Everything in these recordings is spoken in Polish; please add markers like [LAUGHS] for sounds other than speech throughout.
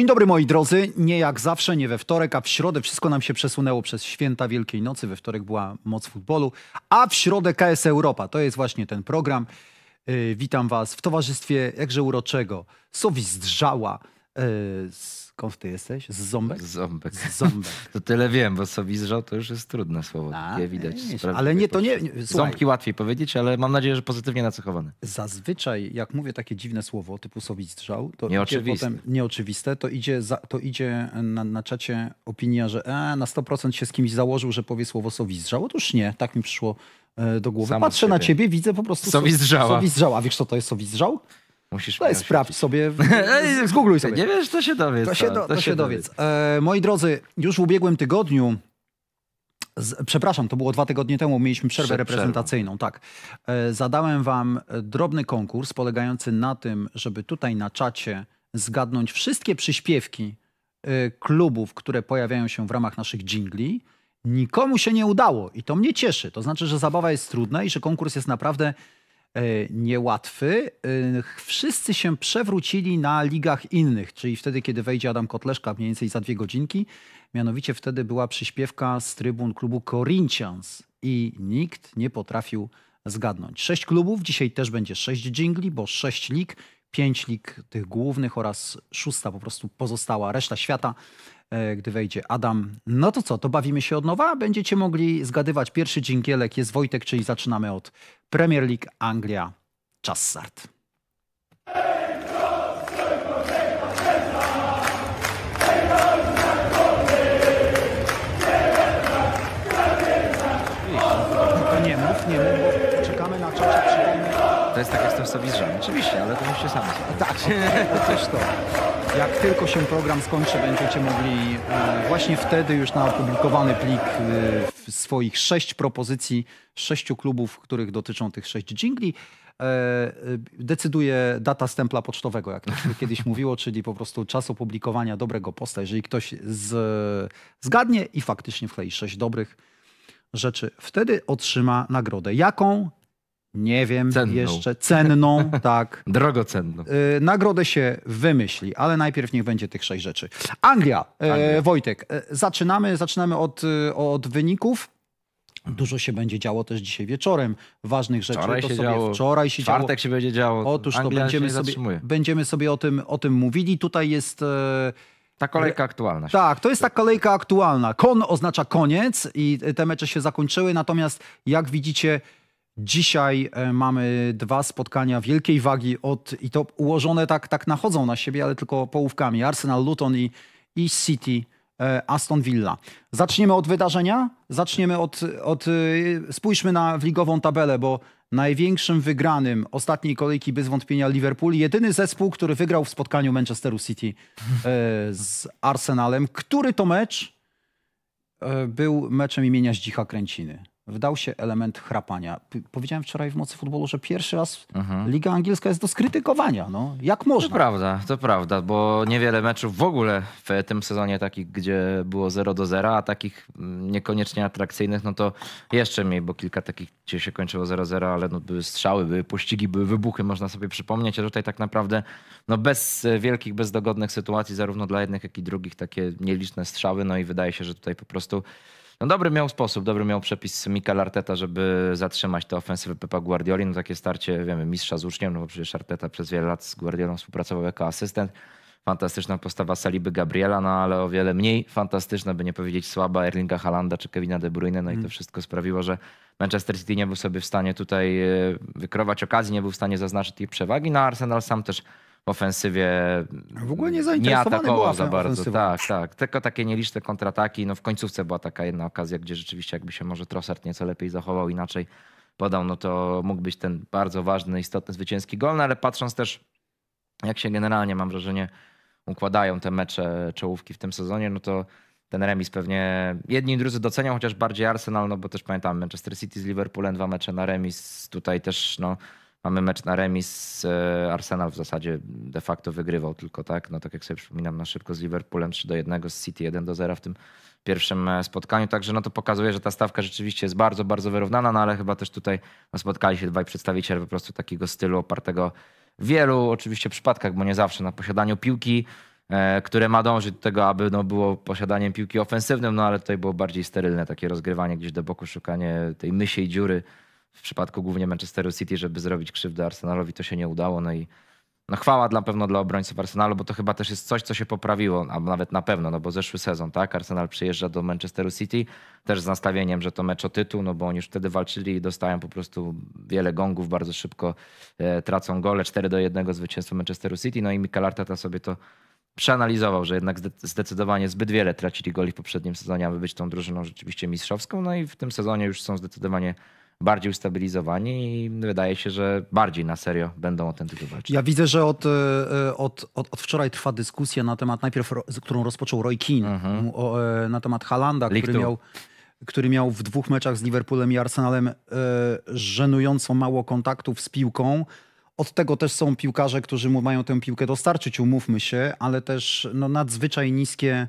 Dzień dobry moi drodzy. Nie jak zawsze, nie we wtorek, a w środę wszystko nam się przesunęło przez święta Wielkiej Nocy. We wtorek była moc futbolu, a w środę KS Europa. To jest właśnie ten program. Yy, witam was w towarzystwie jakże uroczego Sowi Zdrzała, yy, Skąd ty jesteś? Z ząbek? Ząbek. Z ząbek. [LAUGHS] To tyle wiem, bo sowizżał to już jest trudne słowo. A, tak, widać. Nie, ale nie, to nie... nie Ząbki łatwiej powiedzieć, ale mam nadzieję, że pozytywnie nacechowane. Zazwyczaj, jak mówię takie dziwne słowo typu sowizrzał, to nieoczywiste, potem, nieoczywiste to idzie, za, to idzie na, na czacie opinia, że e, na 100% się z kimś założył, że powie słowo sowizrzał. Otóż nie, tak mi przyszło e, do głowy. Samo Patrzę na ciebie, widzę po prostu... sowizrzała. A Wiesz co to jest sowizrzał? Musisz no sprawdź sobie, [LAUGHS] zgoogluj sobie. Nie wiesz, to się dowiedz. To się, do, to, to się dowiedz. dowiedz. E, moi drodzy, już w ubiegłym tygodniu z, przepraszam, to było dwa tygodnie temu, mieliśmy przerwę reprezentacyjną, tak. E, zadałem wam drobny konkurs polegający na tym, żeby tutaj na czacie zgadnąć wszystkie przyśpiewki e, klubów, które pojawiają się w ramach naszych dżingli. Nikomu się nie udało i to mnie cieszy. To znaczy, że zabawa jest trudna i że konkurs jest naprawdę E, niełatwy. E, wszyscy się przewrócili na ligach innych, czyli wtedy, kiedy wejdzie Adam Kotleszka mniej więcej za dwie godzinki. Mianowicie wtedy była przyśpiewka z trybun klubu Corinthians i nikt nie potrafił zgadnąć. Sześć klubów, dzisiaj też będzie sześć dżingli, bo sześć lig, pięć lig tych głównych oraz szósta po prostu pozostała, reszta świata E, gdy wejdzie Adam. No to co, to bawimy się od nowa? Będziecie mogli zgadywać pierwszy dżingielek. Jest Wojtek, czyli zaczynamy od Premier League Anglia. Czas start. sobie Oczywiście, ale to musicie sami sobie. Tak, [LAUGHS] też to. Jak tylko się program skończy, będziecie mogli e, właśnie wtedy już na opublikowany plik e, swoich sześć propozycji, sześciu klubów, których dotyczą tych sześć dżingli, e, decyduje data stempla pocztowego, jak to kiedyś mówiło, czyli po prostu czas opublikowania dobrego posta. Jeżeli ktoś z, zgadnie i faktycznie wklei sześć dobrych rzeczy, wtedy otrzyma nagrodę. Jaką? nie wiem cenną. jeszcze, cenną, [LAUGHS] tak. Drogocenną. Y, nagrodę się wymyśli, ale najpierw niech będzie tych sześć rzeczy. Anglia, y, Anglia. Wojtek, y, zaczynamy, zaczynamy od, y, od wyników. Dużo się będzie działo też dzisiaj wieczorem. Ważnych rzeczy wczoraj to się sobie działo. wczoraj się Czwartek działo. się będzie działo. Otóż Anglia to będziemy sobie, będziemy sobie o tym, o tym mówili. Tutaj jest... E, ta kolejka aktualna. Tak, to jest ta kolejka aktualna. Kon oznacza koniec i te mecze się zakończyły, natomiast jak widzicie Dzisiaj e, mamy dwa spotkania wielkiej wagi od, i to ułożone tak, tak nachodzą na siebie, ale tylko połówkami. Arsenal, Luton i, i City, e, Aston Villa. Zaczniemy od wydarzenia, zaczniemy od, od e, spójrzmy na ligową tabelę, bo największym wygranym ostatniej kolejki bez wątpienia Liverpool, jedyny zespół, który wygrał w spotkaniu Manchesteru City z Arsenalem. Który to mecz? Był meczem imienia Zdzicha Kręciny wdał się element chrapania. powiedziałem wczoraj w Mocy Futbolu, że pierwszy raz mhm. Liga Angielska jest do skrytykowania. No, jak można? To prawda, to prawda, bo niewiele meczów w ogóle w tym sezonie takich, gdzie było 0 do 0, a takich mm, niekoniecznie atrakcyjnych, no to jeszcze mniej, bo kilka takich, gdzie się kończyło 0-0, ale no, były strzały, były pościgi, były wybuchy, można sobie przypomnieć, a tutaj tak naprawdę no, bez e, wielkich, bezdogodnych sytuacji, zarówno dla jednych, jak i drugich, takie nieliczne strzały, no i wydaje się, że tutaj po prostu no dobry miał sposób, dobry miał przepis Mikel Arteta, żeby zatrzymać tę ofensywę Pepa Guardioli. No takie starcie, wiemy, mistrza z uczniem, no bo przecież Arteta przez wiele lat z Guardiolą współpracował jako asystent. Fantastyczna postawa Saliby Gabriela, no ale o wiele mniej fantastyczna, by nie powiedzieć słaba, Erlinga Halanda czy Kevina De Bruyne. No mm. i to hmm. wszystko sprawiło, że Manchester City nie był sobie w stanie tutaj e, wykrować okazji, nie był w stanie zaznaczyć tej przewagi. No Arsenal sam też ofensywie w ogóle nie, nie atakował za bardzo. Tak, tak. Tylko takie nieliczne kontrataki. No w końcówce była taka jedna okazja, gdzie rzeczywiście jakby się może Trossard nieco lepiej zachował, inaczej podał, no to mógł być ten bardzo ważny, istotny, zwycięski gol, no ale patrząc też jak się generalnie, mam wrażenie, układają te mecze czołówki w tym sezonie, no to ten remis pewnie jedni i drudzy docenią, chociaż bardziej Arsenal, no bo też pamiętam Manchester City z Liverpoolem, dwa mecze na remis, tutaj też no Mamy mecz na remis. E, Arsenal w zasadzie de facto wygrywał tylko, tak? No tak jak sobie przypominam na no szybko z Liverpoolem 3 do 1, z City 1 do 0 w tym pierwszym e, spotkaniu. Także no to pokazuje, że ta stawka rzeczywiście jest bardzo, bardzo wyrównana, no ale chyba też tutaj no, spotkali się dwaj przedstawiciele po prostu takiego stylu opartego w wielu oczywiście przypadkach, bo nie zawsze na posiadaniu piłki, e, które ma dążyć do tego, aby no, było posiadaniem piłki ofensywnym, no ale tutaj było bardziej sterylne takie rozgrywanie gdzieś do boku, szukanie tej mysiej dziury w przypadku głównie Manchesteru City, żeby zrobić krzywdę Arsenalowi, to się nie udało. No i no chwała na pewno dla obrońców Arsenalu, bo to chyba też jest coś, co się poprawiło, a nawet na pewno, no bo zeszły sezon, tak? Arsenal przyjeżdża do Manchesteru City też z nastawieniem, że to mecz o tytuł, no bo oni już wtedy walczyli i dostają po prostu wiele gongów, bardzo szybko e, tracą gole, 4 do 1 zwycięstwo Manchesteru City, no i Mikel Arteta sobie to przeanalizował, że jednak zdecydowanie zbyt wiele tracili goli w poprzednim sezonie, aby być tą drużyną rzeczywiście mistrzowską, no i w tym sezonie już są zdecydowanie bardziej ustabilizowani i wydaje się, że bardziej na serio będą o ten tytuł walczyć. Ja widzę, że od, e, e, od, od, od wczoraj trwa dyskusja na temat, najpierw, którą rozpoczął Roy Keane, mhm. o, e, na temat Halanda, który miał który miał w dwóch meczach z Liverpoolem i Arsenalem y, żenująco mało kontaktów z piłką. Od tego też są piłkarze, którzy mu mają tę piłkę dostarczyć, umówmy się, ale też no, nadzwyczaj niskie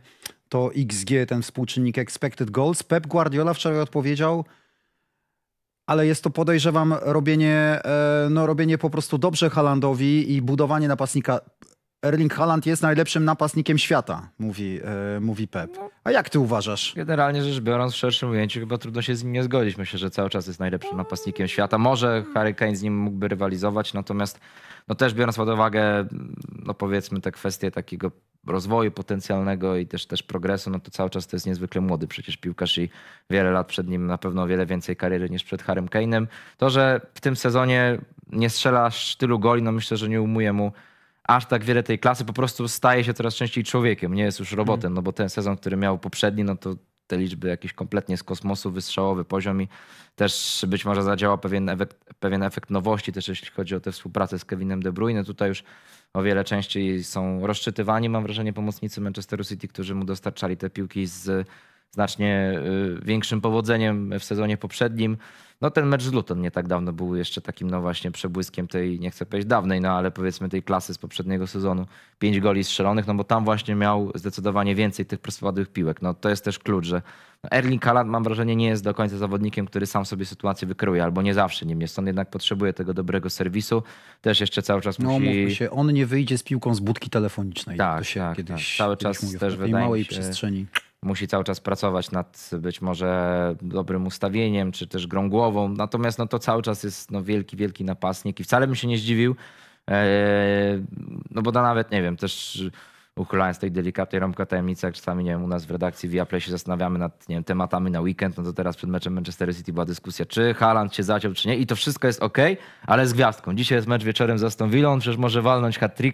to XG, ten współczynnik expected goals. Pep Guardiola wczoraj odpowiedział, ale jest to podejrzewam robienie, e, no, robienie po prostu dobrze Halandowi i budowanie napastnika Erling Haaland jest najlepszym napastnikiem świata, mówi, e, mówi Pep. No. A jak ty uważasz? Generalnie rzecz biorąc, w szerszym ujęciu chyba trudno się z nim nie zgodzić. Myślę, że cały czas jest najlepszym napastnikiem świata. Może Harry Kane z nim mógłby rywalizować, natomiast no też biorąc pod uwagę, no powiedzmy, te kwestie takiego rozwoju potencjalnego i też, też progresu, no to cały czas to jest niezwykle młody przecież piłkarz i wiele lat przed nim na pewno wiele więcej kariery niż przed Harrym Kane'em. To, że w tym sezonie nie strzela aż tylu goli, no myślę, że nie umuje mu aż tak wiele tej klasy, po prostu staje się coraz częściej człowiekiem, nie jest już robotem, mm. no bo ten sezon, który miał poprzedni, no to te liczby jakieś kompletnie z kosmosu, wystrzałowy poziom i też być może zadziała pewien efekt, pewien efekt nowości, też jeśli chodzi o tę współpracę z Kevinem De Bruyne. Tutaj już o wiele częściej są rozczytywani, mam wrażenie, pomocnicy Manchesteru City, którzy mu dostarczali te piłki z znacznie y, większym powodzeniem w sezonie poprzednim. No ten mecz z Luton nie tak dawno był jeszcze takim no właśnie przebłyskiem tej, nie chcę powiedzieć dawnej, no ale powiedzmy tej klasy z poprzedniego sezonu. Pięć goli strzelonych, no bo tam właśnie miał zdecydowanie więcej tych proswadłych piłek. No to jest też klucz, że no, Erling Haaland mam wrażenie nie jest do końca zawodnikiem, który sam sobie sytuację wykruje, albo nie zawsze nim jest. On jednak potrzebuje tego dobrego serwisu, też jeszcze cały czas no, musi... No się, on nie wyjdzie z piłką z budki telefonicznej. Tak, to się tak, kiedyś, tak. Cały kiedyś czas też w tej małej się... przestrzeni musi cały czas pracować nad być może dobrym ustawieniem, czy też grą głową. Natomiast no, to cały czas jest no, wielki, wielki napastnik i wcale bym się nie zdziwił, e, no bo da nawet, nie wiem, też uchylając tej delikatnej rąbka tajemnicy, jak czasami, nie wiem, u nas w redakcji via Viaplay się zastanawiamy nad, nie wiem, tematami na weekend, no to teraz przed meczem Manchester City była dyskusja, czy Haaland się zaciął, czy nie i to wszystko jest ok, ale z gwiazdką. Dzisiaj jest mecz wieczorem z Aston Villą, przecież może walnąć hat i,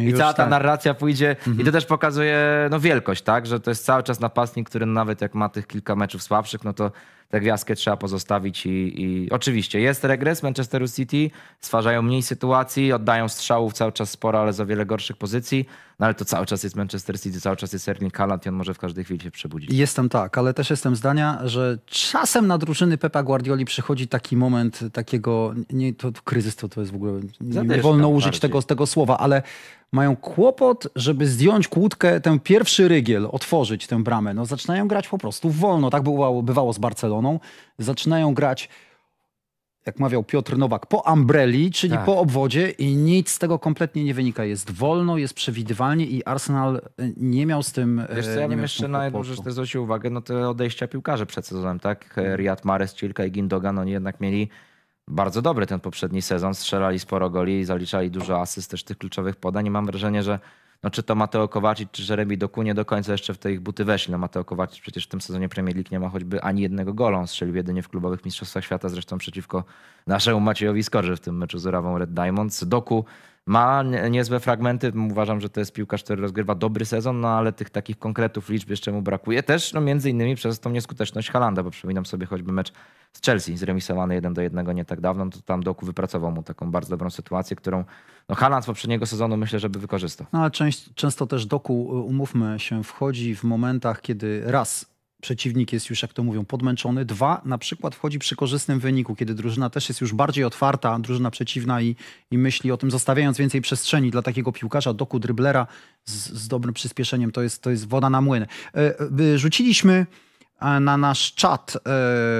i cała ta tak. narracja pójdzie mhm. i to mhm. też pokazuje no, wielkość, tak, że to jest cały czas napastnik, który nawet jak ma tych kilka meczów słabszych, no to tę gwiazdkę trzeba pozostawić i, i, oczywiście jest regres Manchesteru City, stwarzają mniej sytuacji, oddają strzałów cały czas sporo, ale z o wiele gorszych pozycji, no ale to cały czas jest Manchester City, cały czas jest Erling Haaland i on może w każdej chwili się przebudzić. Jestem tak, ale też jestem zdania, że czasem na drużyny Pepa Guardioli przychodzi taki moment takiego, nie, to, to kryzys to, to jest w ogóle, nie, nie wolno użyć tego, tego słowa, ale mają kłopot, żeby zdjąć kłódkę, ten pierwszy rygiel, otworzyć tę bramę. No, zaczynają grać po prostu wolno. Tak bywało, bywało z Barceloną. Zaczynają grać, jak mawiał Piotr Nowak, po umbreli, czyli tak. po obwodzie i nic z tego kompletnie nie wynika. Jest wolno, jest przewidywalnie i Arsenal e, nie miał z tym e, Wiesz co, ja bym jeszcze na jedną rzecz zwrócił uwagę, no te odejścia piłkarzy przed sezonem, tak? Mhm. Riyad Mahrez, Chilka i Gindogan, oni jednak mieli bardzo dobry ten poprzedni sezon. Strzelali sporo goli, zaliczali dużo asyst też tych kluczowych podań i mam wrażenie, że no, czy to Mateo Kowacic, czy Jeremy Doku nie do końca jeszcze w tej ich buty weszli. No, Mateo Kowacic przecież w tym sezonie Premier League nie ma choćby ani jednego gola. On strzelił jedynie w klubowych mistrzostwach świata, zresztą przeciwko naszemu Maciejowi Skorze w tym meczu z Urawą Red Diamonds. Doku ma niezłe fragmenty, uważam, że to jest piłkarz, który rozgrywa dobry sezon, no ale tych takich konkretów liczb jeszcze mu brakuje. Też no, między innymi przez tą nieskuteczność Halanda, bo przypominam sobie choćby mecz z Chelsea, zremisowany 1 do 1 nie tak dawno, to tam Doku wypracował mu taką bardzo dobrą sytuację, którą no, Haaland z poprzedniego sezonu myślę, żeby wykorzystał. No ale część, często też Doku, y, umówmy się, wchodzi w momentach, kiedy raz przeciwnik jest już, jak to mówią, podmęczony. Dwa, na przykład wchodzi przy korzystnym wyniku, kiedy drużyna też jest już bardziej otwarta, drużyna przeciwna i, i myśli o tym, zostawiając więcej przestrzeni dla takiego piłkarza, doku, dryblera z, z dobrym przyspieszeniem. To jest, to jest woda na młyn. E, e, rzuciliśmy e, na nasz czat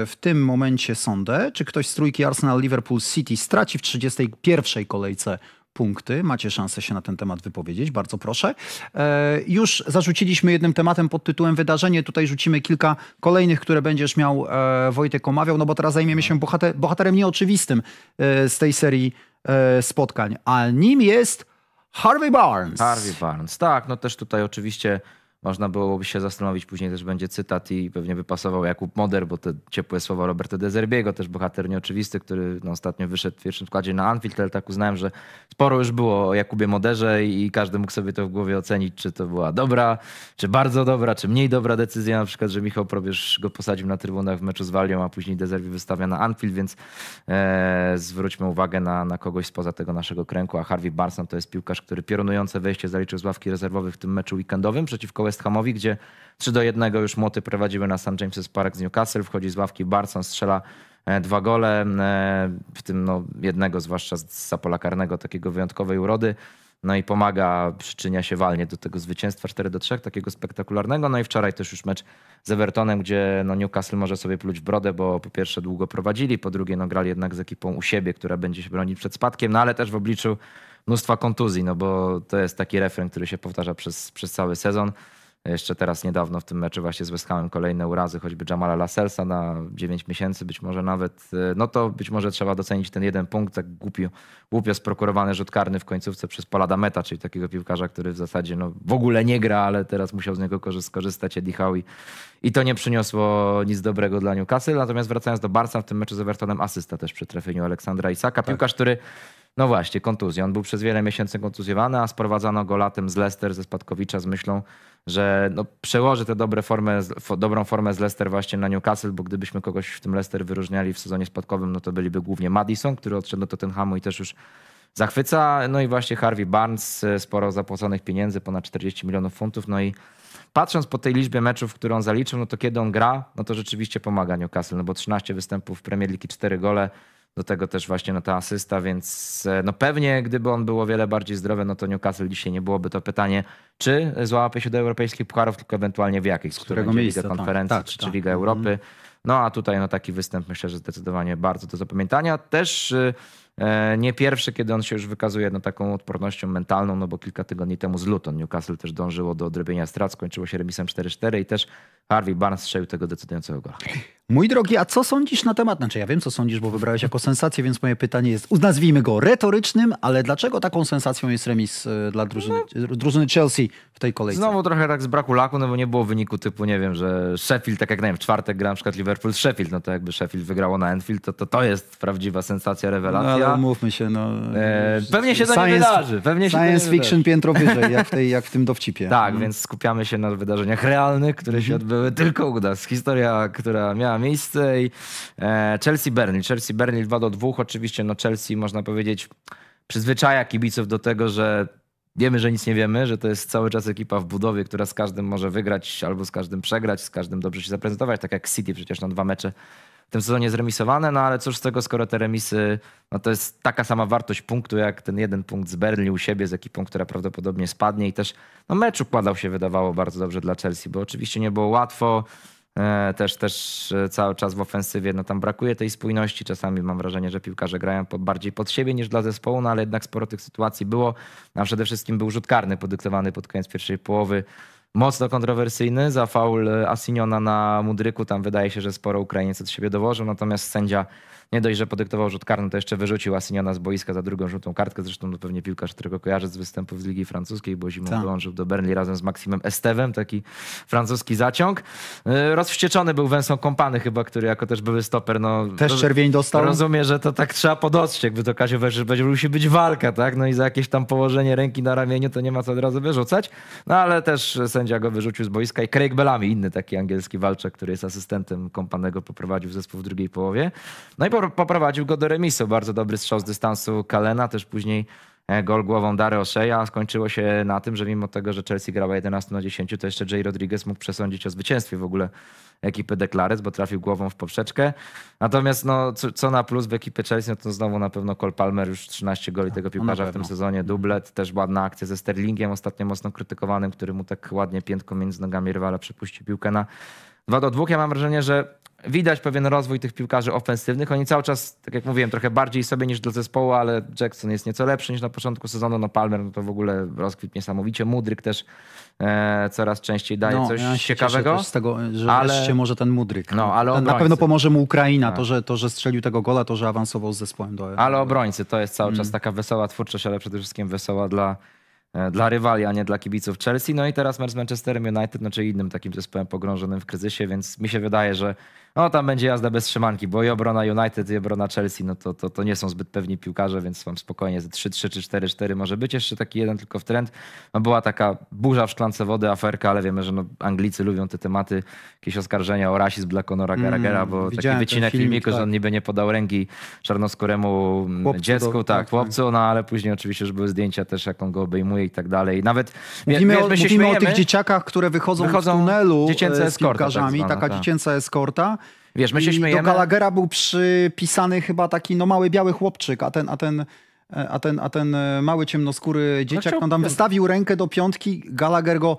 w tym momencie sondę, czy ktoś z trójki Arsenal Liverpool City straci w 31 kolejce punkty. Macie szansę się na ten temat wypowiedzieć, bardzo proszę. E, już zarzuciliśmy jednym tematem pod tytułem wydarzenie. Tutaj rzucimy kilka kolejnych, które będziesz miał, e, Wojtek, omawiał, no bo teraz zajmiemy się bohater, bohaterem nieoczywistym e, z tej serii spotkań, a nim jest Harvey Barnes. Harvey Barnes, tak. No też tutaj oczywiście można byłoby się zastanowić, później też będzie cytat i pewnie wypasował Jakub Moder, bo te ciepłe słowa Roberta Dezerbiego, też bohater nieoczywisty, który no, ostatnio wyszedł w pierwszym składzie na Anfield, ale tak uznałem, że sporo już było o Jakubie Moderze i każdy mógł sobie to w głowie ocenić, czy to była dobra, czy bardzo dobra, czy mniej dobra decyzja, na przykład, że Michał Probierz go posadził na trybunach w meczu z Walią, a później Dezerbi wystawia na Anfield, więc e, zwróćmy uwagę na, na kogoś spoza tego naszego kręgu, a Harvey Barnes no, to jest piłkarz, który piorunujące wejście zaliczył z ławki rezerwowej w tym meczu weekendowym przeciwko West West Hamowi, gdzie 3 do 1 już młoty prowadziły na St. James's Park z Newcastle. Wchodzi z ławki Barson, strzela e, dwa gole, e, w tym no, jednego zwłaszcza z zapola karnego, takiego wyjątkowej urody. No i pomaga, przyczynia się walnie do tego zwycięstwa 4 do 3, takiego spektakularnego. No i wczoraj też już mecz z Evertonem, gdzie no Newcastle może sobie pluć w brodę, bo po pierwsze długo prowadzili, po drugie no grali jednak z ekipą u siebie, która będzie się bronić przed spadkiem, no ale też w obliczu mnóstwa kontuzji, no bo to jest taki refren, który się powtarza przez, przez cały sezon. Jeszcze teraz niedawno w tym meczu właśnie z West Hamem kolejne urazy, choćby Jamala Laselsa na 9 miesięcy być może nawet. E, no to być może trzeba docenić ten jeden punkt, tak głupio, głupio sprokurowany rzut karny w końcówce przez Polada Meta, czyli takiego piłkarza, który w zasadzie no, w ogóle nie gra, ale teraz musiał z niego skorzystać Eddie Howe i to nie przyniosło nic dobrego dla Newcastle. Natomiast wracając do Barca, w tym meczu z Evertonem asysta też przy trafieniu Aleksandra Isaka. Tak. Piłkarz, tak. który no właśnie, kontuzja. On był przez wiele miesięcy kontuzjowany, a sprowadzano go latem z Leicester, ze Spadkowicza, z myślą że no, przełoży tę dobre formę, dobrą formę z Leicester właśnie na Newcastle, bo gdybyśmy kogoś w tym Leicester wyróżniali w sezonie spadkowym, no to byliby głównie Madison, który odszedł do Tottenhamu i też już zachwyca. No i właśnie Harvey Barnes, e, sporo zapłaconych pieniędzy, ponad 40 milionów funtów. No i patrząc po tej liczbie meczów, którą zaliczył, no to kiedy on gra, no to rzeczywiście pomaga Newcastle, no bo 13 występów w Premier League, 4 gole, do tego też właśnie no, ta asysta, więc e, no pewnie gdyby on był o wiele bardziej zdrowy, no to Newcastle dzisiaj nie byłoby to pytanie, czy złapie się do europejskich pucharów, tylko ewentualnie w jakich, z którego miejsca, Liga tak. Konferencji tak, tak, czy, czy tak. Liga mhm. Europy. No a tutaj no taki występ myślę, że zdecydowanie bardzo do zapamiętania. Też y, e, nie pierwszy, kiedy on się już wykazuje no, taką odpornością mentalną, no bo kilka tygodni temu z Luton Newcastle też dążyło do odrobienia strat, skończyło się remisem 4-4 i też Harvey Barnes strzelił tego decydującego gola. Mój drogi, a co sądzisz na temat? Znaczy, ja wiem, co sądzisz, bo wybrałeś jako sensację, więc moje pytanie jest, nazwijmy go retorycznym, ale dlaczego taką sensacją jest remis e, dla drużyny, no. drużyny Chelsea w tej kolejce? Znowu trochę tak z braku laku, no bo nie było wyniku typu, nie wiem, że Sheffield, tak jak nie wiem, w czwartek gra na przykład Liverpool z Sheffield, no to jakby Sheffield wygrało na Enfield, to to, to jest prawdziwa sensacja, rewelacja. No, ale mówmy się, no... E, pewnie się to nie wydarzy. Pewnie się science fiction piętro wyżej, jak w, tej, jak w tym dowcipie. Tak, no. więc skupiamy się na wydarzeniach realnych, które się odbyły tylko u nas. Historia, która miała miejsce. I, e, Chelsea Burnley. Chelsea Burnley 2 do 2. Oczywiście no Chelsea można powiedzieć przyzwyczaja kibiców do tego, że wiemy, że nic nie wiemy, że to jest cały czas ekipa w budowie, która z każdym może wygrać albo z każdym przegrać, z każdym dobrze się zaprezentować, tak jak City przecież na dwa mecze w tym sezonie zremisowane, no ale cóż z tego, skoro te remisy, no to jest taka sama wartość punktu, jak ten jeden punkt z Berlin u siebie, z ekipą, która prawdopodobnie spadnie i też no mecz układał się, wydawało bardzo dobrze dla Chelsea, bo oczywiście nie było łatwo, E, też, też e, cały czas w ofensywie. No tam brakuje tej spójności. Czasami mam wrażenie, że piłkarze grają pod, bardziej pod siebie niż dla zespołu, no ale jednak sporo tych sytuacji było. A przede wszystkim był rzut karny podyktowany pod koniec pierwszej połowy. Mocno kontrowersyjny za faul e, Asiniona na Mudryku. Tam wydaje się, że sporo ukraińców od siebie dołożył, natomiast sędzia nie dość, że podyktował rzut karny, to jeszcze wyrzucił Asyniana z boiska za drugą rzutą kartkę. Zresztą no, pewnie piłkarz, którego kojarzę z występów z Ligi Francuskiej, bo zimą dołączył tak. do Berli razem z Maksimem Estewem, taki francuski zaciąg. Y, rozwścieczony był Węsą Kompany chyba, który jako też były stoper. No, też czerwień dostał. Rozumiem, że to tak trzeba podostrzeć, jakby to Kazio będzie musi być walka, tak? No i za jakieś tam położenie ręki na ramieniu to nie ma co od razu wyrzucać. No ale też sędzia go wyrzucił z boiska i Craig Bellamy, inny taki angielski walczak, który jest asystentem Kompanego, poprowadził zespół w drugiej połowie. No i po poprowadził go do remisu. Bardzo dobry strzał z dystansu Kalena, też później e, gol głową Dary Osheja. Skończyło się na tym, że mimo tego, że Chelsea grała 11 na 10, to jeszcze Jay Rodriguez mógł przesądzić o zwycięstwie w ogóle ekipy Declarec, bo trafił głową w poprzeczkę. Natomiast no, co, co na plus w ekipie Chelsea, no to znowu na pewno Cole Palmer, już 13 goli tego piłkarza w tym sezonie, dublet, też ładna akcja ze Sterlingiem, ostatnio mocno krytykowanym, który mu tak ładnie piętko między nogami rywala przepuści piłkę na 2 do 2. Ja mam wrażenie, że widać pewien rozwój tych piłkarzy ofensywnych. Oni cały czas, tak jak mówiłem, trochę bardziej sobie niż dla zespołu, ale Jackson jest nieco lepszy niż na początku sezonu. No Palmer no to w ogóle rozkwit niesamowicie. Mudryk też e, coraz częściej daje no, coś ja ciekawego. z tego, że ale... wreszcie może ten Mudryk. No, ale obrońcy. na pewno pomoże mu Ukraina. Tak. To że, to, że strzelił tego gola, to, że awansował z zespołem do... Ale obrońcy, to jest cały czas mm. taka wesoła twórczość, ale przede wszystkim wesoła dla E, dla rywali, a nie dla kibiców Chelsea. No i teraz mecz z Manchesterem United, no, czyli innym takim zespołem pogrążonym w kryzysie, więc mi się wydaje, że no tam będzie jazda bez trzymanki, bo i obrona United, i obrona Chelsea, no to, to, to nie są zbyt pewni piłkarze, więc mam spokojnie ze 3-3 czy 4-4 może być jeszcze taki jeden tylko w trend. No była taka burza w szklance wody, aferka, ale wiemy, że no Anglicy lubią te tematy, jakieś oskarżenia o rasizm dla Conora Garagera, mm, bo taki wycinek filmik, filmiku, tak. że on niby nie podał ręki czarnoskóremu mm, chłopcu dziecku, do, tak, tak, tak, chłopcu, no ale później oczywiście już były zdjęcia też, jak on go obejmuje i tak dalej. Nawet mówimy, o, mówimy o tych dzieciakach, które wychodzą, wychodzą z tunelu e, z tak piłkarzami, tak zwana, taka tak. dziecięca eskorta Wiesz, my się I śmiejemy... Do Gallaghera był przypisany chyba taki no, mały biały chłopczyk, a ten, a ten, a ten, a ten e, mały ciemnoskóry dzieciak no, tam wystawił rękę do piątki, Gallagher go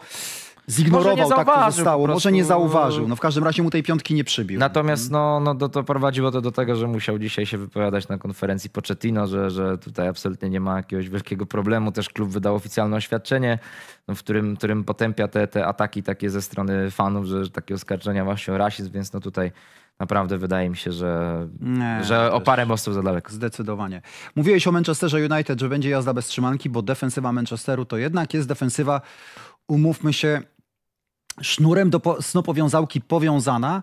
zignorował, tak to zostało. Może nie zauważył. No w każdym razie mu tej piątki nie przybił. Natomiast mhm. no, no to, to prowadziło to do tego, że musiał dzisiaj się wypowiadać na konferencji Poczetino, że, że tutaj absolutnie nie ma jakiegoś wielkiego problemu. Też klub wydał oficjalne oświadczenie, no, w którym, którym potępia te, te ataki takie ze strony fanów, że, że takie oskarżenia właśnie o rasizm, więc no tutaj naprawdę wydaje mi się, że, nie, że o parę mostów za daleko. Zdecydowanie. Mówiłeś o Manchesterze United, że będzie jazda bez trzymanki, bo defensywa Manchesteru to jednak jest defensywa, umówmy się, sznurem do snopowiązałki powiązana,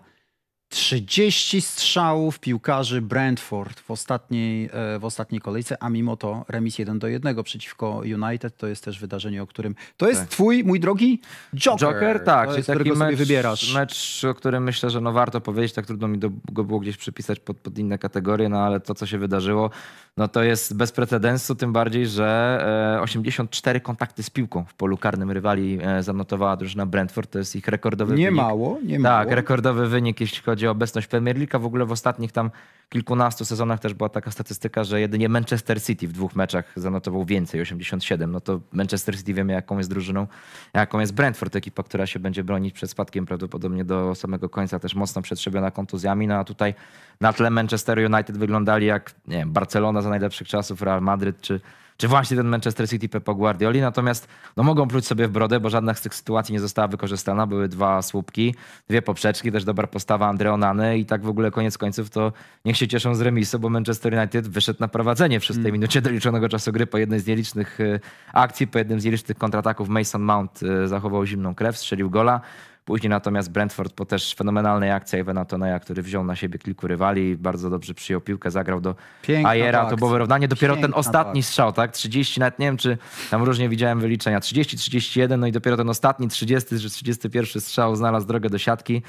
30 strzałów piłkarzy Brentford w ostatniej, e, w ostatniej kolejce, a mimo to remis 1 do 1 przeciwko United. To jest też wydarzenie, o którym. To jest tak. twój, mój drogi Joker. Joker, tak. To jest, taki mecz, sobie wybierasz. mecz, o którym myślę, że no warto powiedzieć. Tak trudno mi do, go było gdzieś przypisać pod, pod inne kategorie, no ale to, co się wydarzyło no to jest bez precedensu, tym bardziej, że 84 e, kontakty z piłką w polu karnym rywali e, zanotowała drużyna Brentford. To jest ich rekordowy nie wynik. Mało, nie tak, mało. Tak, rekordowy wynik, jeśli chodzi o obecność Premier League. W ogóle w ostatnich tam kilkunastu sezonach też była taka statystyka, że jedynie Manchester City w dwóch meczach zanotował więcej, 87. No to Manchester City wiemy, jaką jest drużyną, jaką jest Brentford, ekipa, która się będzie bronić przed spadkiem prawdopodobnie do samego końca, też mocno przetrzebiona kontuzjami. No a tutaj na tle Manchester United wyglądali jak nie wiem, Barcelona za najlepszych czasów Real Madrid czy, czy właśnie ten Manchester City Pepo Guardioli. Natomiast no, mogą pluć sobie w brodę, bo żadna z tych sytuacji nie została wykorzystana. Były dwa słupki, dwie poprzeczki, też dobra postawa Andreonany i tak w ogóle koniec końców to niech się cieszą z remisu, bo Manchester United wyszedł na prowadzenie w szóstej mm. minucie doliczonego czasu gry po jednej z nielicznych e, akcji, po jednym z nielicznych kontrataków Mason Mount e, zachował zimną krew, strzelił gola. Później natomiast Brentford po też fenomenalnej akcji Ivana Toneja, który wziął na siebie kilku rywali, bardzo dobrze przyjął piłkę, zagrał do Piękna to było wyrównanie. Dopiero Piękna ten ostatni strzał, tak? 30, nawet nie wiem, czy tam różnie widziałem wyliczenia. 30, 31, no i dopiero ten ostatni 30, że 31 strzał znalazł drogę do siatki.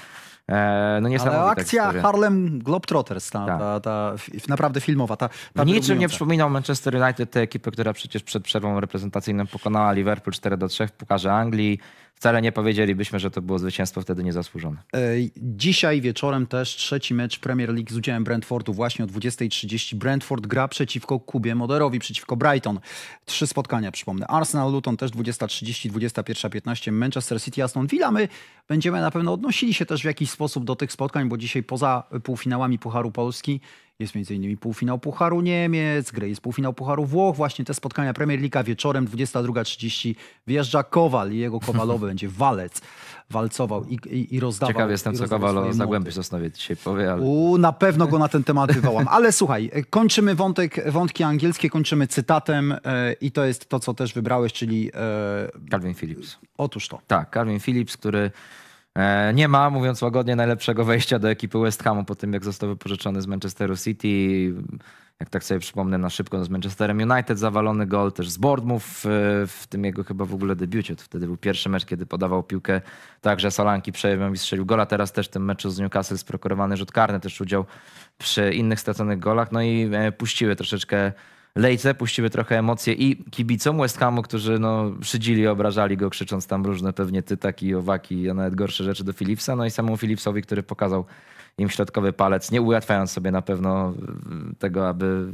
E, no Ale akcja historia. Harlem Globetrotters, ta, tak. ta, ta, naprawdę filmowa. Ta, ta niczym nie przypominał Manchester United, tę ekipę, która przecież przed przerwą reprezentacyjną pokonała Liverpool 4 do 3 w Pucharze Anglii wcale nie powiedzielibyśmy, że to było zwycięstwo wtedy niezasłużone. E, dzisiaj wieczorem też trzeci mecz Premier League z udziałem Brentfordu właśnie o 20.30. Brentford gra przeciwko Kubie Moderowi, przeciwko Brighton. Trzy spotkania, przypomnę. Arsenal, Luton też 20.30, 21.15. Manchester City, Aston Villa. My będziemy na pewno odnosili się też w jakiś sposób do tych spotkań, bo dzisiaj poza półfinałami Pucharu Polski jest m.in. półfinał Pucharu Niemiec, gry Jest półfinał Pucharu Włoch. Właśnie te spotkania Premier League wieczorem 22.30 wjeżdża Kowal i jego Kowalowy [LAUGHS] będzie walec. Walcował i, i, i rozdawał. Ciekaw jestem, co Kowal o Zagłębiu dzisiaj powie. Ale... U, na pewno go na ten temat wywołam. Ale słuchaj, kończymy wątek, wątki angielskie, kończymy cytatem e, i to jest to, co też wybrałeś, czyli... E, Calvin Phillips. Otóż to. Tak, Calvin Phillips, który E, nie ma, mówiąc łagodnie, najlepszego wejścia do ekipy West Hamu po tym, jak został wypożyczony z Manchesteru City. Jak tak sobie przypomnę na szybko, z Manchesterem United zawalony gol też z Bournemouth e, w tym jego chyba w ogóle debiucie. To wtedy był pierwszy mecz, kiedy podawał piłkę także Solanki przejął i strzelił gola. Teraz też w tym meczu z Newcastle sprokurowany rzut karny, też udział przy innych straconych golach. No i e, puściły troszeczkę lejce, puściły trochę emocje i kibicom West Hamu, którzy no, szydzili, obrażali go, krzycząc tam różne pewnie tytaki, owaki, a nawet gorsze rzeczy do Philipsa, no i samemu Philipsowi, który pokazał im środkowy palec, nie ułatwiając sobie na pewno e, tego, aby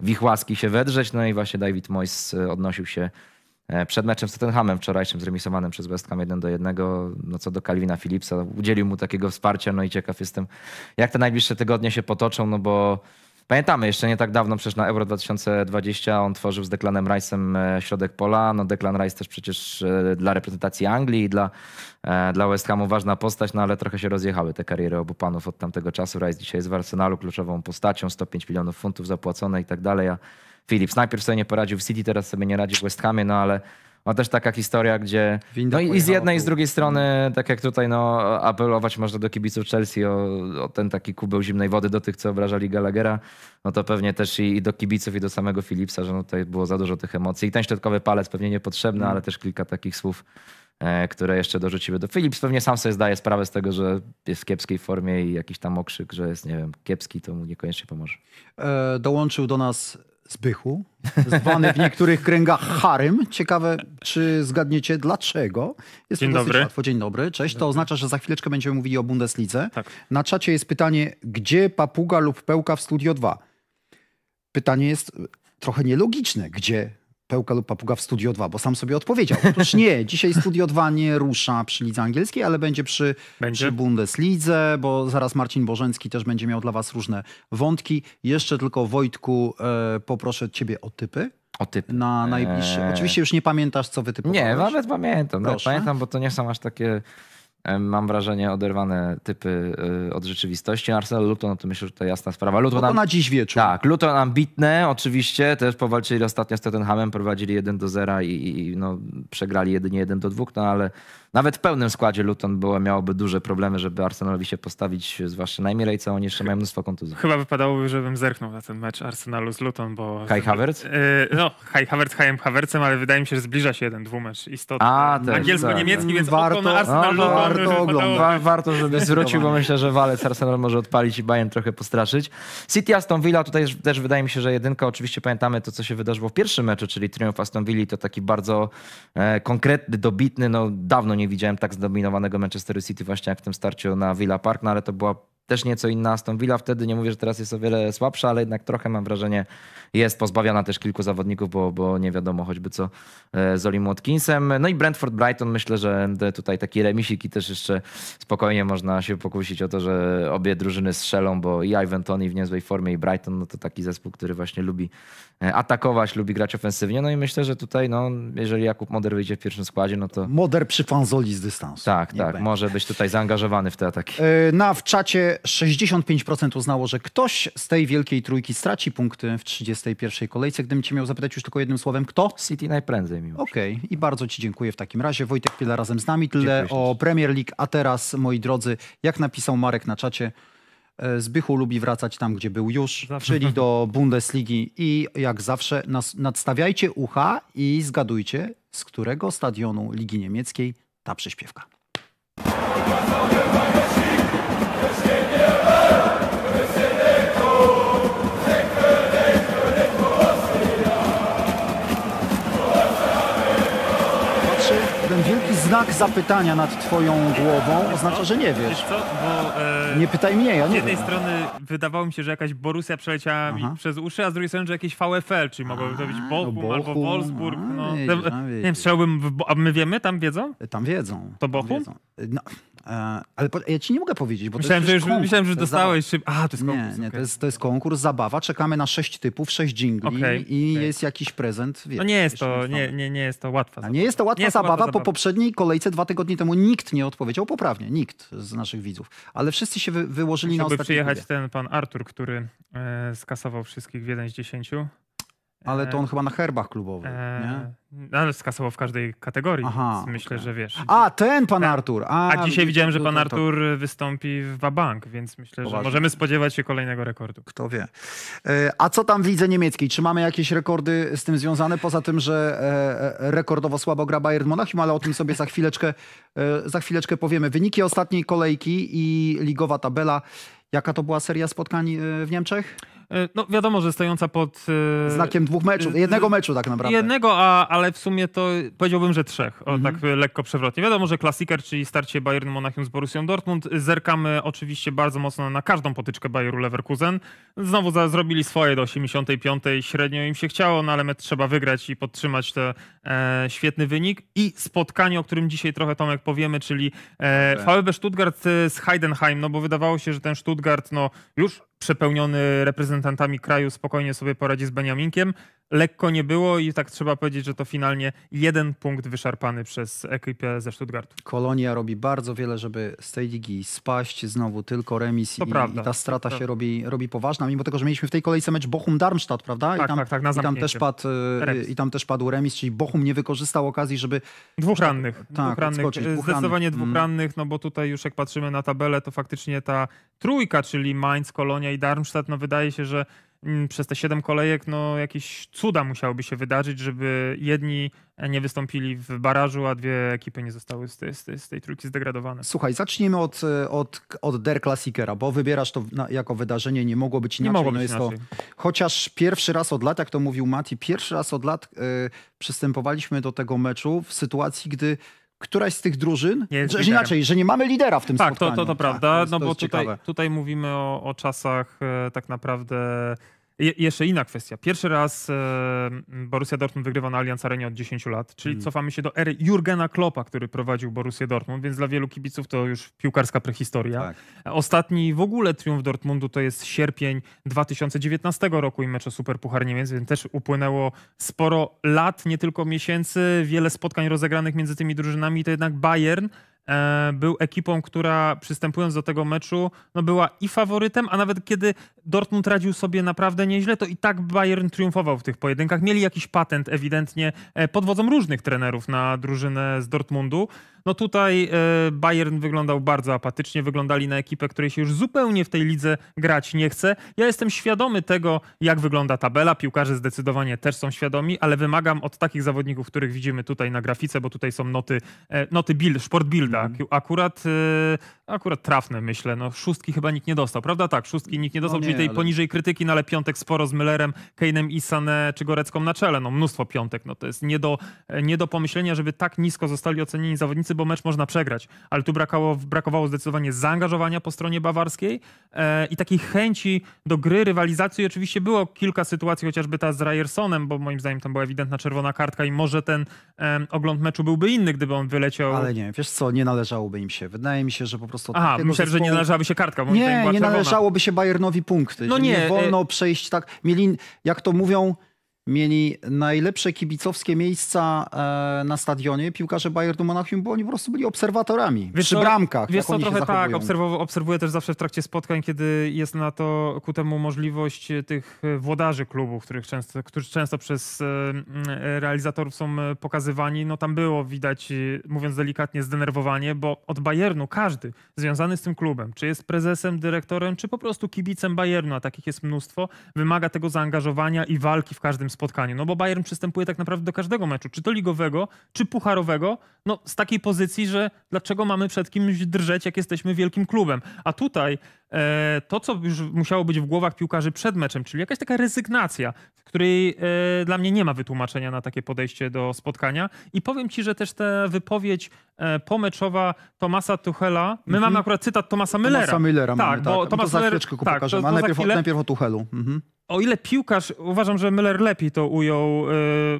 w ich łaski się wedrzeć. No i właśnie David Moyes e, odnosił się e, przed meczem z Tottenhamem wczorajszym zremisowanym przez West Ham 1 do 1, no co do Kalwina Philipsa, udzielił mu takiego wsparcia, no i ciekaw jestem, jak te najbliższe tygodnie się potoczą, no bo Pamiętamy jeszcze nie tak dawno, przecież na Euro 2020 on tworzył z Declanem Rice'em e, środek pola. No Declan Rice też przecież e, dla reprezentacji Anglii i dla, e, dla West Hamu ważna postać, no ale trochę się rozjechały te kariery obu panów od tamtego czasu. Rice dzisiaj jest w Arsenalu kluczową postacią, 105 milionów funtów zapłacone i tak dalej, a Phillips najpierw sobie nie poradził w City, teraz sobie nie radzi w West Hamie, no ale ma też taka historia, gdzie Winda no i z jednej i z drugiej strony, tak jak tutaj no, apelować można do kibiców Chelsea o, o ten taki kubeł zimnej wody do tych, co obrażali Gallaghera, no to pewnie też i, i, do kibiców i do samego Philipsa, że no tutaj było za dużo tych emocji i ten środkowy palec pewnie niepotrzebny, mm. ale też kilka takich słów e, które jeszcze dorzuciły do Philips. Pewnie sam sobie zdaje sprawę z tego, że jest w kiepskiej formie i jakiś tam okrzyk, że jest, nie wiem, kiepski, to mu niekoniecznie pomoże. E, dołączył do nas Zbychu, zwany w niektórych kręgach Harym. Ciekawe, czy zgadniecie dlaczego. Jest Dzień to dobry. Łatwo. Dzień dobry, cześć. To oznacza, że za chwileczkę będziemy mówili o Bundeslidze. Tak. Na czacie jest pytanie, gdzie papuga lub pełka w Studio 2? Pytanie jest trochę nielogiczne. Gdzie Pełka lub Papuga w Studio 2, bo sam sobie odpowiedział. Otóż nie, [LAUGHS] dzisiaj Studio 2 nie rusza przy lidze angielskiej, ale będzie przy, będzie przy Bundeslidze, bo zaraz Marcin Bożencki też będzie miał dla was różne wątki. Jeszcze tylko Wojtku e, poproszę ciebie o typy. O typy. Na najbliższy. Eee. Oczywiście już nie pamiętasz, co wytypowałeś. Nie, nawet no, pamiętam. No, Proszę. pamiętam, bo to nie są aż takie mam wrażenie, oderwane typy y, od rzeczywistości. Arsenal, Luton, no to myślę, że to jasna sprawa. Luton no na dziś wieczór. Tak, Luton ambitne, oczywiście, też powalczyli ostatnio z Tottenhamem, prowadzili 1 do 0 i, i no, przegrali jedynie 1 do 2, no ale nawet w pełnym składzie Luton było, miałoby duże problemy, żeby Arsenalowi się postawić, zwłaszcza na co oni jeszcze mają mnóstwo kontuzji. Chyba wypadałoby, żebym zerknął na ten mecz Arsenalu z Luton, bo... Kai Havertz? Yy, no, Kai Havertz Kajem Havertzem, ale wydaje mi się, że zbliża się jeden dwumecz istotny. A, też, Angielsko-niemiecki, tak. więc warto, no, warto, no, warto oglądać. Wa warto, żeby zwrócił, bo myślę, że walec Arsenal może odpalić i Bayern trochę postraszyć. City Aston Villa, tutaj też wydaje mi się, że jedynka. Oczywiście pamiętamy to, co się wydarzyło w pierwszym meczu, czyli triumf Aston Villa to taki bardzo e, konkretny, dobitny. No, dawno nie widziałem tak zdominowanego Manchesteru City właśnie jak w tym starciu na Villa Park, no ale to była też nieco inna Tą Villa. Wtedy nie mówię, że teraz jest o wiele słabsza, ale jednak trochę mam wrażenie jest pozbawiana też kilku zawodników, bo, bo nie wiadomo choćby co e, z Olim Watkinsem. No i Brentford Brighton myślę, że tutaj taki remisik i też jeszcze spokojnie można się pokusić o to, że obie drużyny strzelą, bo i Ivan Tony w niezłej formie i Brighton no to taki zespół, który właśnie lubi e, atakować, lubi grać ofensywnie. No i myślę, że tutaj no, jeżeli Jakub Moder wyjdzie w pierwszym składzie, no to... Moder przy fanzoli z dystansu. Tak, tak. Będzie. Może być tutaj zaangażowany w te ataki. E, na w czacie 65% uznało, że ktoś z tej wielkiej trójki straci punkty w 31 kolejce. Gdybym cię miał zapytać już tylko jednym słowem, kto? City najprędzej mimo Okej, okay. i bardzo ci dziękuję w takim razie. Wojtek pila razem z nami. Tyle dziękuję o Premier League. A teraz, moi drodzy, jak napisał Marek na czacie, e, Zbychu lubi wracać tam, gdzie był już, zawsze. czyli do [LAUGHS] Bundesligi. I jak zawsze nas, nadstawiajcie ucha i zgadujcie, z którego stadionu Ligi Niemieckiej ta prześpiewka. znak zapytania nad twoją głową oznacza, że nie wiesz. Co? Bo, e, nie pytaj mnie, ja nie Z jednej wiem. strony wydawało mi się, że jakaś Borussia przeleciała mi przez uszy, a z drugiej strony, że jakiś VFL, czyli mogłoby to być no Bochum, Bochum albo Wolfsburg. No. wiedzisz, no. wiedzisz. No nie wiem, strzelałbym, w, a my wiemy, tam wiedzą? Tam wiedzą. To Bochum? Wiedzą. No. E, ale po, ja ci nie mogę powiedzieć, bo myślałem, to jest że już, Myślałem, że dostałeś szyb... A, to jest konkurs. Nie, nie okay. to, jest, to jest konkurs, zabawa. Czekamy na sześć typów, sześć dżingli okay, i okay. jest jakiś prezent. No wiesz, no nie jest to, nie, nie, nie jest to łatwa zabawa. Nie jest to łatwa, jest zabawa, łatwa zabawa. Po poprzedniej kolejce dwa tygodnie temu nikt nie odpowiedział poprawnie. Nikt z naszych widzów. Ale wszyscy się wy, wyłożyli Musiałby na ostatni przyjechać ten pan Artur, który e, skasował wszystkich w jeden z dziesięciu. Ale to e, on chyba na herbach klubowych, e, nie? No, ale skasował w każdej kategorii, Aha, więc myślę, okay. że wiesz. A, ten pan tak. Artur! A, A dzisiaj widziałem, że pan Artur wystąpi w Babank, więc myślę, Poważnie. że możemy spodziewać się kolejnego rekordu. Kto wie. E, a co tam w lidze niemieckiej? Czy mamy jakieś rekordy z tym związane? Poza tym, że rekordowo słabo gra Bayern Monachium, ale o tym sobie za chwileczkę, za chwileczkę powiemy. Wyniki ostatniej kolejki i ligowa tabela. Jaka to była seria spotkań w Niemczech? E, no wiadomo, że stojąca pod... E, Znakiem dwóch meczów, e, jednego meczu tak naprawdę. Jednego, a, ale w sumie to powiedziałbym, że trzech, o, mhm. tak lekko przewrotnie. Wiadomo, że klasiker, czyli starcie Bayern Monachium z Borussią Dortmund. Zerkamy oczywiście bardzo mocno na każdą potyczkę Bayeru Leverkusen. Znowu za, zrobili swoje do 85, średnio im się chciało, no ale mecz trzeba wygrać i podtrzymać ten e, świetny wynik. I spotkanie, o którym dzisiaj trochę Tomek powiemy, czyli e, VfB Stuttgart z Heidenheim, no bo wydawało się, że ten Stuttgart no, już przepełniony reprezentantami kraju spokojnie sobie poradzi z Beniaminkiem. Lekko nie było i tak trzeba powiedzieć, że to finalnie jeden punkt wyszarpany przez ekipę ze Stuttgartu. Kolonia robi bardzo wiele, żeby z tej ligi spaść. Znowu tylko remis i, i, ta strata się robi, robi poważna, mimo tego, że mieliśmy w tej kolejce mecz Bochum-Darmstadt, prawda? I tak, tam, tak, tak, na i tam, też padł, e, I tam też padł remis, czyli Bochum nie wykorzystał okazji, żeby... Dwóch rannych. Tak, dwóch rannych. dwóch Zdecydowanie rannych. dwóch mm. rannych, no bo tutaj już jak patrzymy na tabelę, to faktycznie ta trójka, czyli Mainz, Kolonia, i Darmstadt, no wydaje się, że mm, przez te siedem kolejek no jakieś cuda musiałyby się wydarzyć, żeby jedni nie wystąpili w barażu, a dwie ekipy nie zostały z tej, z tej, z tej trójki zdegradowane. Słuchaj, zacznijmy od, od, od Der Klassikera, bo wybierasz to na, jako wydarzenie, nie mogło być inaczej. Nie mogło no być no inaczej. To, chociaż pierwszy raz od lat, jak to mówił Mati, pierwszy raz od lat y, przystępowaliśmy do tego meczu w sytuacji, gdy któraś z tych drużyn, nie że, inaczej, że nie mamy lidera w tym tak, spotkaniu. To, to, tak, to prawda, no bo tutaj, tutaj, mówimy o, o czasach e, tak naprawdę je, jeszcze inna kwestia. Pierwszy raz e, Borussia Dortmund wygrywa na Allianz Arenie od 10 lat, czyli mm. cofamy się do ery Jurgena Kloppa, który prowadził Borussia Dortmund, więc dla wielu kibiców to już piłkarska prehistoria. Tak. Ostatni w ogóle triumf Dortmundu to jest sierpień 2019 roku i mecz o Superpuchar Niemiec, więc też upłynęło sporo lat, nie tylko miesięcy, wiele spotkań rozegranych między tymi drużynami, to jednak Bayern E, był ekipą, która przystępując do tego meczu, no była i faworytem, a nawet kiedy Dortmund radził sobie naprawdę nieźle, to i tak Bayern triumfował w tych pojedynkach. Mieli jakiś patent ewidentnie e, pod wodzą różnych trenerów na drużynę z Dortmundu. No tutaj e, Bayern wyglądał bardzo apatycznie, wyglądali na ekipę, której się już zupełnie w tej lidze grać nie chce. Ja jestem świadomy tego, jak wygląda tabela, piłkarze zdecydowanie też są świadomi, ale wymagam od takich zawodników, których widzimy tutaj na grafice, bo tutaj są noty, e, noty build, sport builda, mhm. akurat, e, akurat trafne myślę, no szóstki chyba nikt nie dostał, prawda? Tak, szóstki nikt nie dostał, no nie, czyli tej ale... poniżej krytyki, no ale piątek sporo z Müllerem, Kane'em i Sané czy Gorecką na czele, no mnóstwo piątek, no to jest nie do, nie do pomyślenia, żeby tak nisko zostali ocenieni zawodnicy, bo mecz można przegrać, ale tu brakało, brakowało zdecydowanie zaangażowania po stronie bawarskiej e, i takiej chęci do gry, rywalizacji. Oczywiście było kilka sytuacji, chociażby ta z Rayersonem, bo moim zdaniem tam była ewidentna czerwona kartka i może ten e, ogląd meczu byłby inny, gdyby on wyleciał. Ale nie, wiesz co, nie należałoby im się. Wydaje mi się, że po prostu... Aha, myślę, zespołu... że nie należałaby się kartka. Bo nie, nie należałoby się Bayernowi punkty. No nie, nie wolno e... przejść tak... Mieli, jak to mówią mieli najlepsze kibicowskie miejsca e, na stadionie piłkarze Bayernu Monachium, bo oni po prostu byli obserwatorami wiesz przy bramkach. Wiesz co, trochę tak, obserwuję też zawsze w trakcie spotkań, kiedy jest na to ku temu możliwość tych e, włodarzy klubów, których często, którzy często przez e, realizatorów są pokazywani. No tam było widać, mówiąc delikatnie, zdenerwowanie, bo od Bayernu każdy związany z tym klubem, czy jest prezesem, dyrektorem, czy po prostu kibicem Bayernu, a takich jest mnóstwo, wymaga tego zaangażowania i walki w każdym spotkaniu. No bo Bayern przystępuje tak naprawdę do każdego meczu, czy to ligowego, czy pucharowego, no z takiej pozycji, że dlaczego mamy przed kimś drżeć, jak jesteśmy wielkim klubem. A tutaj E, to, co już musiało być w głowach piłkarzy przed meczem, czyli jakaś taka rezygnacja, w której e, dla mnie nie ma wytłumaczenia na takie podejście do spotkania. I powiem ci, że też ta wypowiedź e, pomeczowa Tomasa Tuchela, my mm-hmm. mamy akurat cytat Tomasa Millera. Tomasa Millera tak, mamy, tak. tak. No Tomas tak, to Miller, tak, pokażemy, to, to najpierw, chwilę... najpierw o Tuchelu. Mm-hmm. O ile piłkarz, uważam, że Miller lepiej to ujął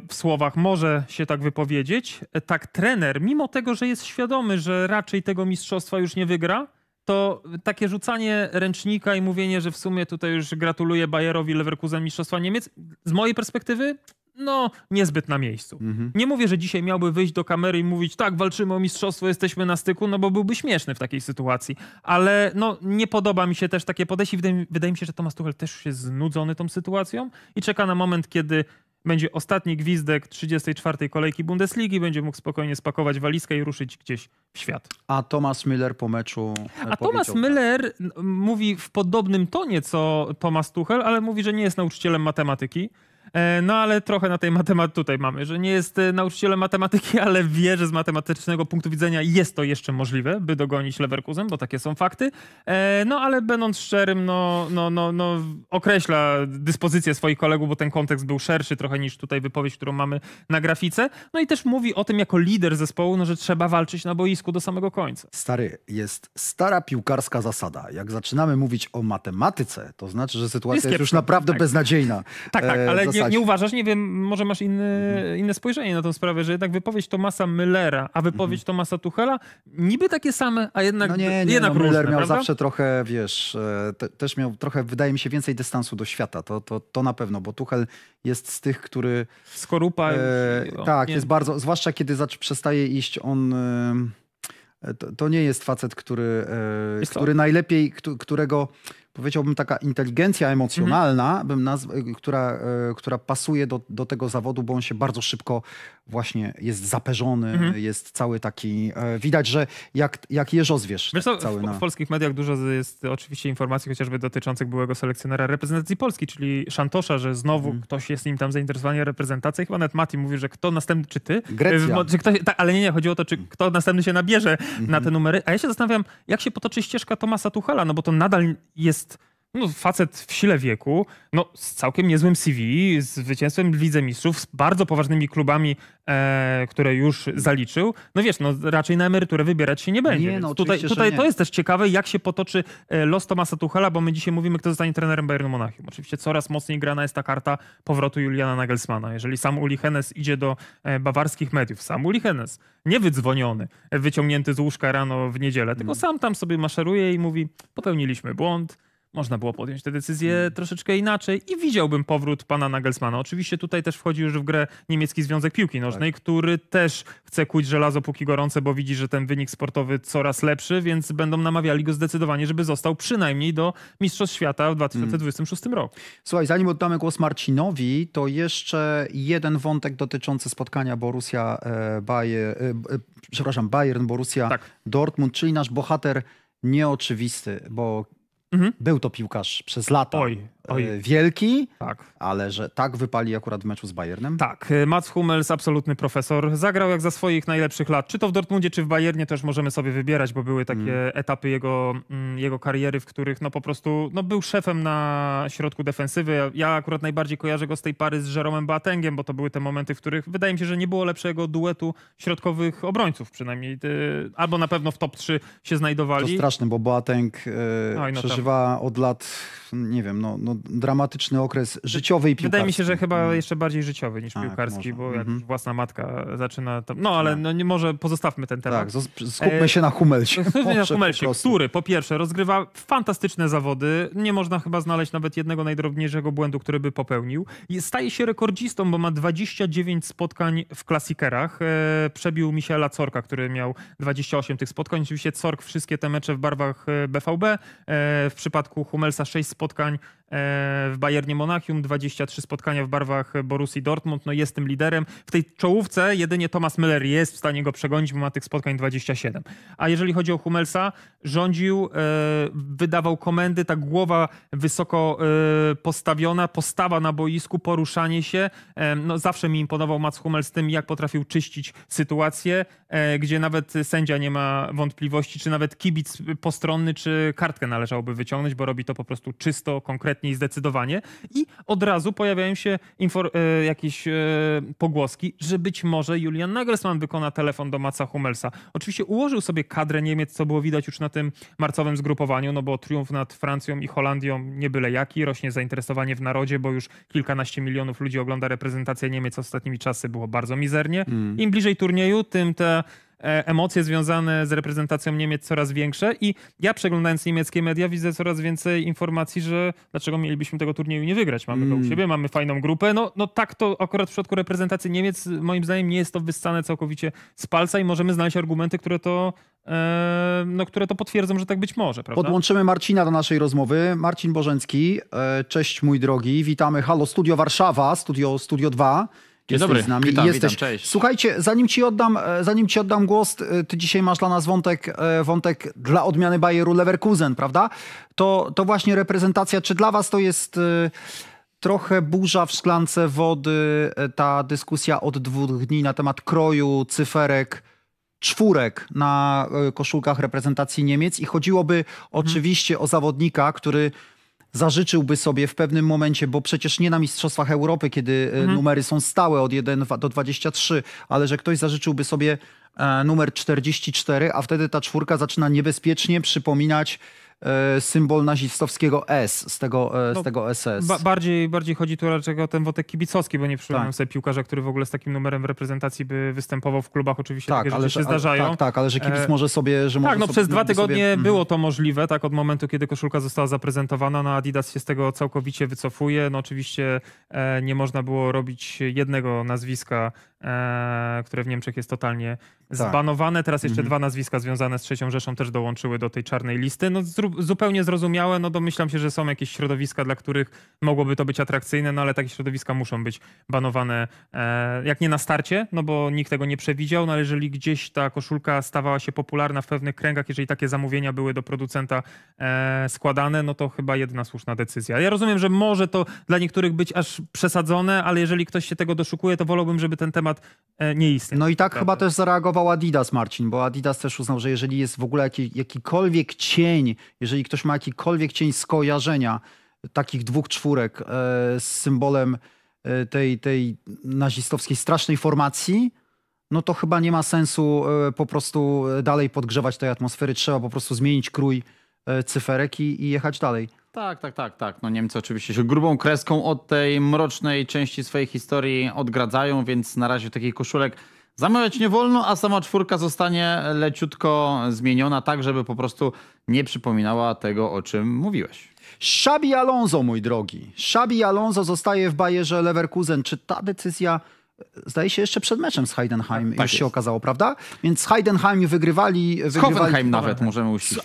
w słowach, może się tak wypowiedzieć, tak trener, mimo tego, że jest świadomy, że raczej tego mistrzostwa już nie wygra, to takie rzucanie ręcznika i mówienie, że w sumie tutaj już gratuluję Bayerowi Leverkusen Mistrzostwa Niemiec, z mojej perspektywy no, niezbyt na miejscu. Mhm. Nie mówię, że dzisiaj miałby wyjść do kamery i mówić, tak, walczymy o mistrzostwo, jesteśmy na styku, no bo byłby śmieszny w takiej sytuacji. Ale no, nie podoba mi się też takie podejście. Wydaje, wydaje mi się, że Tomasz Tuchel też już jest znudzony tą sytuacją i czeka na moment, kiedy będzie ostatni gwizdek 34. kolejki Bundesligi, będzie mógł spokojnie spakować walizkę i ruszyć gdzieś w świat. A Thomas Müller po meczu. A Thomas Müller mówi w podobnym tonie co Thomas Tuchel, ale mówi, że nie jest nauczycielem matematyki E, no ale trochę na tej matematyce tutaj mamy, że nie jest e, nauczycielem matematyki, [LAUGHS] ale wie, że z matematycznego punktu widzenia jest to jeszcze możliwe, by dogonić Leverkusen, bo takie są fakty. E, no ale będąc szczerym, no, no, no, no określa dyspozycję swoich kolegów, bo ten kontekst był szerszy trochę niż tutaj wypowiedź, którą mamy na grafice. No i też mówi o tym jako lider zespołu, no, że trzeba walczyć na boisku do samego końca. Stary, jest stara piłkarska zasada. Jak zaczynamy mówić o matematyce, to znaczy, że sytuacja jest, jest już naprawdę tak. beznadziejna. Tak, tak, ale nie, nie, uważasz, nie wiem, może masz inny, mhm. inne spojrzenie na tę sprawę, że jednak wypowiedź Tomasa Müllera, a wypowiedź mhm. Tomasa Tuchela niby takie same, a jednak no nie, nie, jednak no, różne, miał prawda? zawsze trochę, wiesz, e, te, też miał trochę, wydaje mi się, więcej dystansu do świata. To, to, to na pewno, bo Tuchel jest z tych, który... Skorupa. E, tak, nie. jest bardzo, zwłaszcza kiedy przestaje iść on... E, e, to, to, nie jest facet, który, e, który najlepiej, którego powiedziałbym, taka inteligencja emocjonalna, mhm. bym nazw- y, która, y, która pasuje do, do tego zawodu, bo on się bardzo szybko właśnie jest zaperzony, mhm. jest cały taki, e, widać, że jak, jak jeżozwierz. Wiesz tak cały w, na... w polskich mediach dużo jest oczywiście informacji chociażby dotyczących byłego selekcjonera reprezentacji Polski, czyli Szantosza, że znowu mhm. ktoś jest nim tam zainteresowany reprezentacją. Chyba nawet Mati mówi, że kto następny, czy ty? Y, Grecja. czy ktoś, tak, ale nie, nie, chodziło o to, czy kto następny się nabierze na te numery. A ja się zastanawiam, jak się potoczy ścieżka Tomasa Tuchela, no bo to nadal jest jest no, facet w sile wieku, no, z całkiem niezłym CV, z zwycięstwem w Lidze Mistrzów, z bardzo poważnymi klubami, e, które już zaliczył. No wiesz, no, raczej na emeryturę wybierać się nie będzie. Nie, no, tutaj tutaj nie. to jest też ciekawe, jak się potoczy e, los Tomasa Tuchela, bo my dzisiaj mówimy, kto zostanie trenerem Bayernu Monachium. Oczywiście coraz mocniej grana jest ta karta powrotu Juliana Nagelsmana. Jeżeli sam Uli Hennes idzie do e, bawarskich mediów, sam Uli Hennes, nie wydzwoniony, wyciągnięty z łóżka rano w niedzielę, tylko mm. sam tam sobie maszeruje i mówi, popełniliśmy błąd, można było podjąć tę decyzję hmm. troszeczkę inaczej i widziałbym powrót pana Nagelsmana. Oczywiście tutaj też wchodzi już w grę niemiecki Związek Piłki Nożnej, tak. który też chce kuć żelazo póki gorące, bo widzi, że ten wynik sportowy coraz lepszy, więc będą namawiali go zdecydowanie, żeby został przynajmniej do Mistrzostw Świata w 2026 hmm. roku. Słuchaj, zanim oddamy głos Marcinowi, to jeszcze jeden wątek dotyczący spotkania Borussia e, Bayer, e, e przepraszam, Bayern Borussia tak. Dortmund, czyli nasz bohater nieoczywisty, bo Mhm. Był to piłkarz przez lata. Oj. E, Oj. wielki, tak. ale że tak wypali akurat w meczu z Bayernem? Tak, e, Mats Hummels, absolutny profesor, zagrał jak za swoich najlepszych lat, czy to w Dortmundzie, czy w Bayernie też możemy sobie wybierać, bo były takie mm. etapy jego, mm, jego kariery, w których no po prostu no był szefem na środku defensywy. Ja akurat najbardziej kojarzę go z tej pary z Jeromem Boatengiem, bo to były te momenty, w których wydaje mi się, że nie było lepszego duetu środkowych obrońców przynajmniej, albo na pewno w top 3 się znajdowali. To straszne, bo Boateng yy, Oj, no przeżywa tam. od lat, nie wiem, no, no dramatyczny okres życiowy i piłkarski. Wydaje mi się, że chyba mm. jeszcze bardziej życiowy niż tak, piłkarski, może. bo jak mhm. własna matka zaczyna No tak. ale no, nie, może pozostawmy ten temat. Tak, e, [LAUGHS] skupmy się na Humelsie. Skupmy się na Humelsie, który po pierwsze rozgrywa fantastyczne zawody. Nie można chyba znaleźć nawet jednego najdrobniejszego błędu, który by popełnił. Staje się rekordzistą, bo ma 29 spotkań w klasikerach. E, przebił Michela Corka, który miał 28 tych spotkań. Oczywiście Cork wszystkie te mecze w barwach BVB. E, w przypadku Humelsa 6 spotkań E, w Bayernie Monachium, 23 spotkania w barwach Borussii Dortmund, no jest tym liderem. W tej czołówce jedynie Thomas Müller jest w stanie go przegonić, bo ma tych spotkań 27. A jeżeli chodzi o Hummelsa, rządził, e, wydawał komendy, tak głowa wysoko e, postawiona, postawa na boisku, poruszanie się. No zawsze mi imponował Mats Hummels tym, jak potrafił czyścić sytuację, gdzie nawet sędzia nie ma wątpliwości, czy nawet kibic postronny, czy kartkę należałoby wyciągnąć, bo robi to po prostu czysto, konkretnie konkretnie i zdecydowanie. I od razu pojawiają się e, jakieś e, pogłoski, że być może Julian Nagelsmann wykona telefon do Maca Hummelsa. Oczywiście ułożył sobie kadrę Niemiec, co było widać już na tym marcowym zgrupowaniu, no bo triumf nad Francją i Holandią nie byle jaki, rośnie zainteresowanie w narodzie, bo już kilkanaście milionów ludzi ogląda reprezentację Niemiec ostatnimi czasy, było bardzo mizernie. Mm. Im bliżej turnieju, tym te E, emocje związane z reprezentacją Niemiec coraz większe i ja przeglądając niemieckie media widzę coraz więcej informacji, że dlaczego mielibyśmy tego turnieju nie wygrać. Mamy mm. go u siebie, mamy fajną grupę. No, no tak to akurat w przypadku reprezentacji Niemiec moim zdaniem nie jest to wyssane całkowicie z palca i możemy znaleźć argumenty, które to e, no, które to potwierdzą, że tak być może. Prawda? Podłączymy Marcina do naszej rozmowy. Marcin Bożencki, e, cześć mój drogi, witamy. Halo Studio Warszawa, Studio, studio 2. Dzień dobry, z nami. Witam, Jesteś. witam, cześć. Słuchajcie, zanim ci, oddam, e, zanim ci oddam głos, e, ty dzisiaj masz dla nas wątek, e, wątek dla odmiany Bayeru Leverkusen, prawda? To, to właśnie reprezentacja, czy dla was to jest trochę burza w szklance wody, ta dyskusja od dwóch dni na temat kroju, cyferek, czwórek na koszulkach reprezentacji Niemiec i chodziłoby mhm. oczywiście o zawodnika, który zażyczyłby sobie w pewnym momencie, bo przecież nie na Mistrzostwach Europy, kiedy e, mhm. numery są stałe od 1 do 23, ale że ktoś zażyczyłby sobie e, numer 44, a wtedy ta czwórka zaczyna niebezpiecznie przypominać E, symbol nazistowskiego S, z tego, e, no, z tego SS. Ba bardziej, bardziej chodzi tu raczej o ten wotek kibicowski, bo nie przypominam tak. sobie piłkarza, który w ogóle z takim numerem reprezentacji by występował w klubach. Oczywiście tak, takie ale, rzeczy się ale, zdarzają. Tak, tak, ale że kibic e, może sobie... Że tak, może no sobie, przez dwa tygodnie sobie... Mhm. było to możliwe, tak, od momentu, kiedy koszulka została zaprezentowana, no Adidas się z tego całkowicie wycofuje. No oczywiście nie można było robić jednego nazwiska E, które w Niemczech jest totalnie tak. zbanowane. Teraz jeszcze mhm. dwa nazwiska związane z trzecią Rzeszą też dołączyły do tej czarnej listy. No, zupełnie zrozumiałe, no domyślam się, że są jakieś środowiska, dla których mogłoby to być atrakcyjne, no ale takie środowiska muszą być banowane, e, jak nie na starcie, no bo nikt tego nie przewidział, no ale jeżeli gdzieś ta koszulka stawała się popularna w pewnych kręgach, jeżeli takie zamówienia były do producenta e, składane, no to chyba jedna słuszna decyzja. Ja rozumiem, że może to dla niektórych być aż przesadzone, ale jeżeli ktoś się tego doszukuje, to wolałbym, żeby ten temat temat e, nie istnieje. No i tak chyba też zareagował Adidas, Marcin, bo Adidas też uznał, że jeżeli jest w ogóle jaki, jakikolwiek cień, jeżeli ktoś ma jakikolwiek cień skojarzenia takich dwóch czwórek e, z symbolem e, tej, tej nazistowskiej strasznej formacji, no to chyba nie ma sensu po prostu dalej podgrzewać tej atmosfery. Trzeba po prostu zmienić krój cyferek i, i jechać dalej. Tak, tak, tak, tak. No Niemcy oczywiście się grubą kreską od tej mrocznej części swojej historii odgradzają, więc na razie takich koszulek zamawiać nie wolno, a sama czwórka zostanie leciutko zmieniona tak, żeby po prostu nie przypominała tego, o czym mówiłeś. Szabi Alonso, mój drogi. Szabi Alonso zostaje w Bayerze Leverkusen. Czy ta decyzja Zdaje się jeszcze przed meczem z Heidenheim tak już tak jest. się okazało, prawda? Więc z Heidenheim wygrywali... Z wygrywali Hoffenheim nawet możemy uściślić.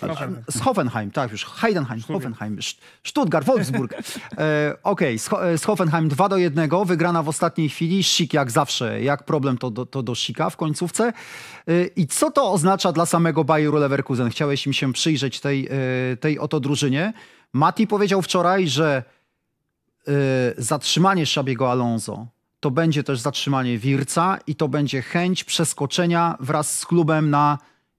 Z, z Hoffenheim, tak już. Heidenheim, Stuttgart. Hoffenheim, Stuttgart, Wolfsburg. [LAUGHS] e, Okej, okay. E, z Hoffenheim 2 do 1, wygrana w ostatniej chwili. Sik jak zawsze, jak problem to do, to do Sika w końcówce. E, I co to oznacza dla samego Bayeru Leverkusen? Chciałeś im się przyjrzeć tej, e, tej oto drużynie. Mati powiedział wczoraj, że e, zatrzymanie Szabiego Alonso, to będzie też zatrzymanie Wirca i to będzie chęć przeskoczenia wraz z klubem na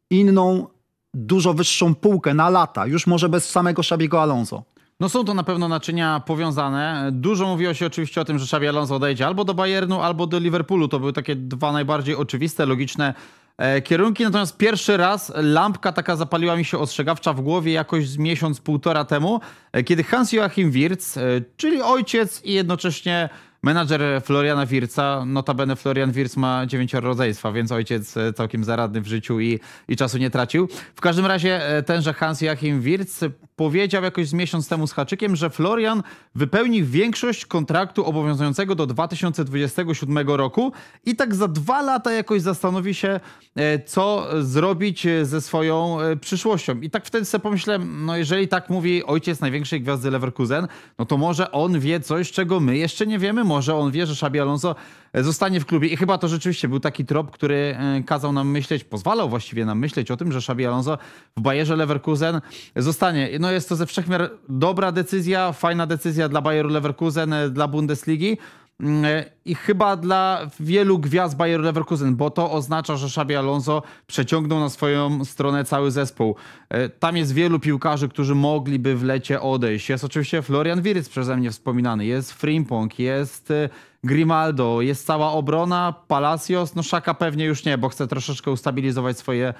inną, dużo wyższą półkę na lata, już może bez samego Szabiego Alonso. No są to na pewno naczynia powiązane. Dużo mówiło się oczywiście o tym, że Xabi Alonso odejdzie albo do Bayernu, albo do Liverpoolu. To były takie dwa najbardziej oczywiste, logiczne e, kierunki. Natomiast pierwszy raz lampka taka zapaliła mi się ostrzegawcza w głowie jakoś z miesiąc, półtora temu, e, kiedy Hans Joachim Wirtz, e, czyli ojciec i jednocześnie Menadżer Floriana Wirca, notabene Florian Wirc ma dziewięcioro rodzeństwa, więc ojciec e, całkiem zaradny w życiu i, i czasu nie tracił. W każdym razie e, tenże Hans Joachim Wirc powiedział jakoś z miesiąc temu z haczykiem, że Florian wypełni większość kontraktu obowiązującego do 2027 roku i tak za dwa lata jakoś zastanowi się, e, co zrobić e, ze swoją e, przyszłością. I tak wtedy sobie pomyślałem, no jeżeli tak mówi ojciec największej gwiazdy Leverkusen, no to może on wie coś, czego my jeszcze nie wiemy, może on wie, że Szabi Alonso zostanie w klubie. I chyba to rzeczywiście był taki trop, który e, kazał nam myśleć, pozwalał właściwie nam myśleć o tym, że Xabi Alonso w Bayerze Leverkusen zostanie. No jest to ze wszechmiar dobra decyzja, fajna decyzja dla Bayeru Leverkusen, e, dla Bundesligi. Mm, e, i chyba dla wielu gwiazd Bayer Leverkusen, bo to oznacza, że Xabi Alonso przeciągnął na swoją stronę cały zespół. E, tam jest wielu piłkarzy, którzy mogliby w lecie odejść. Jest oczywiście Florian Wirc przeze mnie wspominany, jest Frimpong, jest e, Grimaldo, jest cała obrona, Palacios, no Szaka pewnie już nie, bo chce troszeczkę ustabilizować swoje,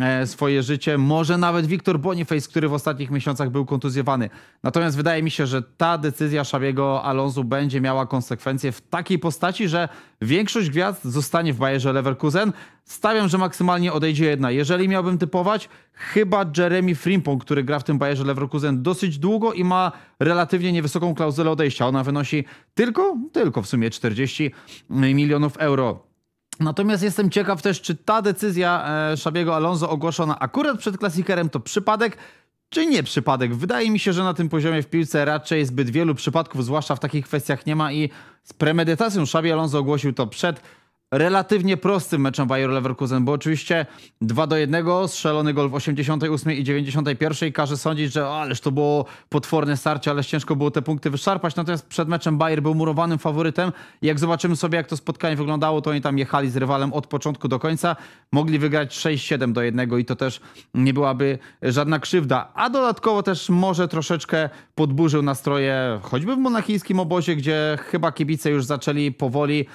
e, swoje życie. Może nawet Wiktor Boniface, który w ostatnich miesiącach był kontuzjowany. Natomiast wydaje mi się, że ta decyzja Szabiego Alonso będzie miała konsekwencje w takiej postaci, że większość gwiazd zostanie w Bayerze Leverkusen. Stawiam, że maksymalnie odejdzie jedna. Jeżeli miałbym typować, chyba Jeremy Frimpong, który gra w tym Bayerze Leverkusen dosyć długo i ma relatywnie niewysoką klauzulę odejścia. Ona wynosi tylko, tylko w sumie 40 milionów euro. Natomiast jestem ciekaw też, czy ta decyzja e, Szabiego Alonso ogłoszona akurat przed klasikerem to przypadek, czy nie przypadek? Wydaje mi się, że na tym poziomie w piłce raczej zbyt wielu przypadków, zwłaszcza w takich kwestiach, nie ma i z premedytacją Xabi Alonso ogłosił to przed relatywnie prostym meczem Bayer Leverkusen, bo oczywiście 2 do 1, strzelony gol w 88 i 91 każe sądzić, że ależ to było potworne starcie, ale ciężko było te punkty wyszarpać, natomiast przed meczem Bayer był murowanym faworytem. Jak zobaczymy sobie, jak to spotkanie wyglądało, to oni tam jechali z rywalem od początku do końca, mogli wygrać 6-7 do 1 i to też nie byłaby żadna krzywda, a dodatkowo też może troszeczkę podburzył nastroje choćby w monachijskim obozie, gdzie chyba kibice już zaczęli powoli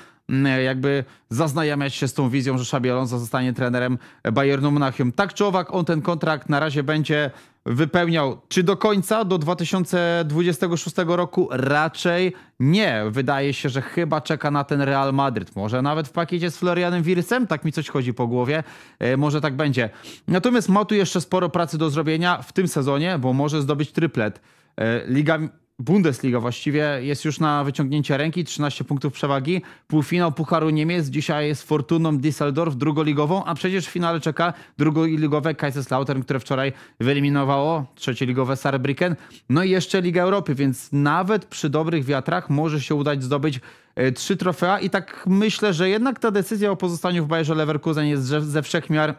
jakby zaznajamiać się z tą wizją, że Xabi Alonso zostanie trenerem Bayernu Monachium. Tak czy owak, on ten kontrakt na razie będzie wypełniał. Czy do końca, do 2026 roku? Raczej nie. Wydaje się, że chyba czeka na ten Real Madryt. Może nawet w pakiecie z Florianem Wirysem, tak mi coś chodzi po głowie. E, może tak będzie. Natomiast ma tu jeszcze sporo pracy do zrobienia w tym sezonie, bo może zdobyć tryplet. E, Liga Bundesliga właściwie jest już na wyciągnięcie ręki, 13 punktów przewagi. Półfinał Pucharu Niemiec dzisiaj jest Fortuną Düsseldorf drugoligową, a przecież w finale czeka drugoligowe Kaiserslautern, które wczoraj wyeliminowało trzecioligowe Saarbrücken. No i jeszcze Liga Europy, więc nawet przy dobrych wiatrach może się udać zdobyć e, trzy trofea i tak myślę, że jednak ta decyzja o pozostaniu w Bayerze Leverkusen jest ze wszech miar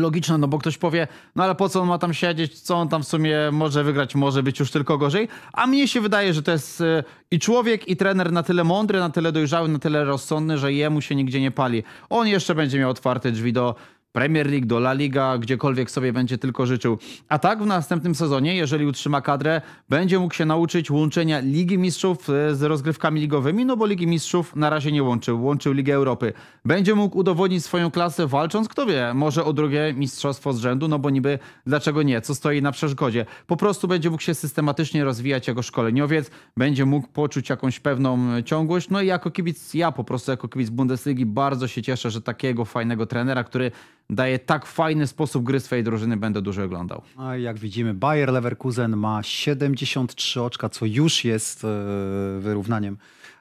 logiczne, no bo ktoś powie, no ale po co on ma tam siedzieć, co on tam w sumie może wygrać, może być już tylko gorzej. A mnie się wydaje, że to jest y, i człowiek, i trener na tyle mądry, na tyle dojrzały, na tyle rozsądny, że jemu się nigdzie nie pali. On jeszcze będzie miał otwarte drzwi do Premier League, do La Liga, gdziekolwiek sobie będzie tylko życzył. A tak w następnym sezonie, jeżeli utrzyma kadrę, będzie mógł się nauczyć łączenia Ligi Mistrzów e, z rozgrywkami ligowymi, no bo Ligi Mistrzów na razie nie łączył, łączył Ligę Europy. Będzie mógł udowodnić swoją klasę walcząc, kto wie, może o drugie mistrzostwo z rzędu, no bo niby dlaczego nie, co stoi na przeszkodzie. Po prostu będzie mógł się systematycznie rozwijać jako szkoleniowiec, będzie mógł poczuć jakąś pewną ciągłość, no i jako kibic, ja po prostu jako kibic Bundesligi bardzo się cieszę, że takiego fajnego trenera, który daje tak fajny sposób gry swojej drużyny, będę dużo oglądał. A no jak widzimy, Bayer Leverkusen ma 73 oczka, co już jest e, wyrównaniem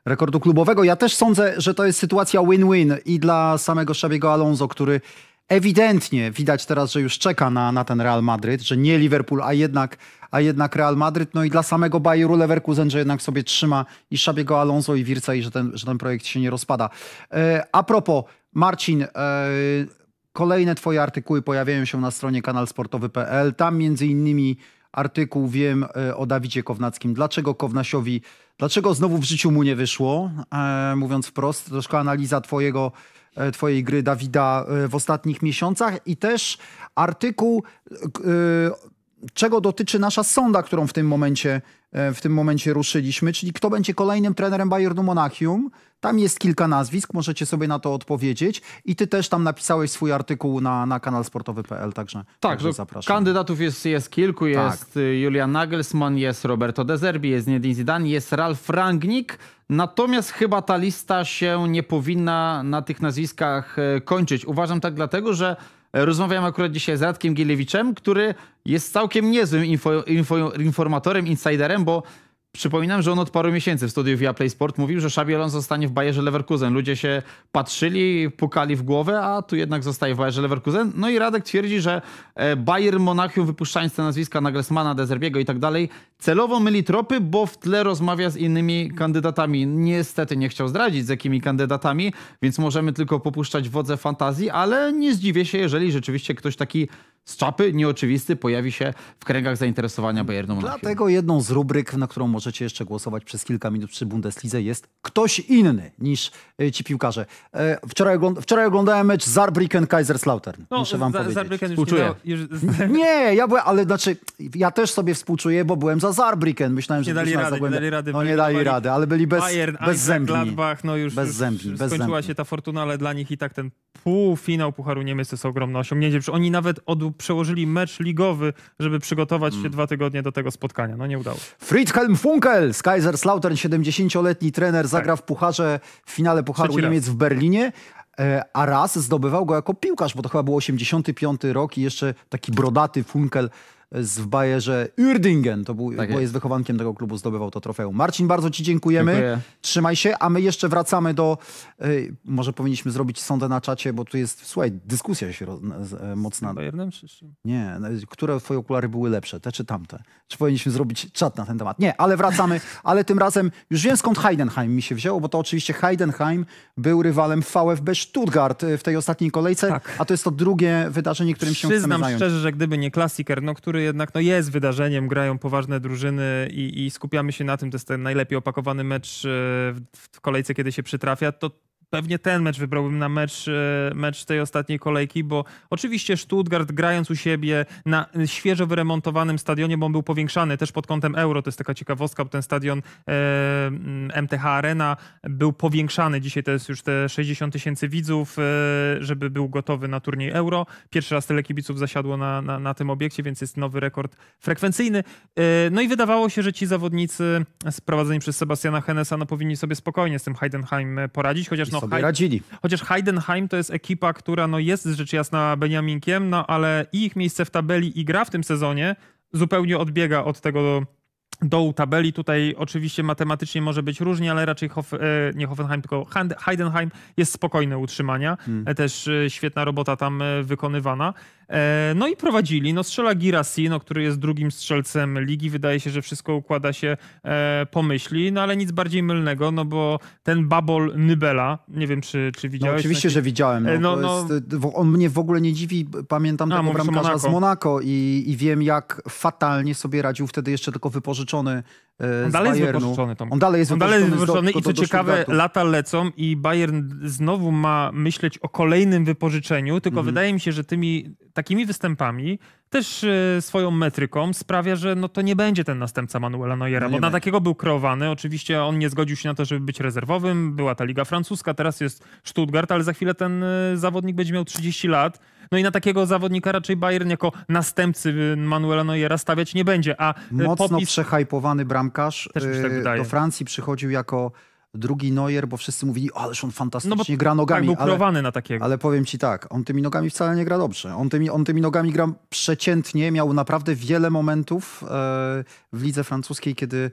rekordu klubowego. Ja też sądzę, że to jest sytuacja win-win i dla samego Szabiego Alonso, który ewidentnie widać teraz, że już czeka na, na ten Real Madryt, że nie Liverpool, a jednak, a jednak Real Madryt. No i dla samego Bayeru Leverkusen, że jednak sobie trzyma i Szabiego Alonso i Wirca i że ten, że ten projekt się nie rozpada. E, a propos, Marcin, e, Kolejne Twoje artykuły pojawiają się na stronie kanalsportowy.pl. Tam między innymi artykuł wiem e, o Dawidzie Kownackim. Dlaczego Kownasiowi, dlaczego znowu w życiu mu nie wyszło? E, mówiąc wprost, troszkę analiza twojego, e, twojej gry Dawida w ostatnich miesiącach i też artykuł, czego dotyczy nasza sonda, którą w tym momencie E, w tym momencie ruszyliśmy, czyli kto będzie kolejnym trenerem Bayernu Monachium. Tam jest kilka nazwisk, możecie sobie na to odpowiedzieć. I ty też tam napisałeś swój artykuł na, na kanal sportowy.pl, także, tak, także no, zapraszam. Kandydatów jest, jest kilku, tak. jest tak. Julian Nagelsmann, jest Roberto De Zerbi, jest Niedin Zidane, jest Ralf Rangnick. Natomiast chyba ta lista się nie powinna na tych nazwiskach y, kończyć. Uważam tak dlatego, że E, Rozmawiam akurat dzisiaj z Radkiem Gielewiczem, który jest całkiem niezłym info, info, informatorem, insiderem, bo Przypominam, że on od paru miesięcy w studiu Via Play Sport mówił, że Xabi Alonso zostanie w Bayerze Leverkusen. Ludzie się patrzyli, pukali w głowę, a tu jednak zostaje w Bayerze Leverkusen. No i Radek twierdzi, że e, Bayern Monachium wypuszczając te nazwiska Nagelsmana, Dezerbiego i tak dalej, celowo myli tropy, bo w tle rozmawia z innymi kandydatami. Niestety nie chciał zdradzić z jakimi kandydatami, więc możemy tylko popuszczać wodze fantazji, ale nie zdziwię się, jeżeli rzeczywiście ktoś taki z czapy, nieoczywisty pojawi się w kręgach zainteresowania Bayernu Monachium. Dlatego jedną z rubryk, na którą możemy możecie jeszcze głosować przez kilka minut przy Bundeslidze, jest ktoś inny niż e, ci piłkarze. E, wczoraj, ogląda, wczoraj oglądałem mecz Zarbriken Kaiserslautern. No, muszę wam za, powiedzieć. Zarbriken współczuję. Nie, już... [LAUGHS] nie, ja byłem, ale znaczy ja też sobie współczuję, bo byłem za Zarbriken. Myślałem, że nie dali, rady, nie dali rady. No nie dali rady, ale byli bez, Bayern, bez zębni. Gladbach, no już, bez zębni, już, już bez skończyła zębni. się ta fortuna, ale dla nich i tak ten półfinał Pucharu Niemiec to jest ogromne osiągnięcie. oni nawet od, przełożyli mecz ligowy, żeby przygotować mm. się dwa tygodnie do tego spotkania. No nie udało Friedhelm Funkel z Kaiserslautern, 70-letni trener, tak. zagra w Pucharze, w finale Pucharu Trzeci Niemiec raz. w Berlinie. E, a raz zdobywał go jako piłkarz, bo to chyba był 85 rok i jeszcze taki brodaty Funkel z, w Bayerze to był, tak bo jest wychowankiem tego klubu, zdobywał to trofeum. Marcin, bardzo ci dziękujemy. Dziękuję. Trzymaj się, a my jeszcze wracamy do, y, może powinniśmy zrobić sondę na czacie, bo tu jest, słuchaj, dyskusja się roz, y, mocna. Bayernem czy Nie, no, które twoje okulary były lepsze, te czy tamte? Czy powinniśmy zrobić czat na ten temat? Nie, ale wracamy, [LAUGHS] ale tym razem już wiem skąd Heidenheim mi się wziął, bo to oczywiście Heidenheim był rywalem VfB Stuttgart y, w tej ostatniej kolejce, tak. a to jest to drugie wydarzenie, którym się chcemy zająć. Przyznam szczerze, że gdyby nie klasiker, no który jednak no, jest wydarzeniem, grają poważne drużyny i, i skupiamy się na tym, to jest ten najlepiej opakowany mecz e, w, w kolejce, kiedy się przytrafia, to pewnie ten mecz wybrałbym na mecz, e, mecz tej ostatniej kolejki, bo oczywiście Stuttgart grając u siebie na świeżo wyremontowanym stadionie, bo on był powiększany też pod kątem euro, to jest taka ciekawostka, bo ten stadion e, MTH Arena był powiększany, dzisiaj to jest już te 60 tysięcy widzów, e, żeby był gotowy na turniej euro. Pierwszy raz tyle kibiców zasiadło na, na, na tym obiekcie, więc jest nowy rekord frekwencyjny. No i wydawało się, że ci zawodnicy sprowadzeni przez Sebastiana Hennesa no powinni sobie spokojnie z tym Heidenheim poradzić, chociaż no sobie radzili. Chociaż Heidenheim to jest ekipa, która no jest rzecz jasna Beniaminkiem, no ale ich miejsce w tabeli i gra w tym sezonie zupełnie odbiega od tego dołu tabeli. Tutaj oczywiście matematycznie może być różnie, ale raczej Hof, e, nie Hoffenheim, tylko Heidenheim jest spokojne utrzymania. Hmm. E, też e, świetna robota tam wykonywana. E, no i prowadzili. No strzela no który jest drugim strzelcem ligi. Wydaje się, że wszystko układa się e, po myśli, no ale nic bardziej mylnego, no bo ten babol Nybela, nie wiem czy, czy no, widziałeś. No, oczywiście, znaczy... że widziałem. No, e, no, no, jest, on mnie w ogóle nie dziwi. Pamiętam A, tego bramkarza Monaco. z Monako i, i wiem jak fatalnie sobie radził wtedy jeszcze tylko wypożyczony on dalej Bayernu. jest wypożyczony. On dalej jest on wypożyczony, dalej jest wypożyczony do, i co ciekawe, Stuttgartu. lata lecą i Bayern znowu ma myśleć o kolejnym wypożyczeniu, tylko mm -hmm. wydaje mi się, że tymi takimi występami też e, swoją metryką sprawia, że no to nie będzie ten następca Manuela Neuera, no bo na będzie. takiego był kreowany. Oczywiście on nie zgodził się na to, żeby być rezerwowym. Była ta Liga Francuska, teraz jest Stuttgart, ale za chwilę ten e, zawodnik będzie miał 30 lat. No i na takiego zawodnika raczej Bayern jako następcy e, Manuela Neuera stawiać nie będzie. A Mocno popis... przehajpowany bramkarz tak do Francji przychodził jako drugi Neuer, bo wszyscy mówili, o, ależ on no fantastycznie no gra nogami. Tak, był kurowany ale, na takiego. Ale powiem ci tak, on tymi nogami wcale nie gra dobrze. On tymi, on tymi nogami gra przeciętnie, miał naprawdę wiele momentów e, w lidze francuskiej, kiedy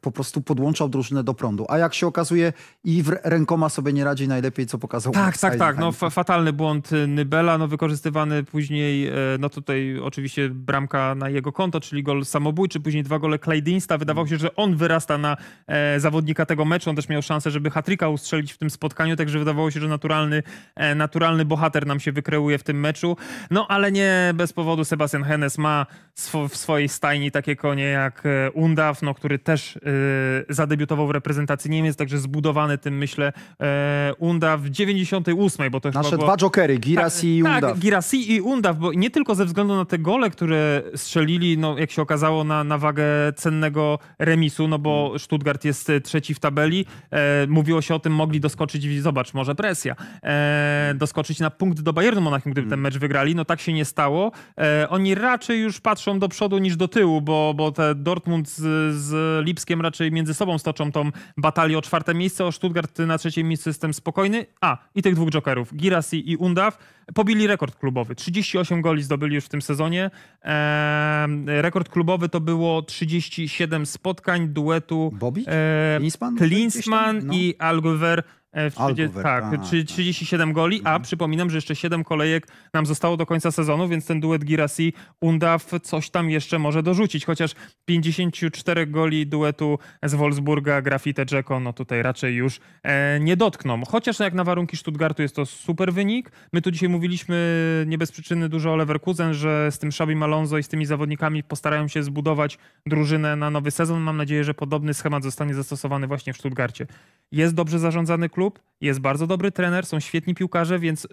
po prostu podłączał drużynę do prądu. A jak się okazuje, i rękoma sobie nie radzi najlepiej, co pokazał. Tak, tak, tak. No, fa fatalny błąd y, Nybela, no, wykorzystywany później, y, no tutaj oczywiście bramka na jego konto, czyli gol samobójczy, później dwa gole Klejdinsta. Wydawało się, że on wyrasta na e, zawodnika tego meczu. On też miał szansę, żeby hatryka ustrzelić w tym spotkaniu, także wydawało się, że naturalny, e, naturalny bohater nam się wykreuje w tym meczu. No ale nie bez powodu Sebastian Hennes ma sw w swojej stajni takie konie jak e, Undav, no, który też Y, zadebiutował w reprezentacji Niemiec, także zbudowany tym, myślę, e, Unda w 98, bo to Nasze było... dwa jokery, Giras tak, tak i Unda. Tak, Giras i Undaw, bo nie tylko ze względu na te gole, które strzelili, no jak się okazało, na, na wagę cennego remisu, no bo mm. Stuttgart jest e, trzeci w tabeli. E, mówiło się o tym, mogli doskoczyć, i zobacz, może presja, e, doskoczyć na punkt do Bayernu Monachium, gdyby mm. ten mecz wygrali. No tak się nie stało. E, oni raczej już patrzą do przodu niż do tyłu, bo, bo te Dortmund z, z Lipskiem Lipskiem raczej między sobą stoczą tą batalię o czwarte miejsce, o Stuttgart na trzecie miejsce jestem spokojny. A, i tych dwóch jokerów, Girassi i Undaw, pobili rekord klubowy. 38 goli zdobyli już w tym sezonie. Eee, rekord klubowy to było 37 spotkań duetu Bobby? Eee, Klinsman, no. i Alguver E, w 30, tak, a, 37 goli, a mhm. przypominam, że jeszcze 7 kolejek nam zostało do końca sezonu, więc ten duet Girasi Undaw coś tam jeszcze może dorzucić, chociaż 54 goli duetu z Wolfsburga Grafite Dzeko, no tutaj raczej już e, nie dotkną. Chociaż no jak na warunki Stuttgartu jest to super wynik. My tu dzisiaj mówiliśmy nie bez przyczyny dużo o Leverkusen, że z tym Szabim Malonzo i z tymi zawodnikami postarają się zbudować drużynę na nowy sezon. Mam nadzieję, że podobny schemat zostanie zastosowany właśnie w Stuttgarcie. Jest dobrze zarządzany klub klub, jest bardzo dobry trener, są świetni piłkarze, więc y,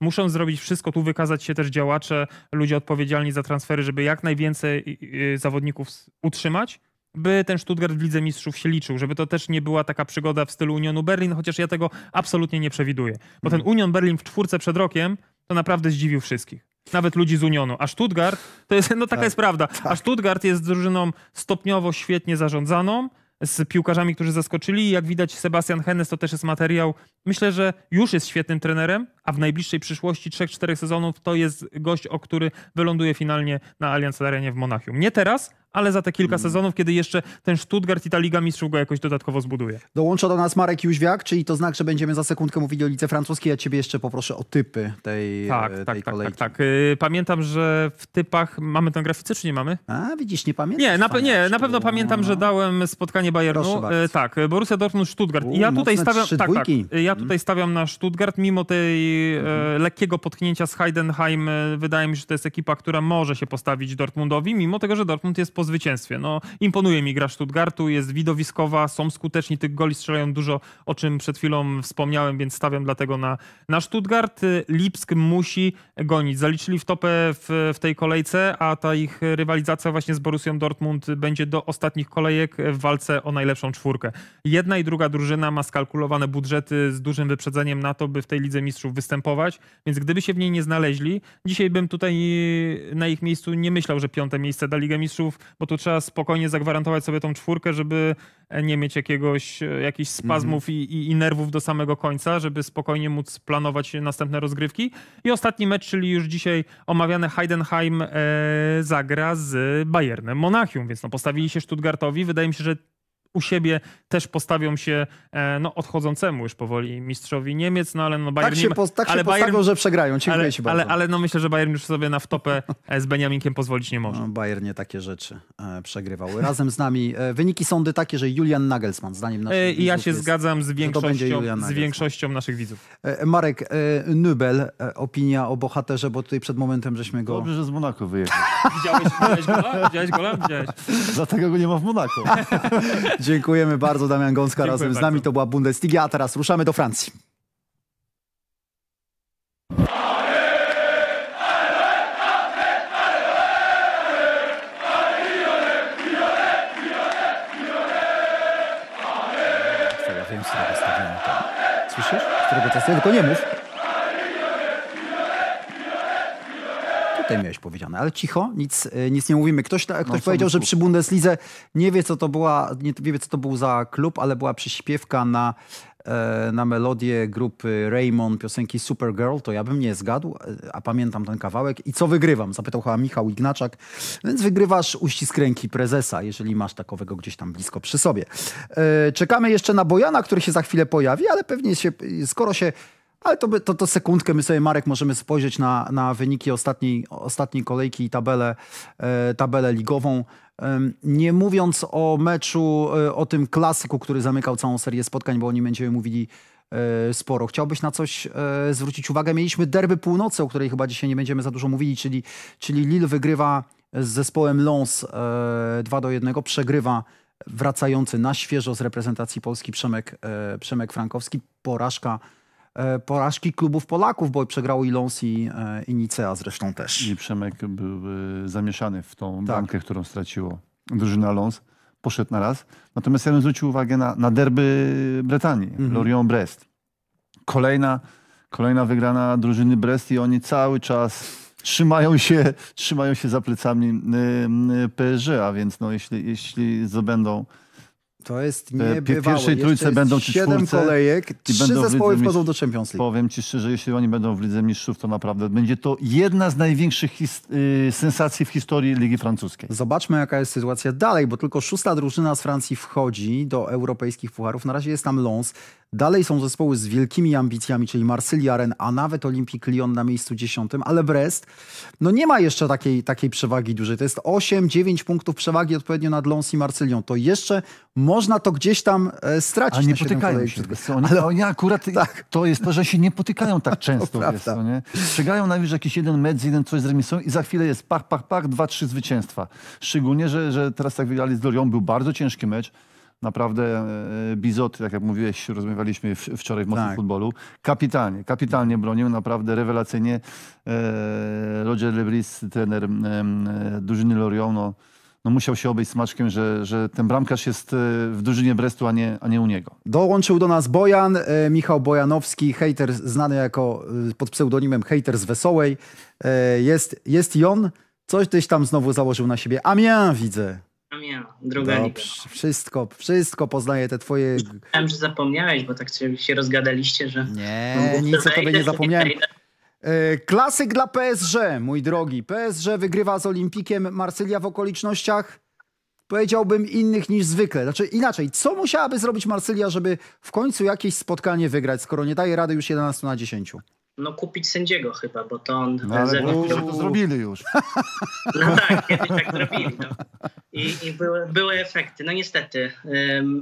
muszą zrobić wszystko, tu wykazać się też działacze, ludzie odpowiedzialni za transfery, żeby jak najwięcej y, y zawodników utrzymać, by ten Stuttgart w Lidze Mistrzów się liczył, żeby to też nie była taka przygoda w stylu Unionu Berlin, chociaż ja tego absolutnie nie przewiduję. Bo ten mhm. Union Berlin w czwórce przed rokiem to naprawdę zdziwił wszystkich nawet ludzi z Unionu. A Stuttgart, to jest, no taka tak, jest prawda, tak. a Stuttgart jest drużyną stopniowo świetnie zarządzaną, z piłkarzami, którzy zaskoczyli. Jak widać, Sebastian Hennes to też jest materiał. Myślę, że już jest świetnym trenerem, a w najbliższej przyszłości 3-4 sezonów to jest gość, o który wyląduje finalnie na Allianz Arenie w Monachium. Nie teraz, ale za te kilka mhm. sezonów, kiedy jeszcze ten Stuttgart i ta Liga Mistrzów go jakoś dodatkowo zbuduje. Dołącza do nas Marek Jóźwiak, czyli to znak, że będziemy za sekundkę mówili o Lice Francuskiej. Ja ciebie jeszcze poproszę o typy tej, e, tak, tak, tak, tak, kolejki. Tak, tak, tak. Pamiętam, że w typach mamy ten graficy, czy nie mamy? A, widzisz, nie pamiętam. Nie, na, nie, na pewno pamiętam, że dałem spotkanie Bayernu. E, tak, Borussia Dortmund, Stuttgart. Tak, ja tutaj stawiam, tak, tak, ja tutaj stawiam na Stuttgart, mimo tej e, mhm. lekkiego potknięcia z Heidenheim. Wydaje mi się, że to jest ekipa, która może się postawić Dortmundowi, mimo tego, że Dortmund jest po zwycięstwie. No, imponuje mi gra Stuttgartu, jest widowiskowa, są skuteczni, tych goli strzelają dużo, o czym przed chwilą wspomniałem, więc stawiam dlatego na, na Stuttgart. Lipsk musi gonić. Zaliczyli w topę w, w tej kolejce, a ta ich rywalizacja właśnie z Borussią Dortmund będzie do ostatnich kolejek w walce o najlepszą czwórkę. Jedna i druga drużyna ma skalkulowane budżety z dużym wyprzedzeniem na to, by w tej Lidze Mistrzów występować, więc gdyby się w niej nie znaleźli, dzisiaj bym tutaj na ich miejscu nie myślał, że piąte miejsce da Ligę Mistrzów bo tu trzeba spokojnie zagwarantować sobie tą czwórkę, żeby nie mieć jakiegoś, e, jakichś spazmów mm i, i, nerwów do samego końca, żeby spokojnie móc planować następne rozgrywki. I ostatni mecz, czyli już dzisiaj omawiany Heidenheim e, zagra z Bayernem Monachium, więc no, postawili się Stuttgartowi. Wydaje mi się, że u siebie też postawią się e, no, odchodzącemu już powoli mistrzowi Niemiec, no ale no Bayern... Tak się, po, tak ale Bayern, postawią, że przegrają, dziękuję ale, ci bardzo. Ale, ale no myślę, że Bayern już sobie na wtopę e, z Beniaminkiem pozwolić nie może. No, Bayern nie takie rzeczy e, przegrywał. Razem z nami wyniki sądy takie, że Julian Nagelsmann, zdaniem naszych I widzów Ja się jest, zgadzam z większością, z większością naszych widzów. Marek Nübel, opinia o bohaterze, bo tutaj przed momentem żeśmy go... Dobrze, że z Monako wyjechał. [LAUGHS] Widziałeś, widziałeś gola? Widziałeś gola? Widziałeś. Dlatego go nie ma w Monako. [LAUGHS] Dziękujemy bardzo, Damian Gąska Dziękuję razem bardzo. z nami. To była Bundesliga, a teraz ruszamy do Francji. Tak. Słyszysz? Którego czasu? Tylko nie mów. tutaj miałeś powiedziane, ale cicho, nic, e, nic nie mówimy. Ktoś, ktoś no, powiedział, że przy Bundeslidze nie wie, co to była, nie wie, co to był za klub, ale była przyśpiewka na, e, na melodię grupy Raymond piosenki Supergirl, to ja bym nie zgadł, e, a pamiętam ten kawałek. I co wygrywam? Zapytał chyba Michał Ignaczak. Więc wygrywasz uścisk ręki prezesa, jeżeli masz takowego gdzieś tam blisko przy sobie. Czekamy jeszcze na Bojana, który się za chwilę pojawi, ale pewnie się, skoro się ale to, to, to sekundkę my sobie, Marek, możemy spojrzeć na, na wyniki ostatniej, ostatniej kolejki i tabelę, e, tabelę ligową. Nie mówiąc o meczu, e, o tym klasyku, który zamykał całą serię spotkań, bo o nim będziemy mówili e, sporo. Chciałbyś na coś zwrócić uwagę? Mieliśmy derby północy, o której chyba dzisiaj nie będziemy za dużo mówili, czyli, czyli Lille wygrywa z zespołem Lons 2 do 1, przegrywa wracający na świeżo z reprezentacji Polski Przemek, Przemek Frankowski. Porażka E, porażki klubów Polaków, bo przegrało i Lons i, e, i Nicea zresztą też. I Przemek był e, zamieszany w tą tak. bankę, którą straciło drużyna Lons. Poszedł na raz. Natomiast ja bym zwrócił uwagę na, na derby Brytanii, mhm. Lorient-Brest. Kolejna, kolejna wygrana drużyny Brest i oni cały czas trzymają się, trzymają się za plecami y, y, PSG, a więc no, jeśli, jeśli zdobędą to jest e, niebywałe. W pierwszej trójce będą czy siedem kolejek, trzy zespoły wchodzą do Champions League. Powiem ci szczerze, jeśli oni będą w Lidze Mistrzów, to naprawdę będzie to jedna z największych y, sensacji w historii Ligi Francuskiej. Zobaczmy, jaka jest sytuacja dalej, bo tylko szósta drużyna z Francji wchodzi do europejskich pucharów. Na razie jest tam Lons. Dalej są zespoły z wielkimi ambicjami, czyli Marsylia Ren, a nawet Olympic Lyon na miejscu 10, ale Brest no nie ma jeszcze takiej, takiej przewagi dużej. To jest 8-9 punktów przewagi odpowiednio nad Lons i Marsylią. To jeszcze można to gdzieś tam e, stracić. A nie potykają się. Oni, ale... oni akurat tak. to jest to, że się nie potykają tak [LAUGHS] często. To Strzegają najwyżej jakiś jeden mecz, jeden coś z remisą i za chwilę jest pach, pach, pach, dwa, trzy zwycięstwa. Szczególnie, że, że teraz tak wygrali z Lorią, był bardzo ciężki mecz naprawdę e, e, Bizoty, tak jak mówiłeś, rozmawialiśmy wczoraj w mocy tak. Futbolu, kapitalnie, kapitalnie bronił, naprawdę rewelacyjnie. E, Roger Lebris, trener drużyny Lorient, no, no musiał się obejść smaczkiem, że, że ten bramkarz jest w drużynie Brestu, a nie, a nie u niego. Dołączył do nas Bojan, Michał Bojanowski, hejter znany jako pod pseudonimem hejter z Wesołej. Jest, jest i on. Coś tyś tam znowu założył na siebie. Amien widzę. Ja, druga Dobrze, liga. Wszystko, wszystko poznaję te twoje... Myślałem, że zapomniałeś, bo tak się rozgadaliście, że... Nie, no, nic o tobie nie zapomniałem. E, klasyk dla PSG, mój drogi. PSG wygrywa z Olimpikiem Marsylia w okolicznościach, powiedziałbym, innych niż zwykle. Znaczy inaczej, co musiałaby zrobić Marsylia, żeby w końcu jakieś spotkanie wygrać, skoro nie daje rady już 11 na 10? no, kupić sędziego chyba, bo to on... No, ale to zrobili już. [LAUGHS] No tak, kiedyś tak zrobili. No. I, i były, były, efekty. No niestety,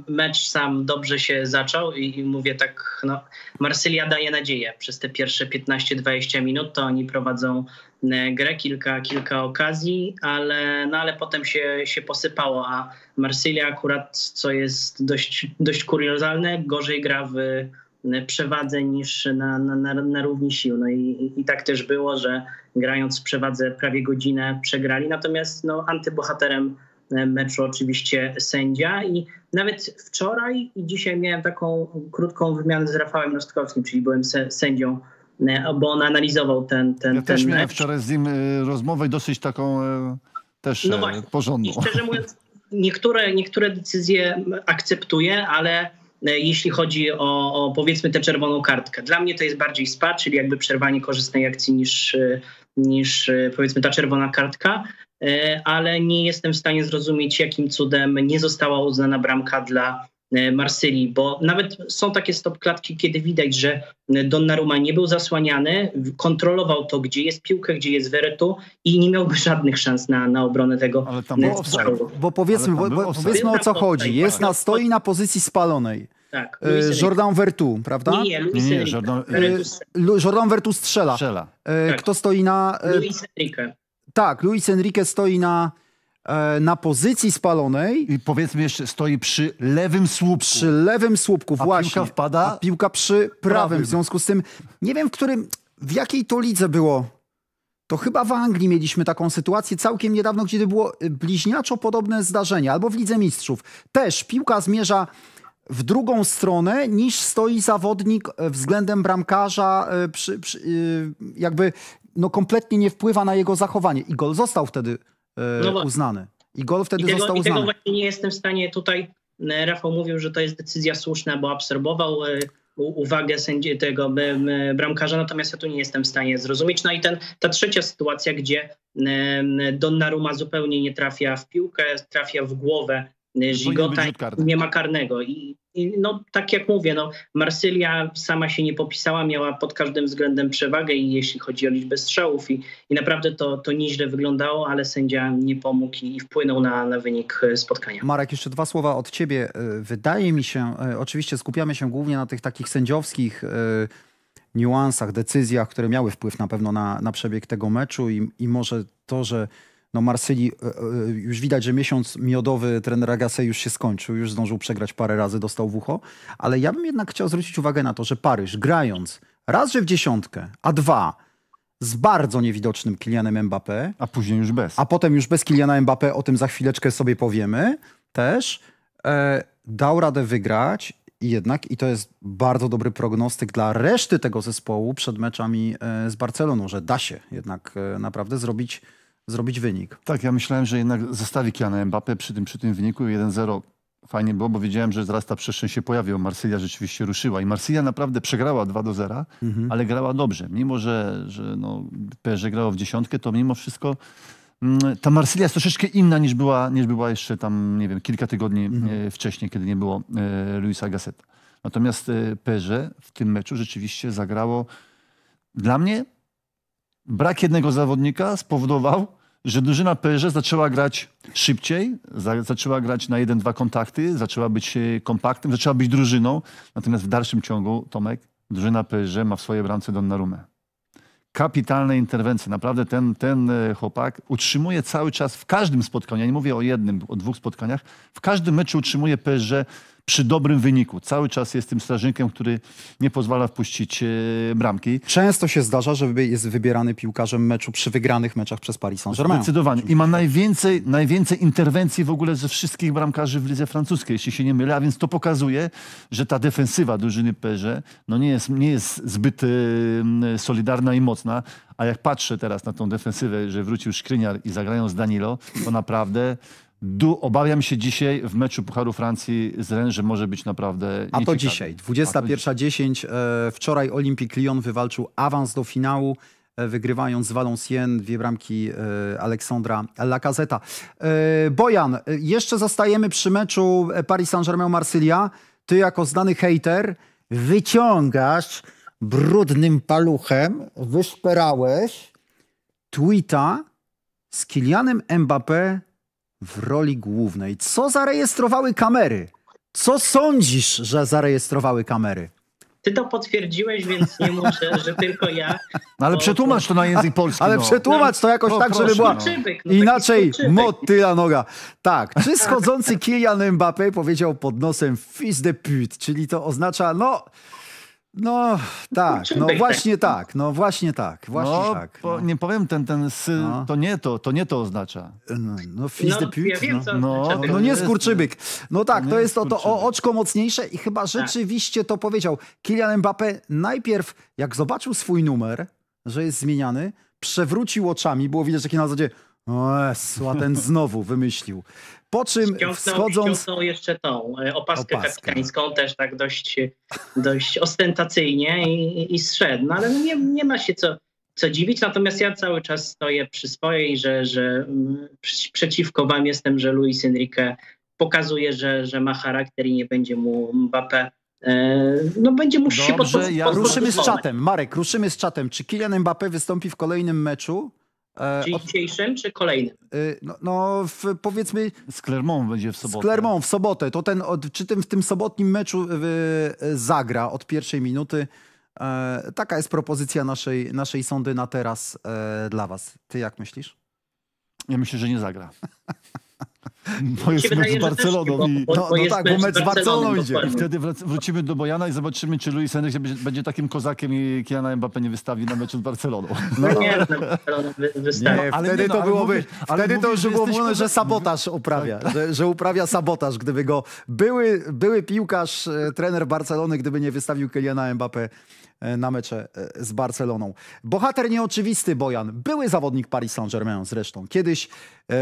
mecz sam dobrze się zaczął i, i mówię tak, no, Marsylia daje nadzieję. Przez te pierwsze 15-20 minut to oni prowadzą e, grę, kilka, kilka okazji, ale, no, ale potem się, się posypało, a Marsylia akurat, co jest dość, dość kuriozalne, gorzej gra w E, przewadze niż na, na, na równi sił. No i, i tak też było, że grając w przewadze prawie godzinę przegrali, natomiast no, antybohaterem e, meczu oczywiście sędzia i nawet wczoraj i dzisiaj miałem taką krótką wymianę z Rafałem Rostkowskim, czyli byłem sędzią e, bo on analizował ten, ten, ja ten też miałem mecz. wczoraj z nim rozmowę dosyć taką też no porządną. I szczerze mówiąc, niektóre, niektóre decyzje akceptuję, ale E, jeśli chodzi o, o, powiedzmy tę czerwoną kartkę. Dla mnie to jest bardziej SPA, czyli jakby przerwanie korzystnej akcji niż, e, niż e, powiedzmy ta czerwona kartka, ale nie jestem w stanie zrozumieć, jakim cudem nie została uznana bramka dla E, Marsylii, bo nawet są takie stopklatki, kiedy widać, że e, Donnarumma nie był zasłaniany, kontrolował to, gdzie jest piłkę, gdzie jest Weretu i nie miałby żadnych szans na, na obronę tego Ale tam było e, Bo powiedzmy, powiedzmy o co chodzi. Jest na, stoi na pozycji spalonej. Tak, Jordan Vertu, prawda? Nie, Luis nie, Jordan, Jordan Vertu strzela. strzela. Tak. Kto tak. stoi na... Luis Enrique. Tak, Luis Enrique stoi na E, na pozycji spalonej. I powiedzmy jeszcze stoi przy lewym słupku. Przy lewym słupku, a właśnie. piłka wpada? A piłka przy prawym. prawym. W związku z tym nie wiem, w którym, w jakiej to lidze było. To chyba w Anglii mieliśmy taką sytuację całkiem niedawno, gdzie było y, bliźniaczo podobne zdarzenie, albo w Lidze Mistrzów. Też piłka zmierza w drugą stronę niż stoi zawodnik e, względem bramkarza, e, przy, przy, y, jakby no kompletnie nie wpływa na jego zachowanie. I gol został wtedy no e, uznany. I gol wtedy I tego, został uznany. I tego właśnie nie jestem w stanie tutaj, e, Rafał mówił, że to jest decyzja słuszna, bo absorbował e, uwagę sędzie tego bramkarza, natomiast ja tu nie jestem w stanie zrozumieć. No i ten, ta trzecia sytuacja, gdzie Donnarumma zupełnie nie trafia w piłkę, trafia w głowę Y, Żigota nie ma karnego. I, I, no, tak jak mówię, no, Marsylia sama się nie popisała, miała pod każdym względem przewagę, i jeśli chodzi o liczbę strzałów. I, i naprawdę to, to nieźle wyglądało, ale sędzia nie pomógł i, i wpłynął na, na wynik e, spotkania. Marek, jeszcze dwa słowa od ciebie. E, wydaje mi się, e, oczywiście skupiamy się głównie na tych takich sędziowskich niuansach, decyzjach, które miały wpływ na pewno na, na przebieg tego meczu i, i może to, że no Marsylii e, e, już widać, że miesiąc miodowy trenera Gasset już się skończył, już zdążył przegrać parę razy, dostał w ucho, ale ja bym jednak chciał zwrócić uwagę na to, że Paryż grając raz, że w dziesiątkę, a dwa z bardzo niewidocznym Kilianem Mbappé. A później już bez. A potem już bez Kiliana Mbappé, o tym za chwileczkę sobie powiemy też. E, dał radę wygrać jednak i to jest bardzo dobry prognostyk dla reszty tego zespołu przed meczami e, z Barceloną, że da się jednak naprawdę zrobić zrobić wynik. Tak, ja myślałem, że jednak zostawi Kiana Mbappe przy tym, przy tym wyniku 1-0 fajnie było, bo wiedziałem, że zaraz ta przestrzeń się pojawi, bo Marsylia rzeczywiście ruszyła. I Marsylia naprawdę przegrała 2 0, mhm. ale grała dobrze. Mimo, że, że no, PSG grało w dziesiątkę, to mimo wszystko mm, ta Marsylia jest troszeczkę inna niż była, niż była jeszcze tam, nie wiem, kilka tygodni mhm. E, wcześniej, kiedy nie było e, Luisa Gasseta. Natomiast e, PSG w tym meczu rzeczywiście zagrało dla mnie brak jednego zawodnika spowodował, że drużyna PSG zaczęła grać szybciej, zaczęła grać na jeden, dwa kontakty, zaczęła być e, kompaktem, zaczęła być drużyną. Natomiast w dalszym ciągu, Tomek, drużyna PSG ma w swojej bramce Donnarumę. Kapitalne interwencje. Naprawdę ten, ten e, chłopak utrzymuje cały czas w każdym spotkaniu, ja nie mówię o jednym, o dwóch spotkaniach, w każdym meczu utrzymuje PSG przy dobrym wyniku. Cały czas jest tym strażnikiem, który nie pozwala wpuścić e, bramki. Często się zdarza, że jest wybierany piłkarzem meczu przy wygranych meczach przez Paris Saint-Germain. Zdecydowanie. I ma najwięcej, najwięcej interwencji w ogóle ze wszystkich bramkarzy w lidze francuskiej, jeśli się nie mylę, a więc to pokazuje, że ta defensywa drużyny PSG no nie, jest, nie jest zbyt e, solidarna i mocna, a jak patrzę teraz na tą defensywę, że wrócił Szkryniar i zagrają z Danilo, to naprawdę Du, obawiam się dzisiaj w meczu Pucharu Francji z Rennes, że może być naprawdę. A to dzisiaj, 21.10. E, wczoraj Olympique Lyon wywalczył awans do finału, e, wygrywając z Valenciennes dwie bramki e, Aleksandra Lacazeta. Bojan, jeszcze zostajemy przy meczu Paris Saint-Germain-Marsylia. Ty, jako znany hater, wyciągasz brudnym paluchem, wyszperałeś tweeta z Kilianem Mbappé w roli głównej. Co zarejestrowały kamery? Co sądzisz, że zarejestrowały kamery? Ty to potwierdziłeś, więc nie muszę, że tylko ja. No ale bo, przetłumacz to na język [LAUGHS] polski. Ale no. przetłumacz to jakoś no, tak, proszę, żeby była no. no inaczej motyla noga. Tak, czy schodzący Kylian Mbappé powiedział pod nosem fils de pute, czyli to oznacza, no... No tak, no właśnie tak, no właśnie tak, właśnie no, tak. No. Po, nie powiem, ten, ten sy, no. to nie to, to nie to oznacza. No, no fils pute. No, ja wiem, no, no. no, nie skurczybyk. No tak, no to, to jest to, to o, oczko mocniejsze i chyba tak. rzeczywiście to powiedział. Kylian Mbappe najpierw, jak zobaczył swój numer, że jest zmieniany, przewrócił oczami, było widać takie na zasadzie, o Jezu, a ten [LAUGHS] znowu wymyślił. Po czym ściągnął, wschodząc... jeszcze tą e, opaskę, opaskę kapitańską, też tak dość, e, dość ostentacyjnie i, i zszedł. No ale nie, nie ma się co, co dziwić, natomiast ja cały czas stoję przy swojej, że, że mm, przeciwko wam jestem, że Luis Enrique pokazuje, że, że ma charakter i nie będzie mu Mbappé e, no będzie musi się pod, prostu ja ruszymy z czatem. Marek, ruszymy z czatem. Czy Kylian Mbappé wystąpi w kolejnym meczu? Czyli e, od... dzisiejszym czy kolejnym? E, no, no w, powiedzmy. Z Clermont będzie w sobotę. Z Clermont w sobotę. To ten, czy tym w tym sobotnim meczu e, zagra od pierwszej minuty? taka jest propozycja naszej, naszej sądy na teraz dla Was. Ty jak myślisz? Ja myślę, że nie zagra. [LAUGHS] Bo jest mecz z Barceloną. I... No, no tak, bo mecz z Barceloną idzie. I wtedy wrócimy do Bojana i zobaczymy, czy Luis Enrique będzie, będzie, takim kozakiem i Kiana Mbappé nie wystawi na meczu z Barceloną. No, [LAUGHS] nie, Nie, ale wtedy nie, no, to ale byłoby, mówisz, ale wtedy mówisz, to już że było mówione, że sabotaż tak. uprawia, tak. że, że, uprawia sabotaż, gdyby go były, były piłkarz, e, trener Barcelony, gdyby nie wystawił Kyliana Mbappé E, na mecze e, z Barceloną. Bohater nieoczywisty Bojan, były zawodnik Paris Saint-Germain zresztą. Kiedyś e,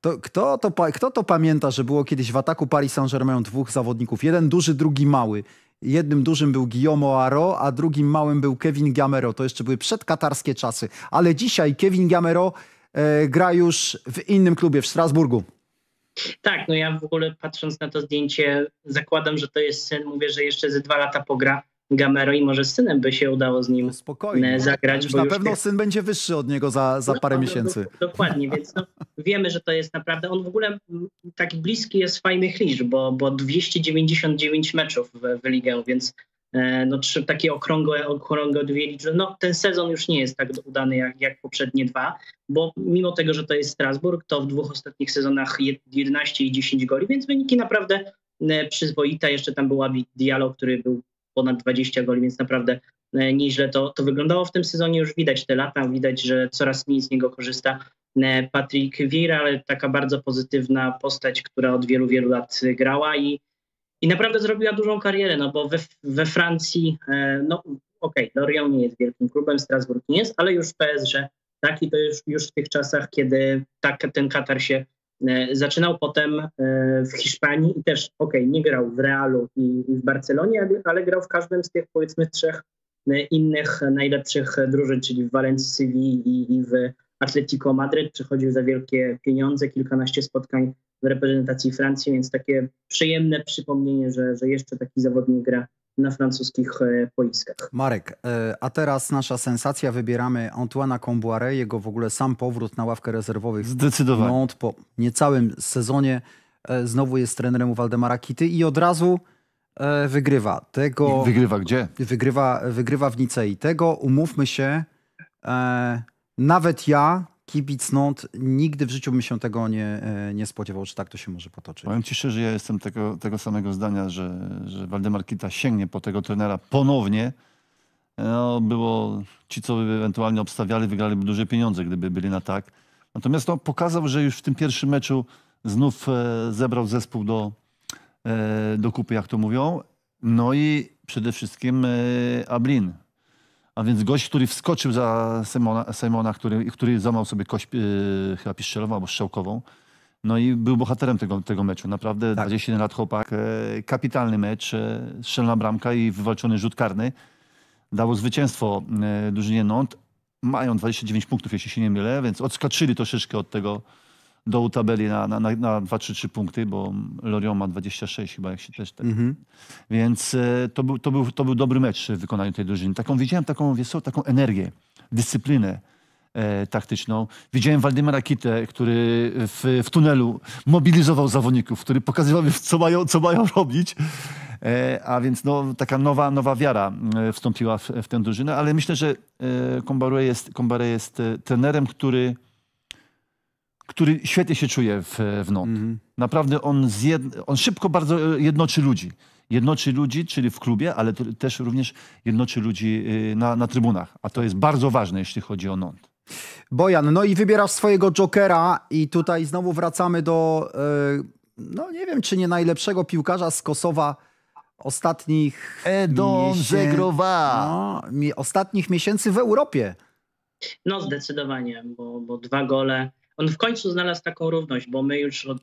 to, kto, to, kto to pamięta, że było kiedyś w ataku Paris Saint-Germain dwóch zawodników, jeden duży, drugi mały. Jednym dużym był Guillaume Aro, a drugim małym był Kevin Gamero. To jeszcze były przedkatarskie czasy, ale dzisiaj Kevin Gamero gra już w innym klubie w Strasburgu. Tak, no ja w ogóle patrząc na to zdjęcie, zakładam, że to jest syn. Mówię, że jeszcze ze dwa lata pogra. Gamero i może z synem by się udało z nim no Spokojnie. E, zagrać. Bo na pewno jest... syn będzie wyższy od niego za, za no, parę no, miesięcy. No, dokładnie, więc no, wiemy, że to jest naprawdę, on w ogóle tak bliski jest fajnych liczb, bo, bo 299 meczów w, w ligę, więc e, no, trzy, takie okrągłe, okrągłe dwie liczby. No, ten sezon już nie jest tak udany jak, jak poprzednie dwa, bo mimo tego, że to jest Strasburg, to w dwóch ostatnich sezonach 11 i 10 goli, więc wyniki naprawdę e, przyzwoite. Jeszcze tam był dialog, Diallo, który był ponad 20 goli, więc naprawdę e, nieźle to, to wyglądało. W tym sezonie już widać te lata, widać, że coraz mniej z niego korzysta e, Patrick Vieira, ale taka bardzo pozytywna postać, która od wielu, wielu lat grała i, i naprawdę zrobiła dużą karierę, no bo we, we Francji, e, no okej, okay, Lorient nie jest wielkim klubem, Strasburg nie jest, ale już PSG tak i to już, już w tych czasach, kiedy tak, ten Katar się E, zaczynał potem e, w Hiszpanii i też, okej, okay, nie grał w Realu i w Barcelonie, ale grał w każdym z tych, powiedzmy, trzech e, innych najlepszych drużyn, czyli w Valencii i, w Atletico Madryt. Przychodził za wielkie pieniądze, kilkanaście spotkań w reprezentacji Francji, więc takie przyjemne przypomnienie, że, że jeszcze taki zawodnik gra na francuskich e, boiskach. Marek, e, a teraz nasza sensacja. Wybieramy Antoine'a Comboire, jego w ogóle sam powrót na ławkę rezerwowych. Zdecydowanie. Mont po niecałym sezonie e, znowu jest trenerem u Waldemara Kity i od razu wygrywa. Tego, wygrywa gdzie? Wygrywa, wygrywa w Nicei. Tego, umówmy się, nawet ja kibic Nantes, nigdy w życiu bym się tego nie, e, nie spodziewał, że tak to się może potoczyć. Powiem ci szczerze, ja jestem tego, tego samego zdania, że, że Waldemar Kita sięgnie po tego trenera ponownie. No, było, ci co by ewentualnie obstawiali, wygraliby duże pieniądze, gdyby byli na tak. Natomiast on no, pokazał, że już w tym pierwszym meczu znów e, zebrał zespół do, e, do kupy, jak to mówią. No i przede wszystkim Ablin. A więc gość, który wskoczył za Simona, Simona który, który zamał sobie kość yy, chyba piszczelową albo strzałkową. No i był bohaterem tego, tego meczu. Naprawdę tak. 21 lat chłopak, e, kapitalny mecz, e, strzelna bramka i wywalczony rzut karny. Dało zwycięstwo e, drużynie Nantes. Mają 29 punktów, jeśli się nie mylę, więc odskoczyli troszeczkę od tego dołu tabeli na, na, na, 2 3 punkty, bo Lorient ma 26 chyba, jak się też tak. Mhm. Więc e, to był, to, był, to był dobry mecz w wykonaniu tej drużyny. Taką widziałem taką, wiesz, taką energię, dyscyplinę e, taktyczną. Widziałem Waldemara Kite, który w, w tunelu mobilizował zawodników, który pokazywał, co mają, co mają robić. E, a więc no, taka nowa, nowa wiara e, wstąpiła w, w tę drużynę, ale myślę, że Kombaré jest, Kombaré jest trenerem, który który świetnie się czuje w, w NOT. Mhm. Naprawdę on, zjed... on szybko bardzo e, jednoczy ludzi. Jednoczy ludzi, czyli w klubie, ale też również jednoczy ludzi e, na, na trybunach. A to jest bardzo ważne, jeśli chodzi o NOT. Bojan, no i wybierasz swojego jokera i tutaj znowu wracamy do, e, no nie wiem, czy nie najlepszego piłkarza z Kosowa ostatnich... Edon Zegrowa! No, ostatnich miesięcy w Europie. No zdecydowanie, bo, bo dwa gole on w końcu znalazł taką równość, bo my już od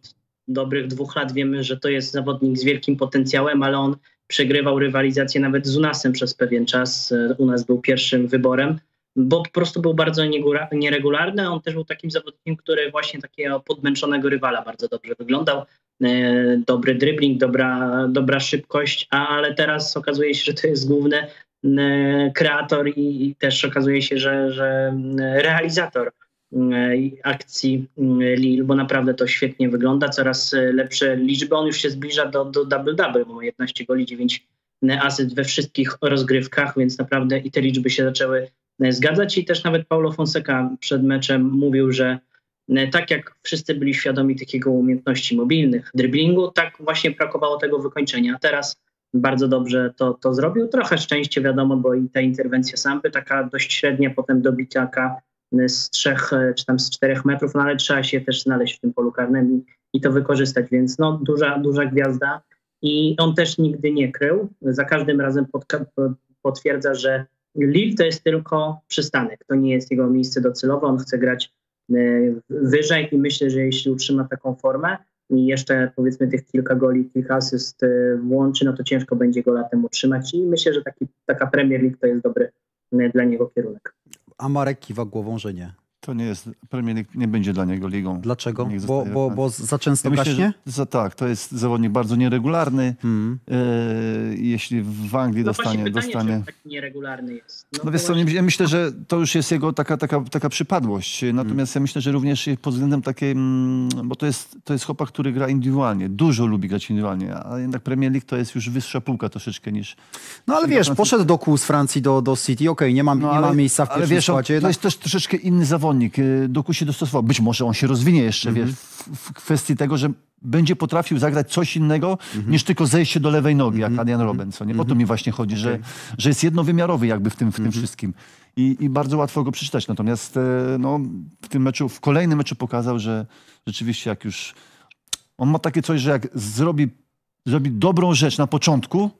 dobrych dwóch lat wiemy, że to jest zawodnik z wielkim potencjałem, ale on przegrywał rywalizację nawet z UNASem przez pewien czas. U nas był pierwszym wyborem, bo po prostu był bardzo nieregularny. On też był takim zawodnikiem, który właśnie takiego podmęczonego rywala bardzo dobrze wyglądał. E, dobry dribbling, dobra, dobra szybkość, ale teraz okazuje się, że to jest główny e, kreator i też okazuje się, że, że e, realizator E, akcji mm, Lil, bo naprawdę to świetnie wygląda. Coraz e, lepsze liczby. On już się zbliża do, do double-double, bo ma 11 goli, 9 asyst we wszystkich rozgrywkach, więc naprawdę i te liczby się zaczęły e, zgadzać. I też nawet Paulo Fonseca przed meczem mówił, że tak jak wszyscy byli świadomi takiego umiejętności mobilnych, driblingu, tak właśnie brakowało tego wykończenia. Teraz bardzo dobrze to, to zrobił. Trochę szczęście wiadomo, bo i ta interwencja Sampy, taka dość średnia, potem dobiciaka z trzech e, czy tam z czterech metrów, no ale trzeba się też znaleźć w tym polu karnym i, i to wykorzystać, więc no duża, duża gwiazda i on też nigdy nie krył. Za każdym razem potwierdza, że Lille to jest tylko przystanek, to nie jest jego miejsce docelowe, on chce grać e, wyżej i myślę, że jeśli utrzyma taką formę i jeszcze powiedzmy tych kilka goli, kilka asyst e, włączy, no to ciężko będzie go latem utrzymać i myślę, że taki, taka Premier League to jest dobry dla niego kierunek a Marek kiwa głową, że nie. To nie jest, Premier League nie będzie dla niego ligą. Dlaczego? bo, bo, tak. bo za często ja myślę, gaśnie? że, za- tak, to jest zawodnik bardzo nieregularny. Hmm. E, jeśli w Anglii No dostanie, właśnie pytanie, dostanie... tak nieregularny jest. No to no wiesz co, ja myślę, że to już jest jego taka, taka, taka przypadłość. Natomiast ja myślę, że również pod względem takiej, bo to jest, to jest chłopak, który gra indywidualnie, dużo lubi grać indywidualnie, a jednak Premier League to jest już wyższa półka troszeczkę niż... No ale wiesz, poszedł do kół z Francji do, do City, okej, nie ma, no nie ma miejsca w ale pierwszym wiesz, składzie. to jest też troszeczkę inny zawodnik y, Duku się dostosował. Być może on się rozwinie jeszcze mhm. wiesz, w, w, kwestii tego, że będzie potrafił zagrać coś innego mhm. niż tylko zejście do lewej nogi, jak mhm. Adrian Robinson. nie? O to mhm. mi właśnie chodzi, że, okay. że jest jednowymiarowy jakby w tym, w tym mhm. wszystkim. I, I, bardzo łatwo go przeczytać. Natomiast e, no, w tym meczu, w kolejnym meczu pokazał, że rzeczywiście jak już... On ma takie coś, że jak zrobi, zrobi dobrą rzecz na początku,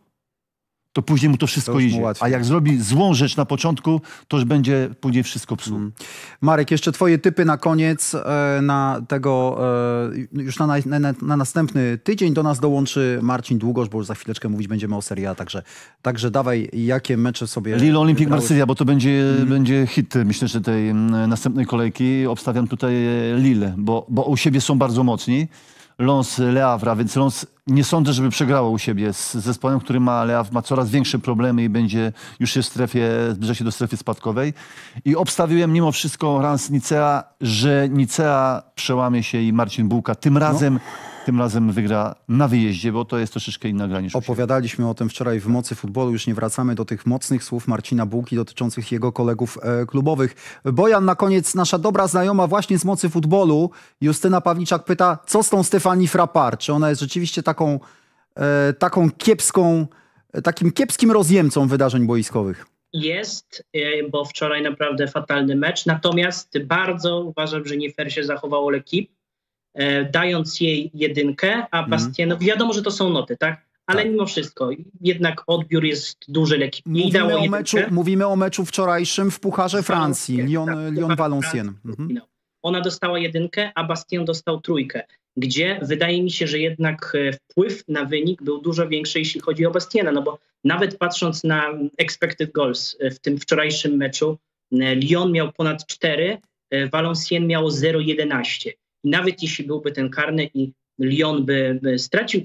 to później mu to wszystko to idzie. A jak zrobi złą rzecz na początku, to już będzie później wszystko psu. Mm. Marek, jeszcze twoje typy na koniec, e, na tego, e, już na, na, na, następny tydzień do nas dołączy Marcin Długosz, bo już za chwileczkę mówić będziemy o serii. A, także, także dawaj, jakie mecze sobie... Lille Olympic Marsylia, bo to będzie, mm. będzie hit, myślę, że tej mm, następnej kolejki. Obstawiam tutaj e, Lille, bo, bo u siebie są bardzo mocni. Lons Le Havre, więc Lons nie sądzę, żeby przegrała u siebie z zespołem, który ma Le Havre, ma coraz większe problemy i będzie już się w strefie, zbliża się do strefy spadkowej. I obstawiłem mimo wszystko Rans Nicea, że Nicea przełamie się i Marcin Bułka. Tym no. razem no tym razem wygra na wyjeździe, bo to jest troszeczkę inna gra niż Opowiadaliśmy o tym wczoraj w Mocy Futbolu. Już nie wracamy do tych mocnych słów Marcina Bułki dotyczących jego kolegów e, klubowych. Bojan, na koniec nasza dobra znajoma właśnie z Mocy Futbolu, Justyna Pawliczak pyta, co z tą Stefanii Frappar? Czy ona jest rzeczywiście taką, e, taką kiepską, takim kiepskim rozjemcą wydarzeń boiskowych? jest, e, bo wczoraj naprawdę fatalny mecz. Natomiast bardzo uważam, że nie fair się zachowało L'Equipe, E, dając jej jedynkę, a mhm. Bastien, no, wiadomo, że to są noty, tak? Ale tak. mimo wszystko, jednak odbiór jest duży, lekki. Mówimy, o meczu, mówimy o meczu wczorajszym w Pucharze Francji, tak, Lyon, tak, Lyon Valenciennes. Mhm. Ona dostała jedynkę, a Bastien dostał trójkę, gdzie wydaje mi się, że jednak e, wpływ na wynik był dużo większy, jeśli chodzi o Bastiena, no bo nawet patrząc na expected goals e, w tym wczorajszym meczu, Lyon miał ponad 4, Valenciennes miało 0,11 nawet jeśli byłby ten karny i Lyon by, by stracił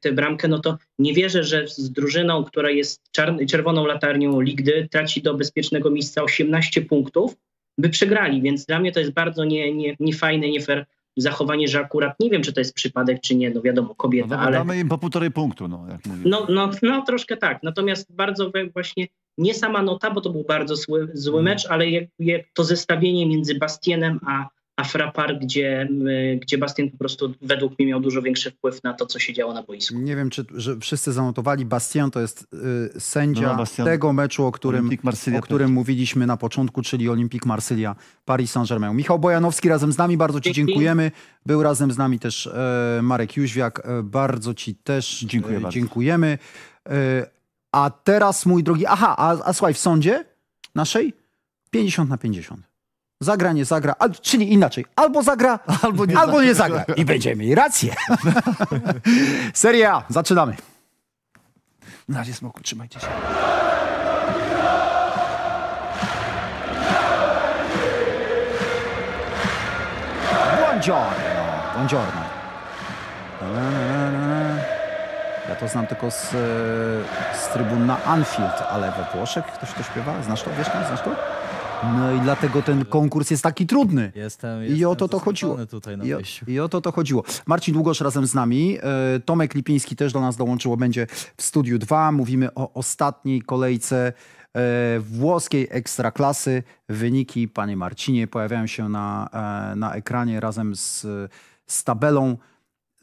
tę bramkę, no to nie wierzę, że z drużyną, która jest czarny, czerwoną latarnią Ligdy, traci do bezpiecznego miejsca 18 punktów, by przegrali. Więc dla mnie to jest bardzo niefajne, nie, nie, nie fair zachowanie, że akurat nie wiem, czy to jest przypadek, czy nie, no wiadomo, kobieta, no, no ale... Damy im po półtorej punktu, no jak mówię. No, no, no troszkę tak, natomiast bardzo właśnie nie sama nota, bo to był bardzo zły, zły mhm. mecz, ale jak, jak to zestawienie między Bastienem a Afrapar, gdzie, gdzie Bastien po prostu według mnie miał dużo większy wpływ na to, co się działo na boisku. Nie wiem, czy że wszyscy zanotowali, Bastien to jest y, sędzia no, no tego meczu, o którym, o którym mówiliśmy na początku, czyli Olympique Marsylia, Paris Saint-Germain. Michał Bojanowski razem z nami, bardzo Ci Dzięki. dziękujemy. Był razem z nami też e, Marek Jóźwiak, e, bardzo Ci też e, Dziękuję bardzo. dziękujemy. a teraz, mój drogi, aha, a, a słuchaj, w sądzie naszej 50 na 50. Zagra, nie zagra, al, czyli inaczej. Albo zagra, albo nie, albo nie zagra. I będziemy mieli rację. [LAUGHS] Seria A, zaczynamy. Na razie smoku, trzymajcie się. Buongiorno, buongiorno. Ja to znam tylko z, z trybun na Anfield, ale we Włoszech ktoś to śpiewa? Znasz to? Wiesz, znasz to? No i dlatego ten konkurs jest taki trudny. Jestem, jestem I o to to chodziło. I o, I o, to to chodziło. Marcin Długosz razem z nami. E, Tomek Lipiński też do nas dołączyło. Będzie w Studiu 2. Mówimy o ostatniej kolejce e, włoskiej ekstraklasy. Wyniki, panie Marcinie, pojawiają się na, e, na ekranie razem z, z tabelą.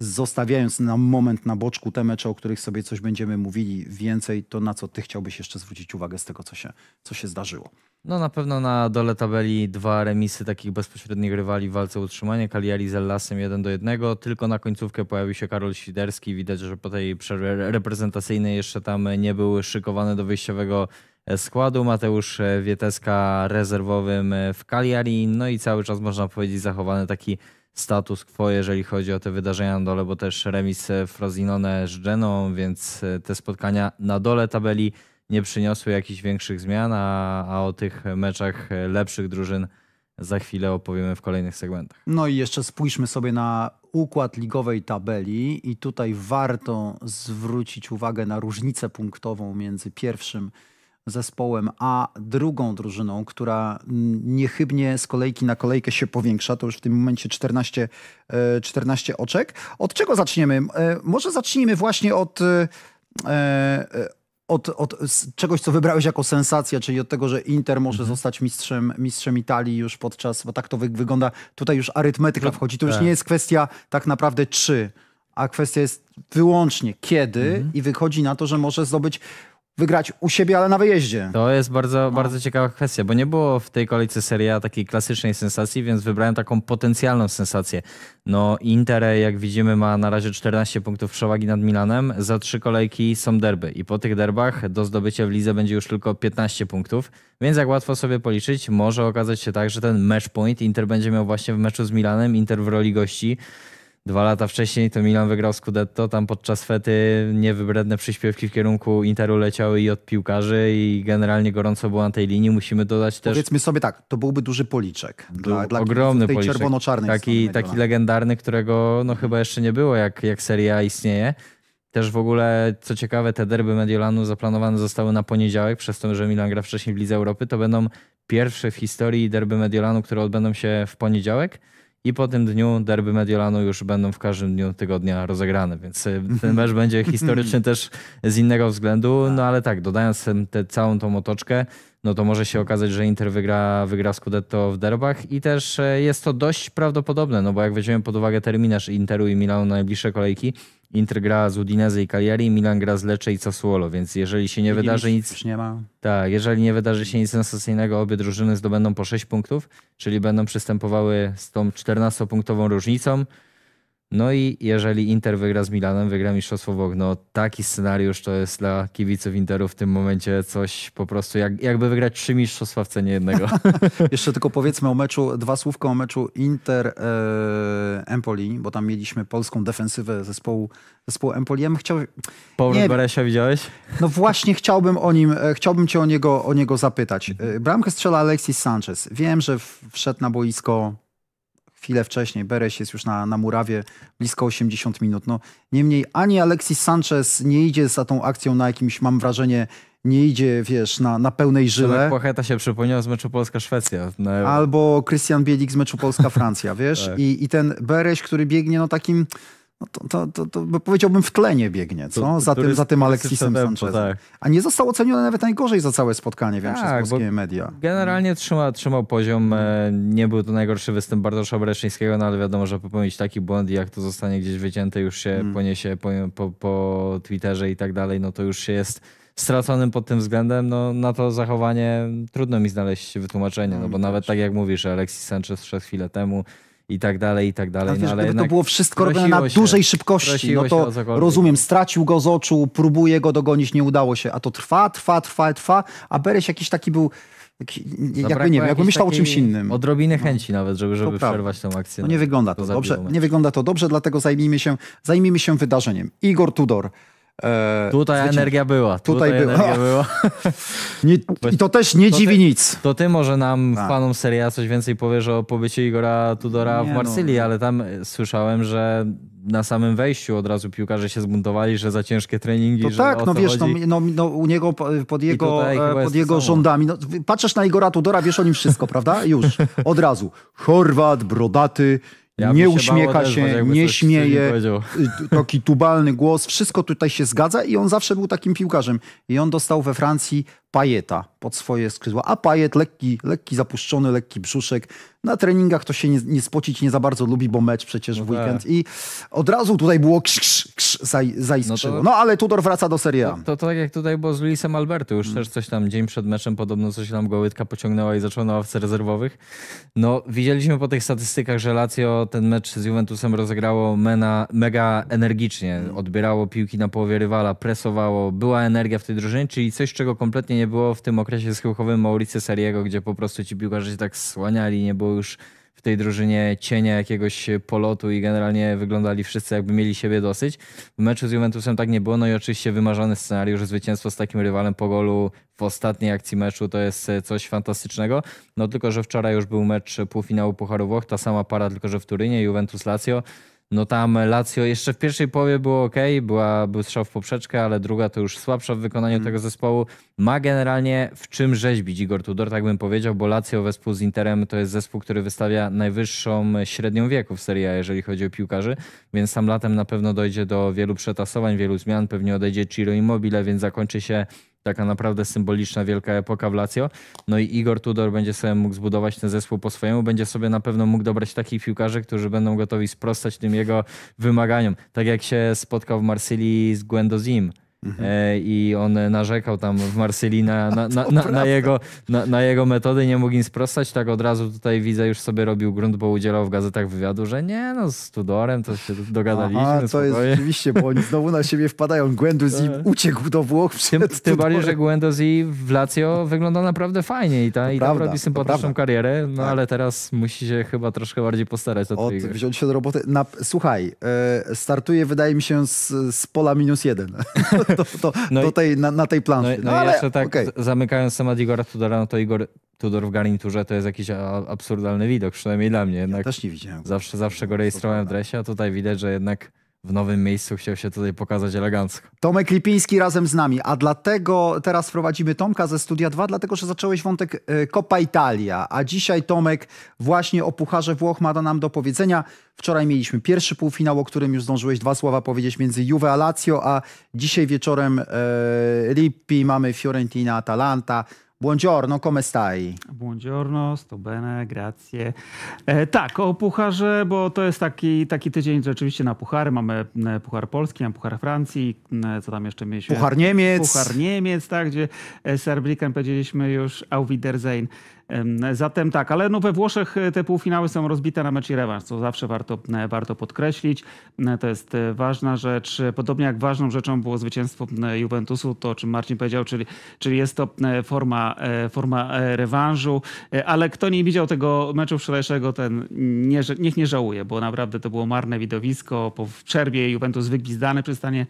Zostawiając na moment na boczku te mecze, o których sobie coś będziemy mówili więcej, to na co ty chciałbyś jeszcze zwrócić uwagę z tego, co się, co się zdarzyło? No na pewno na dole tabeli dwa remisy takich bezpośrednich rywali w walce o utrzymanie. z Ellasem 1 do 1. Tylko na końcówkę pojawił się Karol Świderski. Widać, że po tej przerwie reprezentacyjnej jeszcze tam nie był szykowany do wyjściowego składu. Mateusz Wieteska rezerwowym w Kaliari. No i cały czas można powiedzieć zachowany taki status quo, jeżeli chodzi o te wydarzenia na dole, bo też remis e, Frozinone z Geną, więc e, te spotkania na dole tabeli nie przyniosły jakichś większych zmian, a, a o tych meczach e, lepszych drużyn za chwilę opowiemy w kolejnych segmentach. No i jeszcze spójrzmy sobie na układ ligowej tabeli i tutaj warto zwrócić uwagę na różnicę punktową między pierwszym zespołem, a drugą drużyną, która niechybnie z kolejki na kolejkę się powiększa, to już w tym momencie 14, 14 e, oczek. Od czego zaczniemy? E, może zacznijmy właśnie od, e, od, od czegoś, co wybrałeś jako sensację, czyli od tego, że Inter może mhm. zostać mistrzem, mistrzem Italii już podczas, bo tak to wygląda, tutaj już arytmetyka wchodzi, to już tak. nie jest kwestia tak naprawdę czy, a kwestia jest wyłącznie kiedy mhm. i wychodzi na to, że może zdobyć wygrać u siebie, ale na wyjeździe. To jest bardzo, no. bardzo ciekawa kwestia, bo nie było w tej kolejce seria takiej klasycznej sensacji, więc wybrałem taką potencjalną sensację. No Inter, jak widzimy, ma na razie 14 punktów przewagi nad Milanem. Za trzy kolejki są derby i po tych derbach do zdobycia w lidze będzie już tylko 15 punktów, więc jak łatwo sobie policzyć, może okazać się tak, że ten match point Inter będzie miał właśnie w meczu z Milanem, Inter w roli gości Dwa lata wcześniej to Milan wygrał Scudetto, tam podczas fety niewybredne przyśpiewki w kierunku Interu leciały i od piłkarzy i generalnie gorąco było na tej linii. Musimy dodać też... Powiedzmy sobie tak, to byłby duży policzek. Dla, dla ogromny tej policzek. czerwono-czarnej Taki, taki legendarny, którego no chyba jeszcze nie było, jak, jak seria istnieje. Też w ogóle, co ciekawe, te derby Mediolanu zaplanowane zostały na poniedziałek, przez to, że Milan gra wcześniej w Lidze Europy. To będą pierwsze w historii derby Mediolanu, które odbędą się w poniedziałek i po tym dniu derby Mediolanu już będą w każdym dniu tygodnia rozegrane, więc e, ten mecz będzie [LAUGHS] historyczny też z innego względu, no ale tak, dodając tę całą tą otoczkę, no to może się okazać, że Inter wygra, wygra Scudetto w derbach i też e, jest to dość prawdopodobne, no bo jak weźmiemy pod uwagę terminarz Interu i Milanu na najbliższe kolejki, Inter gra z Udinese i Cagliari, Milan gra z Lecce i Sassuolo, więc jeżeli się nie wydarzy nic... nie ma. Tak, jeżeli nie wydarzy się nic sensacyjnego, obie drużyny zdobędą po 6 punktów, czyli będą przystępowały z tą 14-punktową różnicą no i jeżeli Inter wygra z Milanem, wygra Mistrzostwo Włoch. No taki scenariusz to jest dla kibiców Interu w tym momencie coś po prostu jak, jakby wygrać trzy mistrzostwa w cenie jednego. [LAUGHS] Jeszcze tylko powiedzmy o meczu, dwa słówka o meczu Inter-Empoli, e, bo tam mieliśmy polską defensywę zespołu, zespołu Empoli. Ja bym chciał... Powrót Beresia widziałeś? No właśnie chciałbym o nim, e, chciałbym cię o niego, o niego zapytać. E, bramkę strzela Alexis Sanchez. Wiem, że wszedł na boisko chwilę wcześniej. Beres jest już na, na murawie blisko 80 minut. No, niemniej ani Alexis Sanchez nie idzie za tą akcją na jakimś, mam wrażenie, nie idzie, wiesz, na, na pełnej żyle. Płacheta się przypomniała z meczu Polska-Szwecja. No. Albo Christian Biedik z meczu Polska-Francja, [LAUGHS] wiesz? tak. I, I ten Bereś, który biegnie no takim no to, to, to, to powiedziałbym w tle nie biegnie, co? za, tym, za tym Aleksisem Sanchezem. Tak. A nie został oceniony nawet najgorzej za całe spotkanie, wiem, tak, przez polskie media. Generalnie trzyma, trzymał poziom. E, nie był to najgorszy występ Bartosza Bereszyńskiego, no ale wiadomo, że popełnić taki błąd i jak to zostanie gdzieś wycięte, już się hmm. poniesie po, po, po Twitterze i tak dalej, no to już się jest straconym pod tym względem, no na to zachowanie trudno mi znaleźć wytłumaczenie, no, no bo nawet też. tak jak mówisz, Alexis Sanchez przed chwilę temu i tak dalej, i tak dalej. No wiesz, no, ale gdyby to było wszystko robione na się, dużej szybkości, no to rozumiem, stracił go z oczu, próbuje go dogonić, nie udało się, a to trwa, trwa, trwa, trwa, a beres jakiś taki był... jakby nie wiem, jakby myślał o czymś innym. Odrobinę no. chęci no. nawet, żeby, żeby przerwać tę akcję. No, no nie wygląda to dobrze. Nie wygląda to dobrze, dlatego zajmijmy się, zajmijmy się wydarzeniem. Igor Tudor E, tutaj zwycię... energia była. Tutaj, tutaj energia była. [LAUGHS] nie, I to też nie to dziwi ty, nic. To ty może nam, tak. fanom Serie coś więcej powiesz o pobycie Igora Tudora nie, w no, Marsylii, no. ale tam e, słyszałem, że na samym wejściu od razu piłkarze się zbuntowali, że za ciężkie treningi. To że tak, no wiesz, no, no, no, u niego pod jego, e, pod jego rządami. No, patrzysz na Igora Tudora, wiesz o nim wszystko, prawda? Już, od razu. Chorwat, brodaty, ja nie uśmiecha też, się, nie śmieje, y, taki tubalny głos, wszystko tutaj się zgadza i on zawsze był takim piłkarzem. I on dostał we Francji Pajeta pod swoje skrzydła. A Pajet lekki, lekki zapuszczony, lekki brzuszek. Na treningach to się nie, nie spocić nie za bardzo lubi, bo mecz przecież no w weekend. Tak. I od razu tutaj było krz, krz, krz zaj, zaiskrzyło. No, to, no ale Tudor wraca do Serie A. To, to, tak jak tutaj było z Luisem Alberto. Już hmm. też coś tam dzień przed meczem podobno coś tam gołytka pociągnęła i zaczęła na ławce rezerwowych. No widzieliśmy po tych statystykach, że Lazio ten mecz z Juventusem rozegrało mena, mega energicznie. Odbierało piłki na połowie rywala, presowało. Była energia w tej drużynie, czyli coś, czego kompletnie nie nie było w tym okresie schyłkowym Maurice Seriego, gdzie po prostu ci piłkarze się tak słaniali, nie było już w tej drużynie cienia jakiegoś polotu i generalnie wyglądali wszyscy jakby mieli siebie dosyć. W meczu z Juventusem tak nie było, no i oczywiście wymarzony scenariusz, zwycięstwo z takim rywalem po golu w ostatniej akcji meczu to jest e, coś fantastycznego. No tylko, że wczoraj już był mecz półfinału Pucharu Włoch, ta sama para, tylko że w Turynie, Juventus-Lazio. No tam Lazio jeszcze w pierwszej połowie było ok, była, był strzał w poprzeczkę, ale druga to już słabsza w wykonaniu mm. tego zespołu. Ma generalnie w czym rzeźbić Igor Tudor, tak bym powiedział, bo Lazio wespół z Interem to jest zespół, który wystawia najwyższą średnią wieku w Serie A, jeżeli chodzi o piłkarzy, więc sam latem na pewno dojdzie do wielu przetasowań, wielu zmian, pewnie odejdzie Ciro Immobile, więc zakończy się taka naprawdę symboliczna, wielka epoka w Lazio. No i Igor Tudor będzie sobie mógł zbudować ten zespół po swojemu, będzie sobie na pewno mógł dobrać takich piłkarzy, którzy będą gotowi sprostać tym jego wymaganiom. Tak jak się spotkał w Marsylii z Guendozim, Mhm. E, I on narzekał tam w Marsylii na, na, na, na jego, na, jego metody, nie mógł im sprostać. Tak od razu tutaj widzę, już sobie robił grunt, bo udzielał w gazetach wywiadu, że nie, no z Tudorem to się dogadaliśmy. Aha, to spokojnie. jest rzeczywiście, bo oni znowu na siebie wpadają. i tak. uciekł do Włoch przed Tym, tym bardziej, że Guendouzi w Lazio wygląda naprawdę fajnie i, ta, i prawda, tam robi sympatyczną karierę, no tak. ale teraz musi się chyba troszkę bardziej postarać. Od, wziąć się do roboty. Na, słuchaj, e, startuje wydaje mi się z, z pola minus jeden. [LAUGHS] do, [LAUGHS] do, no do i, na, na, tej planszy. No, no, no ale, jeszcze tak, okay. zamykając temat Igora Tudora, no to Igor Tudor w garniturze to jest jakiś absurdalny widok, przynajmniej dla mnie. Jednak ja też nie widziałem. Zawsze, zawsze go rejestrowałem w dresie, a tutaj widać, że jednak w nowym miejscu chciał się tutaj pokazać elegancko. Tomek Lipiński razem z nami, a dlatego teraz wprowadzimy Tomka ze Studia 2, dlatego że zacząłeś wątek e, Coppa Italia, a dzisiaj Tomek właśnie o Pucharze Włoch ma nam do powiedzenia. Wczoraj mieliśmy pierwszy półfinał, o którym już zdążyłeś dwa słowa powiedzieć między Juve a Lazio, a dzisiaj wieczorem e, Lippi mamy Fiorentina Atalanta. Buongiorno, come stai? Buongiorno, sto bene, grazie. E, tak, o pucharze, bo to jest taki, taki tydzień rzeczywiście na puchary. Mamy e, Puchar Polski, mamy Puchar Francji, e, co tam jeszcze mieliśmy? Puchar Niemiec. Puchar Niemiec, tak, gdzie e, z powiedzieliśmy już Auf Wiedersehen. Zatem tak, ale no we Włoszech e, te półfinały są rozbite na mecz i rewanż, co zawsze warto, e, warto podkreślić. E, to jest ważna rzecz. Podobnie jak ważną rzeczą było zwycięstwo Juventusu, to o czym Marcin powiedział, czyli, czyli jest to forma, forma rewanżu. Ale kto nie widział tego meczu wczorajszego, ten nie, niech nie żałuje, bo naprawdę to było marne widowisko. Po przerwie Juventus wygwizdany przystanie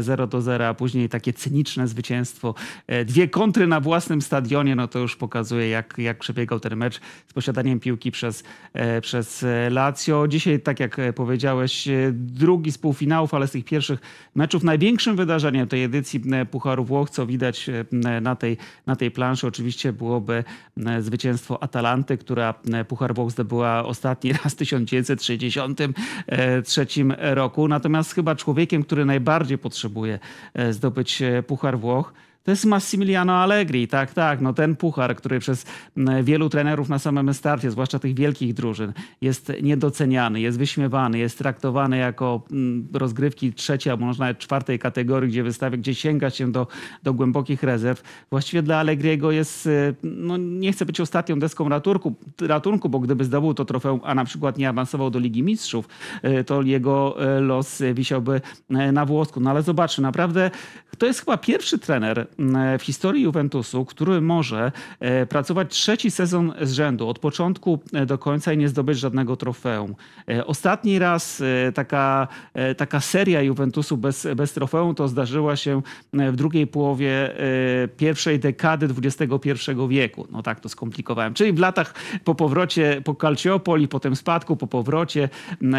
0 e, do 0, a później takie cyniczne zwycięstwo. E, dwie kontry na własnym stadionie, no to już pokazuje, jak, jak przebiegał ten mecz z posiadaniem piłki przez, e, przez Lazio. Dzisiaj, tak jak powiedziałeś, drugi z półfinałów, ale z tych pierwszych meczów. Największym wydarzeniem tej edycji Pucharu Włoch, co widać na tej, na tej planszy, oczywiście byłoby zwycięstwo Atalanty, która Puchar Włoch zdobyła ostatni [LAUGHS] raz w 1963 roku. Natomiast chyba człowiekiem, który najbardziej potrzebuje e, zdobyć e, Puchar Włoch. To jest Massimiliano Allegri, tak, tak. No ten puchar, który przez wielu trenerów na samym starcie, zwłaszcza tych wielkich drużyn, jest niedoceniany, jest wyśmiewany, jest traktowany jako rozgrywki trzeciej, albo może nawet czwartej kategorii, gdzie wystawia, gdzie sięga się do, do głębokich rezerw. Właściwie dla Allegriego jest, y, no nie chcę być ostatnią deską ratunku, ratunku bo gdyby zdobył to trofeum, a na przykład nie awansował do Ligi Mistrzów, y, to jego y, los wisiałby na włosku. No ale zobaczmy, naprawdę to jest chyba pierwszy trener, E, w historii Juventusu, który może e, pracować trzeci sezon z rzędu, od początku e, do końca i nie zdobyć żadnego trofeum. Ostatni raz taka, taka seria Juventusu bez, bez trofeum to zdarzyła się w drugiej połowie pierwszej dekady XXI wieku. No tak to skomplikowałem. Czyli w latach po powrocie po Calciopoli, potem spadku, po powrocie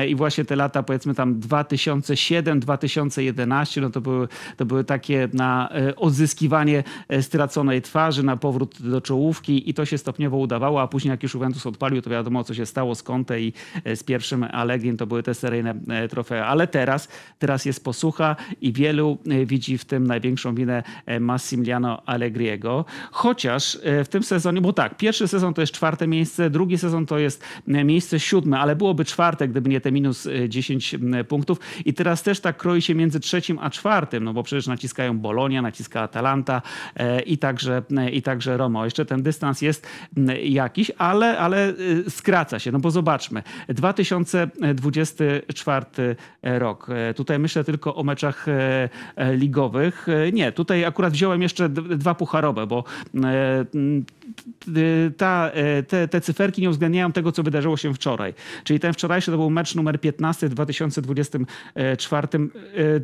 i właśnie te lata powiedzmy tam 2007-2011 no to były, to były takie na odzyskiwanie odzyskiwanie e, straconej twarzy na powrót do czołówki i to się stopniowo udawało, a później jak już Juventus odpalił, to wiadomo co się stało z Conte i e, z pierwszym Allegrim, to były te seryjne e, trofea. Ale teraz, teraz jest posłucha i wielu widzi w tym największą winę Massimiliano Allegriego. Chociaż w tym sezonie, bo tak, pierwszy sezon to jest czwarte miejsce, drugi sezon to jest miejsce siódme, ale byłoby czwarte, gdyby nie te minus 10 punktów. I teraz też tak kroi się między trzecim a czwartym, no bo przecież naciskają Bolonia, naciska Atalanta, E, i także, e, i także Romo. Jeszcze ten dystans jest jakiś, ale, ale e, skraca się, no bo zobaczmy. 2024 rok. Tutaj myślę tylko o meczach ligowych. Nie, tutaj akurat wziąłem jeszcze dwa pucharowe, bo ta, te, te cyferki nie uwzględniają tego, co wydarzyło się wczoraj. Czyli ten wczorajszy to był mecz numer 15 w 2024,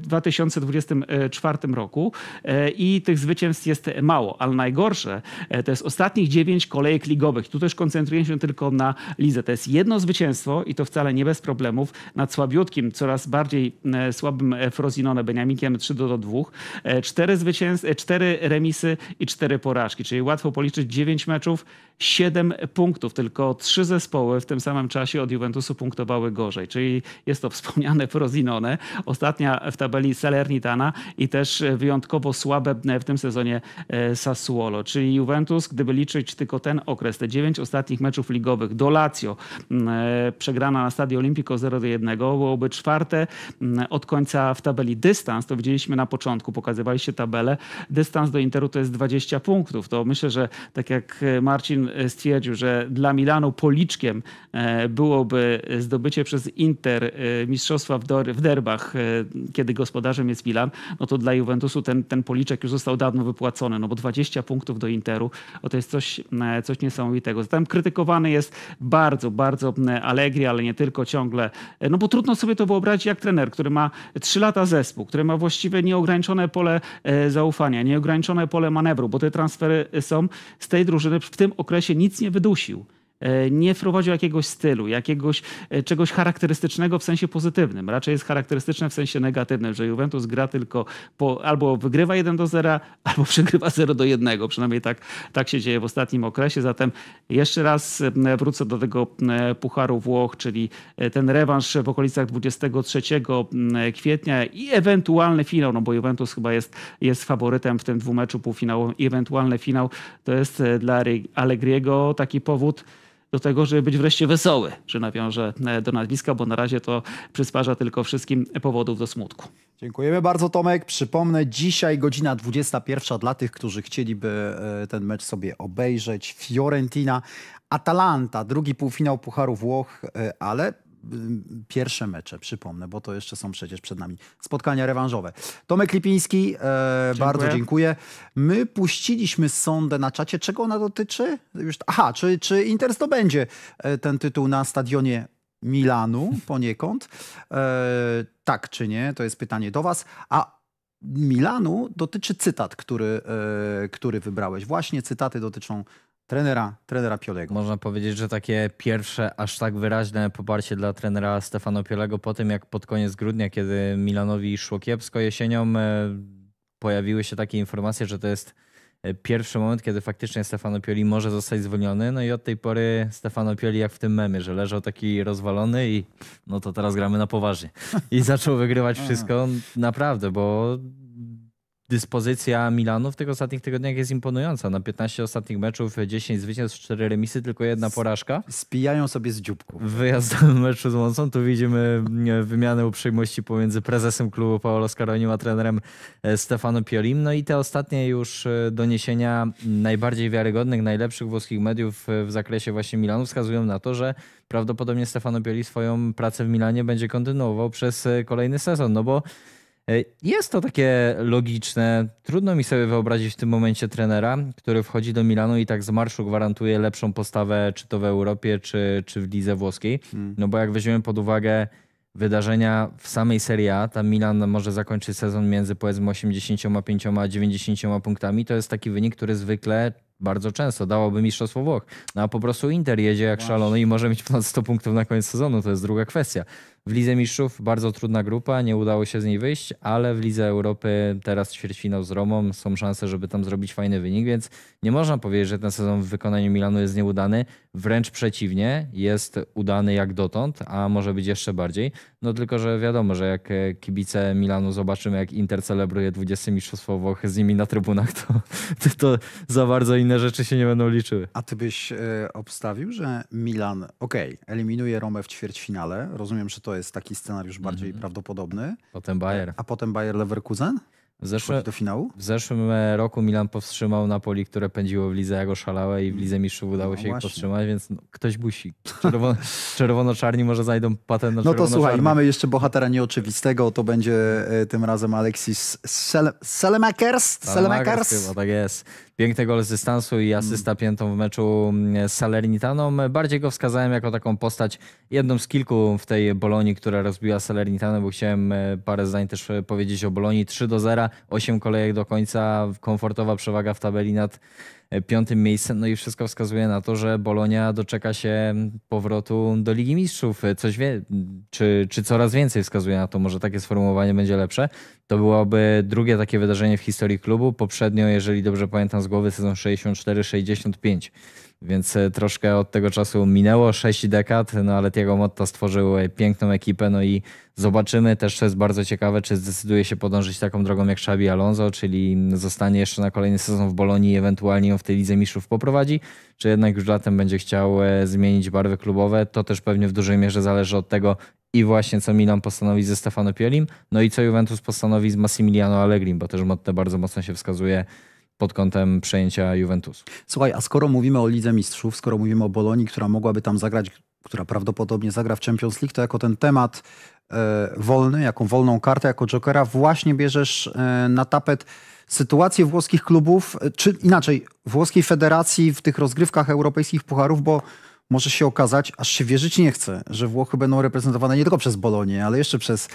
2024 roku i tych tych zwycięstw jest mało, ale najgorsze e, to jest ostatnich dziewięć kolejek ligowych. Tu też koncentruję się tylko na lidze. To jest jedno zwycięstwo i to wcale nie bez problemów nad słabiutkim, coraz bardziej e, słabym e, Frozinone Beniaminkiem 3 do 2. Cztery, zwycięstw, cztery remisy i cztery porażki, czyli łatwo policzyć dziewięć meczów, 7 punktów. Tylko trzy zespoły w tym samym czasie od Juventusu punktowały gorzej, czyli jest to wspomniane [LAUGHS] Frozinone, ostatnia w tabeli Salernitana i też wyjątkowo słabe w tym sezonie e, Sassuolo. Czyli Juventus, gdyby liczyć tylko ten okres, te 9 ostatnich meczów ligowych do Lazio, e, przegrana na Stadio Olimpico 0-1, byłoby czwarte od końca w tabeli. Dystans, to widzieliśmy na początku, pokazywaliście tabelę, dystans do Interu to jest 20 punktów. To myślę, że tak jak e, Marcin E, stwierdził, że dla Milanu policzkiem e, byłoby zdobycie przez Inter e, mistrzostwa w derbach, kiedy gospodarzem jest Milan, no to dla Juventusu ten, ten policzek już został dawno wypłacony, no bo 20 punktów do Interu, o to jest coś, coś niesamowitego. Zatem krytykowany jest bardzo, bardzo Allegri, ale nie tylko ciągle, no bo trudno sobie to wyobrazić jak trener, który ma 3 lata zespół, który ma właściwie nieograniczone pole zaufania, nieograniczone pole manewru, bo te transfery są z tej drużyny w tym okresie okresie nic nie wydusił. E, nie wprowadził jakiegoś stylu, jakiegoś e, czegoś charakterystycznego w sensie pozytywnym. Raczej jest charakterystyczne w sensie negatywnym, że Juventus gra tylko po, albo wygrywa 1 do 0, [LAUGHS] albo przegrywa 0 do 1. Przynajmniej tak, tak się dzieje w ostatnim okresie. Zatem jeszcze raz e, wrócę do tego Pucharu Włoch, czyli ten rewanż w okolicach 23 mm, kwietnia i ewentualny finał, no bo Juventus chyba jest, jest faworytem w tym dwumeczu półfinałowym i ewentualny finał to jest dla Allegriego taki powód, do tego, żeby być wreszcie wesoły, że nawiążę e, do nazwiska, bo na razie to przysparza tylko wszystkim powodów do smutku. Dziękujemy bardzo Tomek. Przypomnę, dzisiaj godzina 21 dla tych, którzy chcieliby e, ten mecz sobie obejrzeć. Fiorentina, Atalanta, drugi półfinał Pucharu Włoch, e, ale Y, pierwsze mecze, przypomnę, bo to jeszcze są przecież przed nami spotkania rewanżowe. Tomek Lipiński, e, bardzo dziękuję. My puściliśmy sondę na czacie. Czego ona dotyczy? Już, aha, czy, czy Inter zdobędzie e, ten tytuł na stadionie Milanu poniekąd? E, tak czy nie? To jest pytanie do was. A Milanu dotyczy cytat, który, e, który wybrałeś. Właśnie cytaty dotyczą trenera, trenera Piolego. Można powiedzieć, że takie pierwsze aż tak wyraźne poparcie dla trenera Stefano Piolego po tym, jak pod koniec grudnia, kiedy Milanowi szło kiepsko jesienią, e, pojawiły się takie informacje, że to jest e, pierwszy moment, kiedy faktycznie Stefano Pioli może zostać zwolniony. No i od tej pory Stefano Pioli jak w tym memie, że leżał taki rozwalony i no to teraz gramy na poważnie. I zaczął wygrywać wszystko naprawdę, bo dyspozycja Milanu w tych ostatnich tygodniach jest imponująca. Na 15 ostatnich meczów 10 zwycięstw, 4 remisy, tylko jedna porażka. Spijają sobie z dzióbku. Wyjazd do meczu z Monsą tu widzimy mm, wymianę uprzejmości pomiędzy prezesem klubu Paolo Scaroni a trenerem e, Stefano Piolim. No i te ostatnie już e, doniesienia najbardziej wiarygodnych, najlepszych włoskich mediów e, w zakresie właśnie Milanu wskazują na to, że prawdopodobnie Stefano Pioli swoją pracę w Milanie będzie kontynuował przez kolejny sezon, no bo E, jest to takie logiczne. Trudno mi sobie wyobrazić w tym momencie trenera, który wchodzi do Milanu i tak z marszu gwarantuje lepszą postawę, czy to w Europie, czy, czy w lidze włoskiej. Hmm. No bo jak weźmiemy pod uwagę wydarzenia w samej Serie A, tam Milan może zakończyć sezon między powiedzmy 85 a 90 punktami, to jest taki wynik, który zwykle bardzo często dałoby mistrzostwo Włoch. No a po prostu Inter jedzie jak Właśnie. szalony i może mieć ponad 100 punktów na koniec sezonu, to jest druga kwestia. W Lidze Mistrzów bardzo trudna grupa, nie udało się z niej wyjść, ale w Lidze Europy teraz ćwierćfinał z Romą, są szanse, żeby tam zrobić fajny wynik, więc nie można powiedzieć, że ten sezon w wykonaniu Milanu jest nieudany. Wręcz przeciwnie, jest udany jak dotąd, a może być jeszcze bardziej. No tylko, że wiadomo, że jak e, kibice Milanu zobaczymy, jak Inter celebruje 20 mistrzostwo Włoch z nimi na trybunach, to, to, to za bardzo inne rzeczy się nie będą liczyły. A ty byś e, obstawił, że Milan, okej, okay, eliminuje Romę w ćwierćfinale, rozumiem, że to to jest taki scenariusz bardziej mm -hmm. prawdopodobny. Potem Bayer. A potem Bayer Leverkusen? W, zeszłym do finału? w zeszłym e, roku Milan powstrzymał Napoli, które pędziło w lidze jak oszalałe i w lidze mistrzów udało no się właśnie. ich powstrzymać, więc no, ktoś busi. Czerwono, [LAUGHS] czerwono-czarni może znajdą patent na No to słuchaj, mamy jeszcze bohatera nieoczywistego, to będzie e, tym razem Alexis Selemakers. Selemakers? Selemakers chyba, tak jest. Piękny gol z dystansu i asysta mm. piętą w meczu z mm, Salernitaną. No, bardziej go wskazałem jako taką postać, jedną z kilku w tej Bolonii, która rozbiła Salernitanę, bo chciałem e, parę zdań też e, powiedzieć o Bolonii. 3 do 0, 8 kolejek do końca, komfortowa przewaga w tabeli nad e, piątym miejscem. No i wszystko wskazuje na to, że Bolonia doczeka się powrotu do Ligi Mistrzów. Coś wie, czy, czy coraz więcej wskazuje na to, może takie sformułowanie będzie lepsze. To byłoby drugie takie wydarzenie w historii klubu. Poprzednio, jeżeli dobrze pamiętam z głowy, sezon 64-65. Więc e, troszkę od tego czasu minęło, 6 dekad, no ale Tiago Motta stworzył e, piękną ekipę, no i zobaczymy też, co jest bardzo ciekawe, czy zdecyduje się podążyć taką drogą jak Xabi Alonso, czyli zostanie jeszcze na kolejny sezon w Bolonii i ewentualnie ją w tej Lidze Mistrzów poprowadzi, czy jednak już latem będzie chciał e, zmienić barwy klubowe. To też pewnie w dużej mierze zależy od tego, i właśnie co Milan postanowi ze Stefano Pielim, no i co Juventus postanowi z Massimiliano Allegrim, bo też Motte bardzo mocno się wskazuje pod kątem przejęcia Juventus. Słuchaj, a skoro mówimy o Lidze Mistrzów, skoro mówimy o Bolonii, która mogłaby tam zagrać, która prawdopodobnie zagra w Champions League, to jako ten temat e, wolny, jaką wolną kartę, jako jokera właśnie bierzesz e, na tapet sytuację włoskich klubów, e, czy inaczej, włoskiej federacji w tych rozgrywkach europejskich pucharów, bo może się okazać, aż się wierzyć nie chce, że Włochy będą reprezentowane nie tylko przez Bolonię, ale jeszcze przez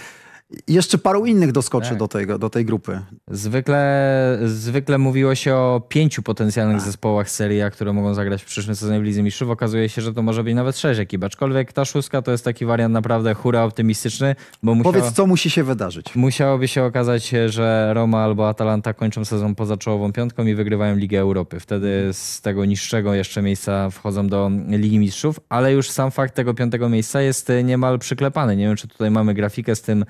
jeszcze paru innych doskoczy tak. do, tego, do tej grupy. Zwykle, zwykle mówiło się o pięciu potencjalnych tak. zespołach serii A, które mogą zagrać w przyszłym sezonie w Lidze Mistrzów. Okazuje się, że to może być nawet sześć ekip, aczkolwiek ta szóstka to jest taki wariant naprawdę hura optymistyczny. Bo musiało, Powiedz, co musi się wydarzyć. Musiałoby się okazać, że Roma albo Atalanta kończą sezon poza czołową piątką i wygrywają Ligę Europy. Wtedy z tego niższego jeszcze miejsca wchodzą do Ligi Mistrzów, ale już sam fakt tego piątego miejsca jest e, niemal przyklepany. Nie wiem, czy tutaj mamy grafikę z tym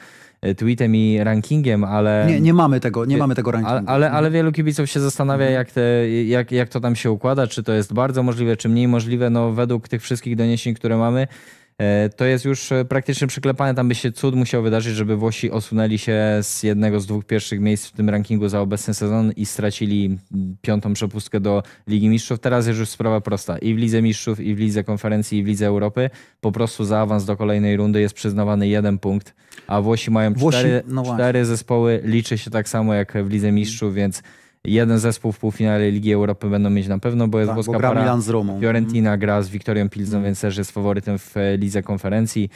Y, tweetem i rankingiem, ale... Nie, nie mamy tego, nie mamy tego y, rankingu. Ale, ale, ale wielu kibiców się zastanawia, mhm. jak, te, jak, jak to tam się układa, czy to jest bardzo możliwe, czy mniej możliwe. No według tych wszystkich doniesień, które mamy, E, to jest już e, praktycznie przyklepane. Tam by się cud musiał wydarzyć, żeby Włosi osunęli się z jednego z dwóch pierwszych miejsc w tym rankingu za obecny sezon i stracili piątą przepustkę do Ligi Mistrzów. Teraz jest już sprawa prosta. I w Lidze Mistrzów, i w Lidze Konferencji, i w Lidze Europy po prostu za awans do kolejnej rundy jest przyznawany jeden punkt, a Włosi mają Włosi, cztery, no cztery zespoły. Liczy się tak samo jak w Lidze Mistrzów, więc jeden zespół w półfinale Ligi Europy będą mieć na pewno, bo jest tak, włoska bo para. Milan z Romą. Fiorentina mhm. gra z Wiktorią Pilzą, mm. więc też jest faworytem w e, lidze konferencji.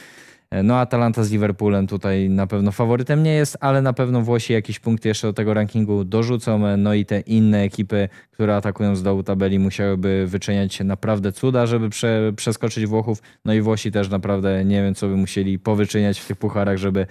E, no Atalanta z Liverpoolem tutaj na pewno faworytem nie jest, ale na pewno Włosi jakieś punkty jeszcze do tego rankingu dorzucą. E, no i te inne ekipy, które atakują z dołu tabeli musiałyby wyczyniać naprawdę cuda, żeby prze, przeskoczyć Włochów. No i Włosi też naprawdę nie wiem, co by musieli powyczyniać w tych pucharach, żeby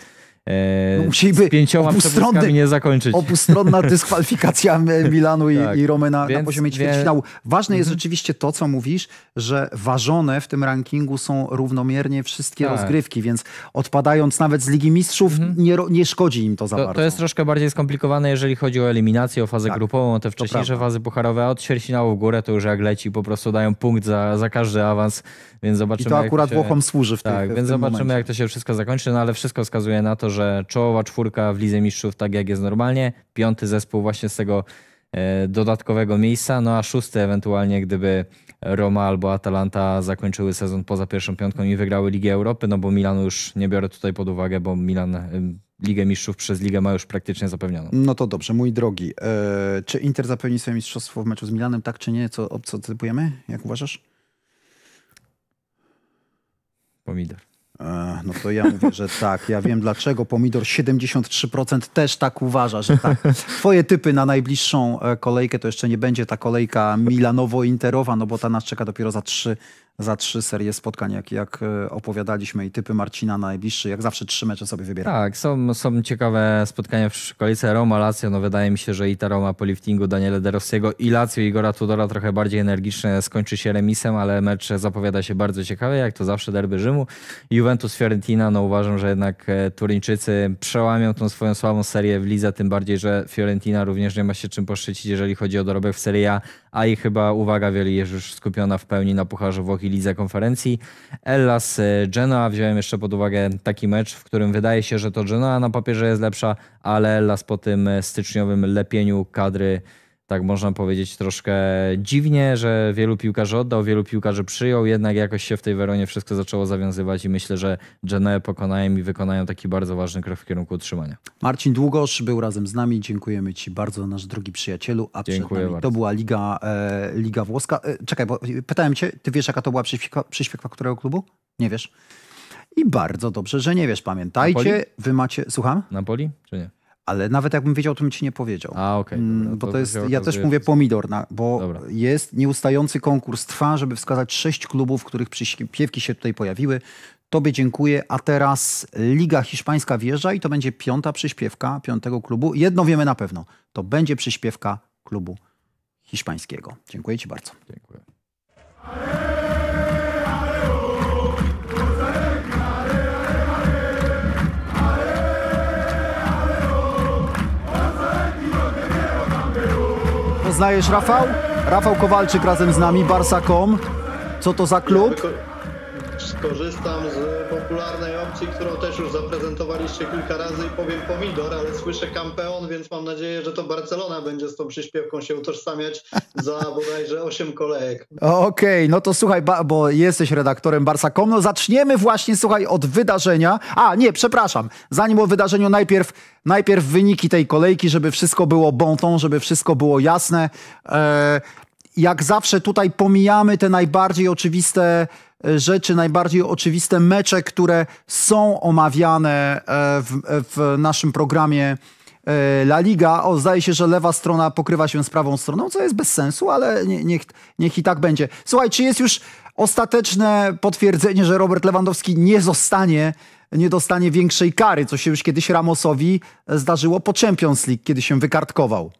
E, no musieliby z pięcioma przebłyskami nie zakończyć. Obustronna [LAUGHS] dyskwalifikacja Milanu i, tak. i Romy na, na poziomie ćwierćfinału. Ważne jest mhm. rzeczywiście to, co mówisz, że ważone w tym rankingu są równomiernie wszystkie tak. rozgrywki, więc odpadając nawet z Ligi Mistrzów mhm. nie, nie, szkodzi im to za to, bardzo. To jest troszkę bardziej skomplikowane, jeżeli chodzi o eliminację, o fazę tak. grupową, o te wcześniejsze fazy pucharowe, a od ćwierćfinału w górę to już jak leci, po prostu dają punkt za, za każdy awans, więc zobaczymy. I to akurat się... Włochom służy w tak, tych, w więc zobaczymy, momencie. jak to się wszystko zakończy, no ale wszystko wskazuje na to, że czołowa czwórka w Lidze Mistrzów, tak jak jest normalnie, piąty zespół właśnie z tego e, dodatkowego miejsca, no a szósty ewentualnie, gdyby Roma albo Atalanta zakończyły sezon poza pierwszą piątką i wygrały Ligę Europy, no bo Milan już nie biorę tutaj pod uwagę, bo Milan e, Ligę Mistrzów przez Ligę ma już praktycznie zapewnioną. No to dobrze, mój drogi. E, czy Inter zapewni swoje mistrzostwo w meczu z Milanem, tak czy nie? Co, co typujemy? Jak uważasz? Pomidor. E, no to ja mówię, że tak. Ja wiem dlaczego. Pomidor 73% też tak uważa, że tak. Twoje typy na najbliższą e, kolejkę to jeszcze nie będzie ta kolejka Milanowo-Interowa, no bo ta nas czeka dopiero za trzy za trzy serie spotkań, jak, jak e, opowiadaliśmy i typy Marcina najbliższy, jak zawsze trzy mecze sobie wybiera. Tak, są, są ciekawe spotkania w szkolice Roma, Lazio, no wydaje mi się, że i ta Roma po liftingu Daniela Derowskiego i Lazio Igora Tudora trochę bardziej energiczne skończy się remisem, ale mecz zapowiada się bardzo ciekawie, jak to zawsze derby Rzymu. Juventus Fiorentina, no uważam, że jednak e, Turyńczycy przełamią tą swoją słabą serię w Lidze, tym bardziej, że Fiorentina również nie ma się czym poszczycić, jeżeli chodzi o dorobek w Serie A a i chyba uwaga wieli jest już skupiona w pełni na Pucharze Włoch i Lidze Konferencji. z e, Genoa, wziąłem jeszcze pod uwagę taki mecz, w którym wydaje się, że to Genoa na papierze jest lepsza, ale Ella po tym e, styczniowym lepieniu kadry tak można powiedzieć, troszkę dziwnie, że wielu piłkarzy oddał, wielu piłkarzy przyjął, jednak jakoś się w tej Weronie wszystko zaczęło zawiązywać i myślę, że Genę pokonają i wykonają taki bardzo ważny krok w kierunku utrzymania. Marcin Długosz był razem z nami, dziękujemy Ci bardzo, nasz drogi przyjacielu, a Dziękuję bardzo. to była Liga, e, Liga Włoska. E, czekaj, bo pytałem Cię, Ty wiesz jaka to była przyświekwa, przyśpiewka którego klubu? Nie wiesz? I bardzo dobrze, że nie wiesz, pamiętajcie, Napoli? Wy macie, słucham? Napoli czy nie? Ale nawet jakbym wiedział, to bym ci nie powiedział. A, okej. Mm, okay, no bo to, to jest, ja też mówię pomidor, na, bo dobra. jest nieustający konkurs trwa, żeby wskazać sześć klubów, których przyśpiewki się tutaj pojawiły. Tobie dziękuję. A teraz Liga Hiszpańska wjeżdża i to będzie piąta przyśpiewka piątego klubu. Jedno wiemy na pewno. To będzie przyśpiewka klubu hiszpańskiego. Dziękuję Ci bardzo. Dziękuję. znajesz Rafał? Rafał Kowalczyk razem z nami, Barsa.com. Co to za klub? skorzystam z popularnej opcji, którą też już zaprezentowaliście kilka razy i powiem pomidor, ale słyszę kampeon, więc mam nadzieję, że to Barcelona będzie z tą przyśpiewką się utożsamiać za [LAUGHS] bodajże 8 kolejek. Okej, okay, no to słuchaj, bo jesteś redaktorem Barsa.com, no zaczniemy właśnie, słuchaj, od wydarzenia. A, nie, przepraszam, zanim o wydarzeniu najpierw, najpierw wyniki tej kolejki, żeby wszystko było ton, żeby wszystko było jasne. E, jak zawsze tutaj pomijamy te najbardziej oczywiste rzeczy najbardziej oczywiste, mecze, które są omawiane e, w, w naszym programie e, La Liga. O, zdaje się, że lewa strona pokrywa się z prawą stroną, co jest bez sensu, ale nie, niech, niech i tak będzie. Słuchaj, czy jest już ostateczne potwierdzenie, że Robert Lewandowski nie zostanie nie dostanie większej kary, co się już kiedyś Ramosowi e, zdarzyło po Champions League, kiedy się wykartkował.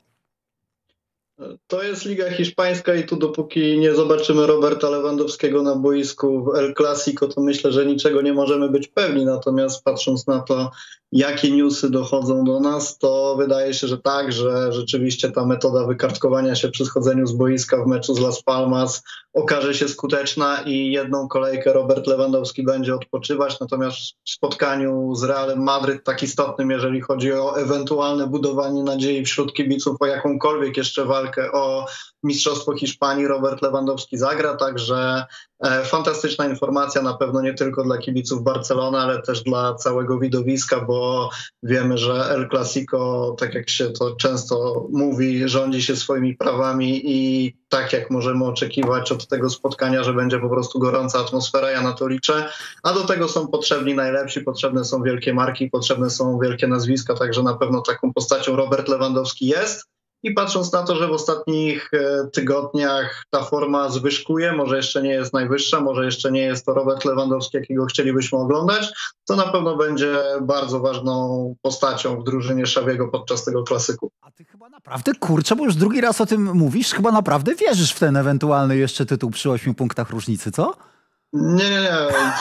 To jest Liga Hiszpańska i tu dopóki nie zobaczymy Roberta Lewandowskiego na boisku w El Clasico, to myślę, że niczego nie możemy być pewni. Natomiast patrząc na to, jakie newsy dochodzą do nas, to wydaje się, że tak, że rzeczywiście ta metoda wykartkowania się przy schodzeniu z boiska w meczu z Las Palmas okaże się skuteczna i jedną kolejkę Robert Lewandowski będzie odpoczywać, natomiast w spotkaniu z Realem Madryt tak istotnym, jeżeli chodzi o ewentualne budowanie nadziei wśród kibiców o jakąkolwiek jeszcze walkę o Mistrzostwo Hiszpanii, Robert Lewandowski zagra, także e, fantastyczna informacja na pewno nie tylko dla kibiców Barcelony, ale też dla całego widowiska, bo wiemy, że El Clasico, tak jak się to często mówi, rządzi się swoimi prawami i tak jak możemy oczekiwać od tego spotkania, że będzie po prostu gorąca atmosfera, ja na to liczę. A do tego są potrzebni najlepsi, potrzebne są wielkie marki, potrzebne są wielkie nazwiska, także na pewno taką postacią Robert Lewandowski jest. I patrząc na to, że w ostatnich e, tygodniach ta forma zwyżkuje, może jeszcze nie jest najwyższa, może jeszcze nie jest to Robert Lewandowski, jakiego chcielibyśmy oglądać, to na pewno będzie bardzo ważną postacią w drużynie Szawiego podczas tego klasyku. A ty chyba naprawdę, kurczę, bo już drugi raz o tym mówisz, chyba naprawdę wierzysz w ten ewentualny jeszcze tytuł przy ośmiu punktach różnicy, co? Nie, nie, nie.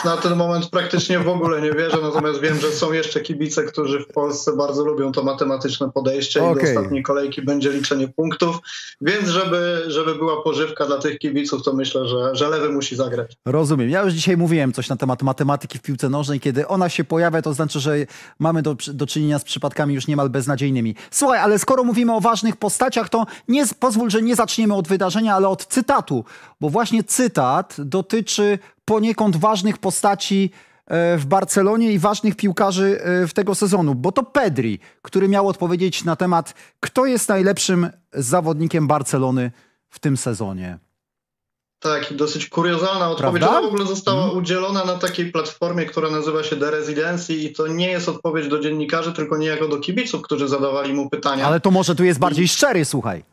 Na ten moment praktycznie w ogóle nie wierzę, natomiast wiem, że są jeszcze kibice, którzy w Polsce bardzo lubią to matematyczne podejście okay. i do ostatniej kolejki będzie liczenie punktów, więc żeby, żeby była pożywka dla tych kibiców, to myślę, że, że lewy musi zagrać. Rozumiem. Ja już dzisiaj mówiłem coś na temat matematyki w piłce nożnej. Kiedy ona się pojawia, to znaczy, że mamy do, do czynienia z przypadkami już niemal beznadziejnymi. Słuchaj, ale skoro mówimy o ważnych postaciach, to nie, pozwól, że nie zaczniemy od wydarzenia, ale od cytatu, bo właśnie cytat dotyczy poniekąd ważnych postaci e, w Barcelonie i ważnych piłkarzy e, w tego sezonu, bo to Pedri, który miał odpowiedzieć na temat, kto jest najlepszym zawodnikiem Barcelony w tym sezonie. Tak, dosyć kuriozalna odpowiedź. Prawda? Ona w ogóle została mhm. udzielona na takiej platformie, która nazywa się The Residency, i to nie jest odpowiedź do dziennikarzy, tylko niejako do kibiców, którzy zadawali mu pytania. Ale to może tu jest bardziej I... szczery, słuchaj.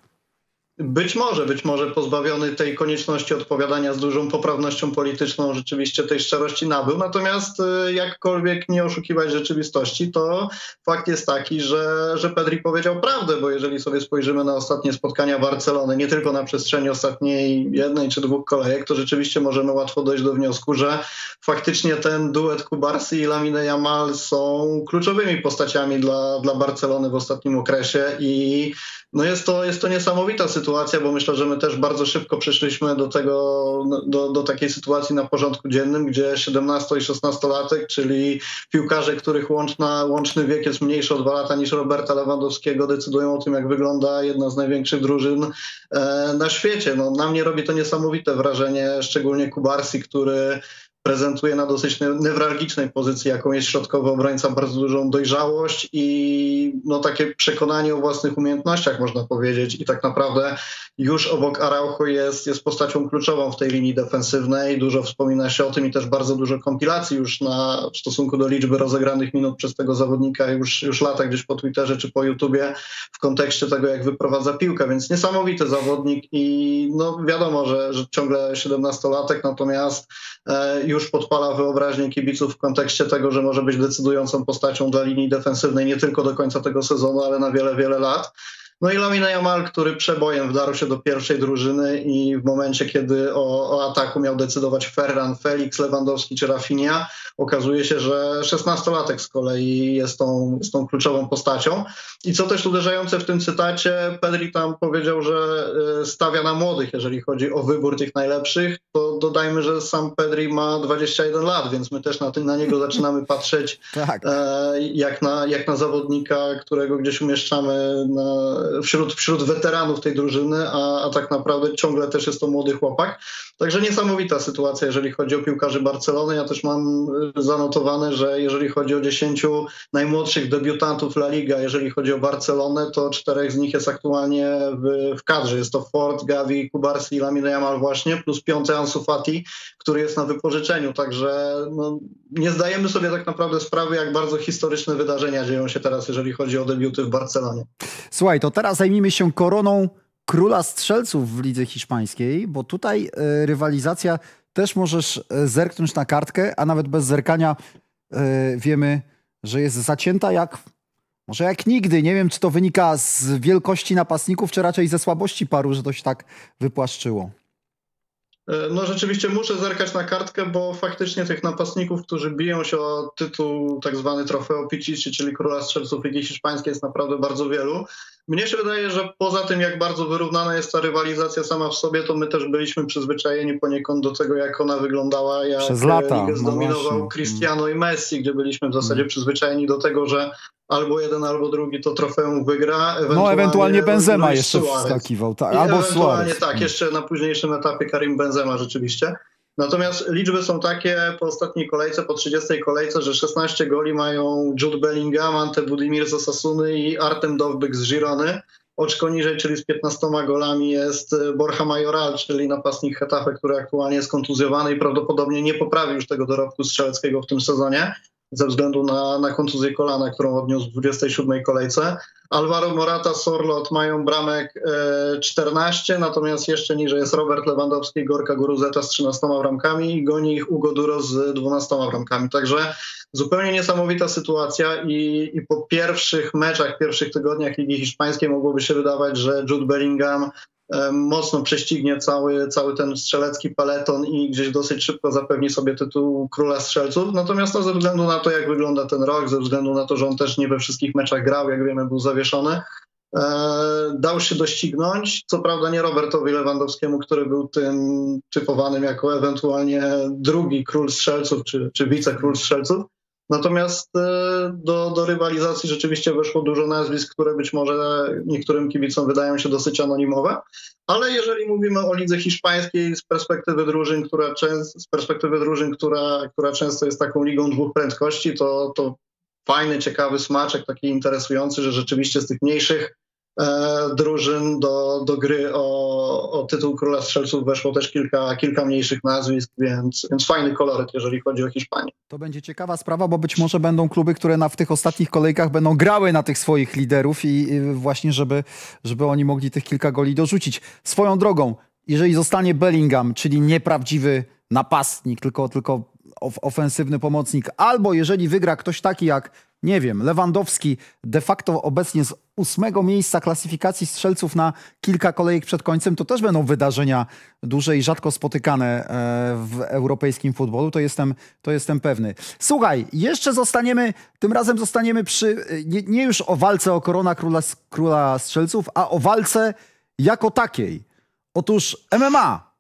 Być może, być może pozbawiony tej konieczności odpowiadania z dużą poprawnością polityczną, rzeczywiście tej szczerości nabył. Natomiast y, jakkolwiek nie oszukiwać rzeczywistości, to fakt jest taki, że, że Pedri powiedział prawdę, bo jeżeli sobie spojrzymy na ostatnie spotkania Barcelony, nie tylko na przestrzeni ostatniej jednej czy dwóch kolejek, to rzeczywiście możemy łatwo dojść do wniosku, że faktycznie ten duet Kubarsi i Lamine Yamal są kluczowymi postaciami dla, dla Barcelony w ostatnim okresie i no jest to, jest to niesamowita sytuacja, bo myślę, że my też bardzo szybko przyszliśmy do tego, do, do takiej sytuacji na porządku dziennym, gdzie 17 i 16 latek, czyli piłkarze, których łączna, łączny wiek jest mniejszy o dwa lata niż Roberta Lewandowskiego, decydują o tym, jak wygląda jedna z największych drużyn e, na świecie. No, na mnie robi to niesamowite wrażenie, szczególnie Kubarsi, który prezentuje na dosyć newralgicznej pozycji, jaką jest środkowy obrońca, bardzo dużą dojrzałość i no, takie przekonanie o własnych umiejętnościach, można powiedzieć. I tak naprawdę już obok Araujo jest, jest postacią kluczową w tej linii defensywnej. Dużo wspomina się o tym i też bardzo dużo kompilacji już na, w stosunku do liczby rozegranych minut przez tego zawodnika już, już lata gdzieś po Twitterze czy po YouTubie w kontekście tego, jak wyprowadza piłkę, więc niesamowity zawodnik i no wiadomo, że, że ciągle 17-latek, natomiast e, już podpala wyobraźnię kibiców w kontekście tego, że może być decydującą postacią dla linii defensywnej nie tylko do końca tego sezonu, ale na wiele, wiele lat. No i Lamina Yamal, który przebojem wdarł się do pierwszej drużyny i w momencie, kiedy o, o ataku miał decydować Ferran, Felix, Lewandowski czy Rafinha, okazuje się, że 16-latek z kolei jest tą, jest tą kluczową postacią. I co też uderzające w tym cytacie, Pedri tam powiedział, że e, stawia na młodych, jeżeli chodzi o wybór tych najlepszych, to dodajmy, że sam Pedri ma 21 lat, więc my też na, tym, na niego zaczynamy patrzeć [LAUGHS] tak. E, jak, na, jak na zawodnika, którego gdzieś umieszczamy na wśród, wśród weteranów tej drużyny, a, a tak naprawdę ciągle też jest to młody chłopak. Także niesamowita sytuacja, jeżeli chodzi o piłkarzy Barcelony. Ja też mam y, zanotowane, że jeżeli chodzi o 10 najmłodszych debiutantów La Liga, jeżeli chodzi o Barcelonę, to czterech z nich jest aktualnie w, w kadrze. Jest to Ford, Gavi, Kubarsi i Lamina Jamal właśnie, plus piąty Ansu Fati, który jest na wypożyczeniu. Także no, nie zdajemy sobie tak naprawdę sprawy, jak bardzo historyczne wydarzenia dzieją się teraz, jeżeli chodzi o debiuty w Barcelonie. Słuchaj, to teraz zajmijmy się koroną króla strzelców w lidze hiszpańskiej, bo tutaj e, rywalizacja też możesz e, zerknąć na kartkę, a nawet bez zerkania e, wiemy, że jest zacięta jak może jak nigdy. Nie wiem, czy to wynika z wielkości napastników, czy raczej ze słabości paru, że to się tak wypłaszczyło. No rzeczywiście muszę zerkać na kartkę, bo faktycznie tych napastników, którzy biją się o tytuł tak zwany trofeo Picici, czyli króla strzelców Ligi Hiszpańskiej jest naprawdę bardzo wielu. Mnie się wydaje, że poza tym, jak bardzo wyrównana jest ta rywalizacja sama w sobie, to my też byliśmy przyzwyczajeni poniekąd do tego, jak ona wyglądała, jak Przez lata, no zdominował no Cristiano i Messi, gdzie byliśmy w zasadzie mm. przyzwyczajeni do tego, że albo jeden, albo drugi to trofeum wygra. Ewentualnie, no ewentualnie Benzema jeszcze wskakiwał, tak, albo Ewentualnie Suarez. tak, mm. jeszcze na późniejszym etapie Karim Benzema rzeczywiście. Natomiast liczby są takie po ostatniej kolejce, po 30 kolejce, że 16 goli mają Jude Bellingham, Ante Budimir z Osasuny i Artem Dowbyk z Girony. Oczko niżej, czyli z 15 golami jest Borja Majoral, czyli napastnik Hetafe, który aktualnie jest kontuzjowany i prawdopodobnie nie poprawi już tego dorobku strzeleckiego w tym sezonie ze względu na, na kontuzję kolana, którą odniósł w 27 kolejce. Alvaro Morata, Sorlot mają bramek 14, e, natomiast jeszcze niżej jest Robert Lewandowski, Gorka Guruzeta z 13 bramkami i goni ich Ugo Duro z 12 bramkami. Także zupełnie niesamowita sytuacja i, i po pierwszych meczach, pierwszych tygodniach Ligi Hiszpańskiej mogłoby się wydawać, że Jude Bellingham E, mocno prześcignie cały, cały ten strzelecki paleton i gdzieś dosyć szybko zapewni sobie tytuł króla strzelców. Natomiast to ze względu na to, jak wygląda ten rok, ze względu na to, że on też nie we wszystkich meczach grał, jak wiemy, był zawieszony, e, dał się doścignąć. Co prawda nie Robertowi Lewandowskiemu, który był tym typowanym jako ewentualnie drugi król strzelców, czy, czy wicekról strzelców, Natomiast e, do, do rywalizacji rzeczywiście weszło dużo nazwisk, które być może niektórym kibicom wydają się dosyć anonimowe, ale jeżeli mówimy o lidze hiszpańskiej z perspektywy drużyn, która, często, z perspektywy drużyn, która, która często jest taką ligą dwóch prędkości, to, to fajny, ciekawy smaczek, taki interesujący, że rzeczywiście z tych mniejszych E, drużyn do, do gry o, o tytuł Króla Strzelców weszło też kilka, kilka mniejszych nazwisk, więc, więc fajny koloryt, jeżeli chodzi o Hiszpanię. To będzie ciekawa sprawa, bo być może będą kluby, które na, w tych ostatnich kolejkach będą grały na tych swoich liderów i, i właśnie, żeby, żeby oni mogli tych kilka goli dorzucić. Swoją drogą, jeżeli zostanie Bellingham, czyli nieprawdziwy napastnik, tylko, tylko ofensywny pomocnik, albo jeżeli wygra ktoś taki jak nie wiem, Lewandowski de facto obecnie z ósmego miejsca klasyfikacji strzelców na kilka kolejek przed końcem, to też będą wydarzenia duże i rzadko spotykane e, w europejskim futbolu, to jestem, to jestem pewny. Słuchaj, jeszcze zostaniemy, tym razem zostaniemy przy, e, nie, nie już o walce o korona króla, króla strzelców, a o walce jako takiej. Otóż MMA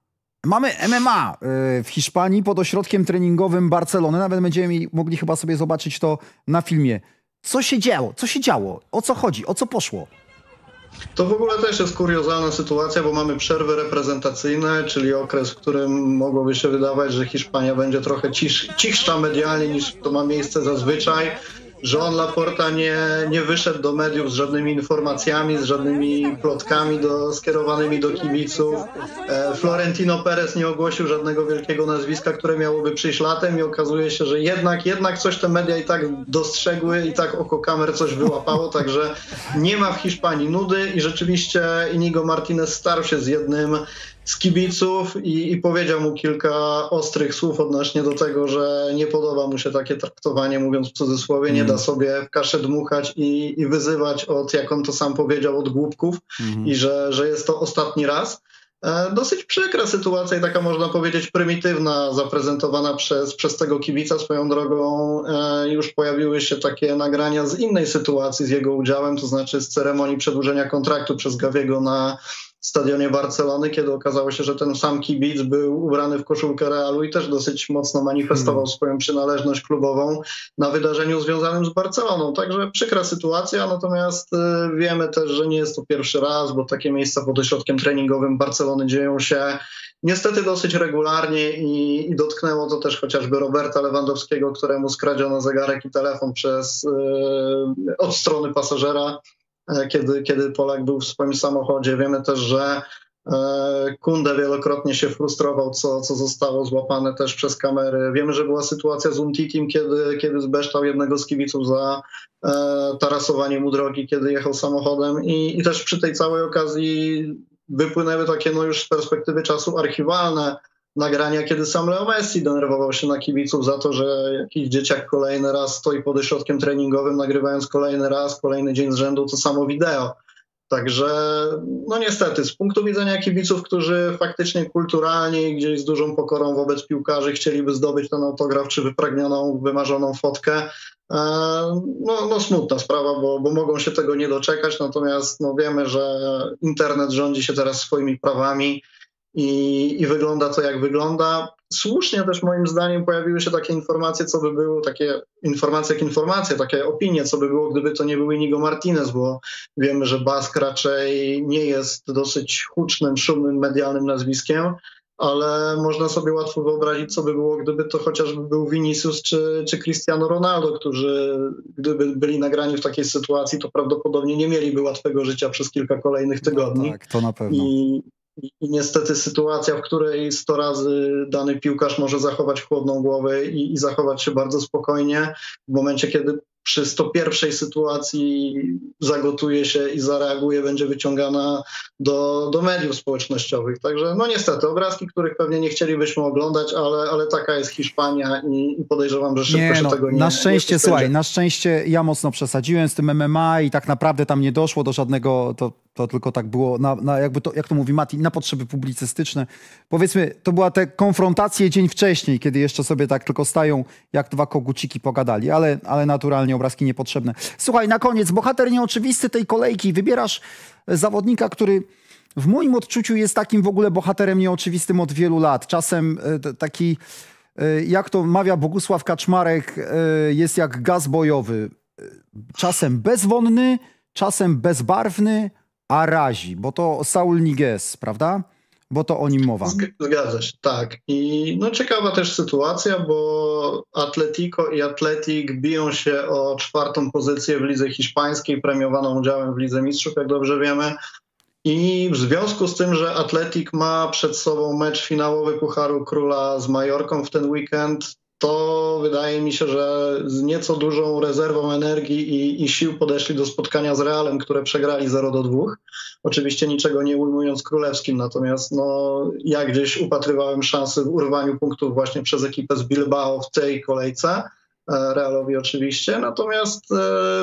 Mamy MMA y, w Hiszpanii pod ośrodkiem treningowym Barcelony. Nawet będziemy mogli chyba sobie zobaczyć to na filmie. Co się działo? Co się działo? O co chodzi? O co poszło? To w ogóle też jest kuriozalna sytuacja, bo mamy przerwy reprezentacyjne, czyli okres, w którym mogłoby się wydawać, że Hiszpania będzie trochę cisz, cichsza medialnie niż to ma miejsce zazwyczaj że on Laporta nie, nie wyszedł do mediów z żadnymi informacjami, z żadnymi plotkami do, skierowanymi do kibiców. E, Florentino Perez nie ogłosił żadnego wielkiego nazwiska, które miałoby przyjść latem i okazuje się, że jednak, jednak coś te media i tak dostrzegły i tak oko kamer coś wyłapało, także nie ma w Hiszpanii nudy i rzeczywiście Inigo Martinez starł się z jednym z kibiców i, i, powiedział mu kilka ostrych słów odnośnie do tego, że nie podoba mu się takie traktowanie, mówiąc w cudzysłowie, mm. nie da mhm. sobie w kaszę dmuchać i, i, wyzywać od, jak on to sam powiedział, od głupków mm. i że, że jest to ostatni raz. E, dosyć przykra sytuacja i taka można powiedzieć prymitywna, zaprezentowana przez, przez tego kibica. Swoją drogą e, już pojawiły się takie nagrania z innej sytuacji z jego udziałem, to znaczy z ceremonii przedłużenia kontraktu przez Gawiego na stadionie Barcelony, kiedy okazało się, że ten sam kibic był ubrany w koszulkę Realu i też dosyć mocno manifestował hmm. swoją przynależność klubową na wydarzeniu związanym z Barceloną. Także przykra sytuacja, natomiast y, wiemy też, że nie jest to pierwszy raz, bo takie miejsca pod ośrodkiem treningowym Barcelony dzieją się niestety dosyć regularnie i, i dotknęło to też chociażby Roberta Lewandowskiego, któremu skradziono zegarek i telefon przez, yy, od strony pasażera. E, kiedy, kiedy Polak był w swoim samochodzie. Wiemy też, że e, Kunde wielokrotnie się frustrował, co, co zostało złapane też przez kamery. Wiemy, że była sytuacja z Umtitim, kiedy, kiedy zbeształ jednego z kibiców za e, tarasowanie mu drogi, kiedy jechał samochodem. I, I też przy tej całej okazji wypłynęły takie, no już z perspektywy czasu, archiwalne nagrania, kiedy sam Leo Messi denerwował się na kibiców za to, że jakiś dzieciak kolejny raz stoi pod ośrodkiem treningowym, nagrywając kolejny raz, kolejny dzień z rzędu to samo wideo. Także, no niestety, z punktu widzenia kibiców, którzy faktycznie kulturalnie i gdzieś z dużą pokorą wobec piłkarzy chcieliby zdobyć ten autograf czy wypragnioną, wymarzoną fotkę, e, no, no smutna sprawa, bo, bo mogą się tego nie doczekać, natomiast no, wiemy, że internet rządzi się teraz swoimi prawami i, i wygląda to jak wygląda. Słusznie też moim zdaniem pojawiły się takie informacje, co by było, takie informacje jak informacje, takie opinie, co by było, gdyby to nie był Inigo Martinez, bo wiemy, że Bask raczej nie jest dosyć hucznym, szumnym, medialnym nazwiskiem, ale można sobie łatwo wyobrazić, co by było, gdyby to chociażby był Vinicius czy, czy Cristiano Ronaldo, którzy gdyby byli nagrani w takiej sytuacji, to prawdopodobnie nie mieliby łatwego życia przez kilka kolejnych no tygodni. No tak, to na pewno. I, i niestety sytuacja, w której 100 razy dany piłkarz może zachować chłodną głowę i, i zachować się bardzo spokojnie, w momencie, kiedy przy 101 sytuacji zagotuje się i zareaguje, będzie wyciągana do, do mediów społecznościowych. Także no niestety, obrazki, których pewnie nie chcielibyśmy oglądać, ale, ale taka jest Hiszpania i, i podejrzewam, że szybko nie, się no, tego nie Na szczęście, nie słuchaj, na szczęście ja mocno przesadziłem z tym MMA i tak naprawdę tam nie doszło do żadnego, to to tylko tak było, na, na jakby to, jak to mówi Mati, na potrzeby publicystyczne. Powiedzmy, to była te konfrontacje dzień wcześniej, kiedy jeszcze sobie tak tylko stają, jak dwa koguciki pogadali, ale, ale naturalnie obrazki niepotrzebne. Słuchaj, na koniec, bohater nieoczywisty tej kolejki. Wybierasz zawodnika, który w moim odczuciu jest takim w ogóle bohaterem nieoczywistym od wielu lat. Czasem e, taki, e, jak to mawia Bogusław Kaczmarek, e, jest jak gaz bojowy. Czasem bezwonny, czasem bezbarwny, a razi, bo to Saul Niges, prawda? Bo to o nim mowa. Zgadza się, tak. I no ciekawa też sytuacja, bo Atletico i Atletik biją się o czwartą pozycję w lidze hiszpańskiej, premiowaną udziałem w Lidze Mistrzów, jak dobrze wiemy. I w związku z tym, że Atletik ma przed sobą mecz finałowy Pucharu Króla z Majorką w ten weekend, to wydaje mi się, że z nieco dużą rezerwą energii i, i, sił podeszli do spotkania z Realem, które przegrali 0 do 2. Oczywiście niczego nie ujmując królewskim, natomiast no, ja gdzieś upatrywałem szansy w urwaniu punktów właśnie przez ekipę z Bilbao w tej kolejce. E, Realowi oczywiście, natomiast e,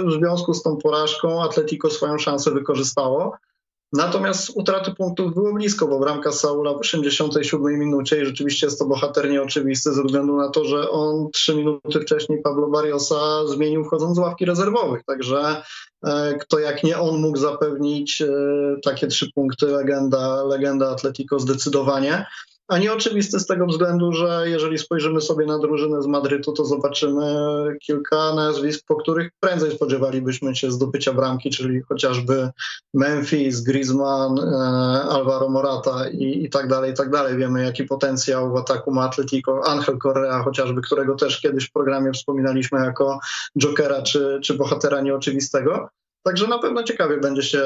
w związku z tą porażką Atletico swoją szansę wykorzystało Natomiast utraty punktów było blisko, bo bramka Saula w 87 minucie i rzeczywiście jest to bohater nieoczywisty ze względu na to, że on trzy minuty wcześniej Pablo Barriosa zmienił wchodząc z ławki rezerwowych. Także e, kto jak nie on mógł zapewnić e, takie trzy punkty legenda, legenda Atletico zdecydowanie. A nieoczywiste z tego względu, że jeżeli spojrzymy sobie na drużynę z Madrytu, to zobaczymy kilka nazwisk, po których prędzej spodziewalibyśmy się zdobycia bramki, czyli chociażby Memphis, Griezmann, e, Alvaro Morata i, i tak dalej, i tak dalej. Wiemy, jaki potencjał w ataku ma Atletico, Angel Correa chociażby, którego też kiedyś w programie wspominaliśmy jako jokera czy, czy bohatera nieoczywistego. Także na pewno ciekawie będzie się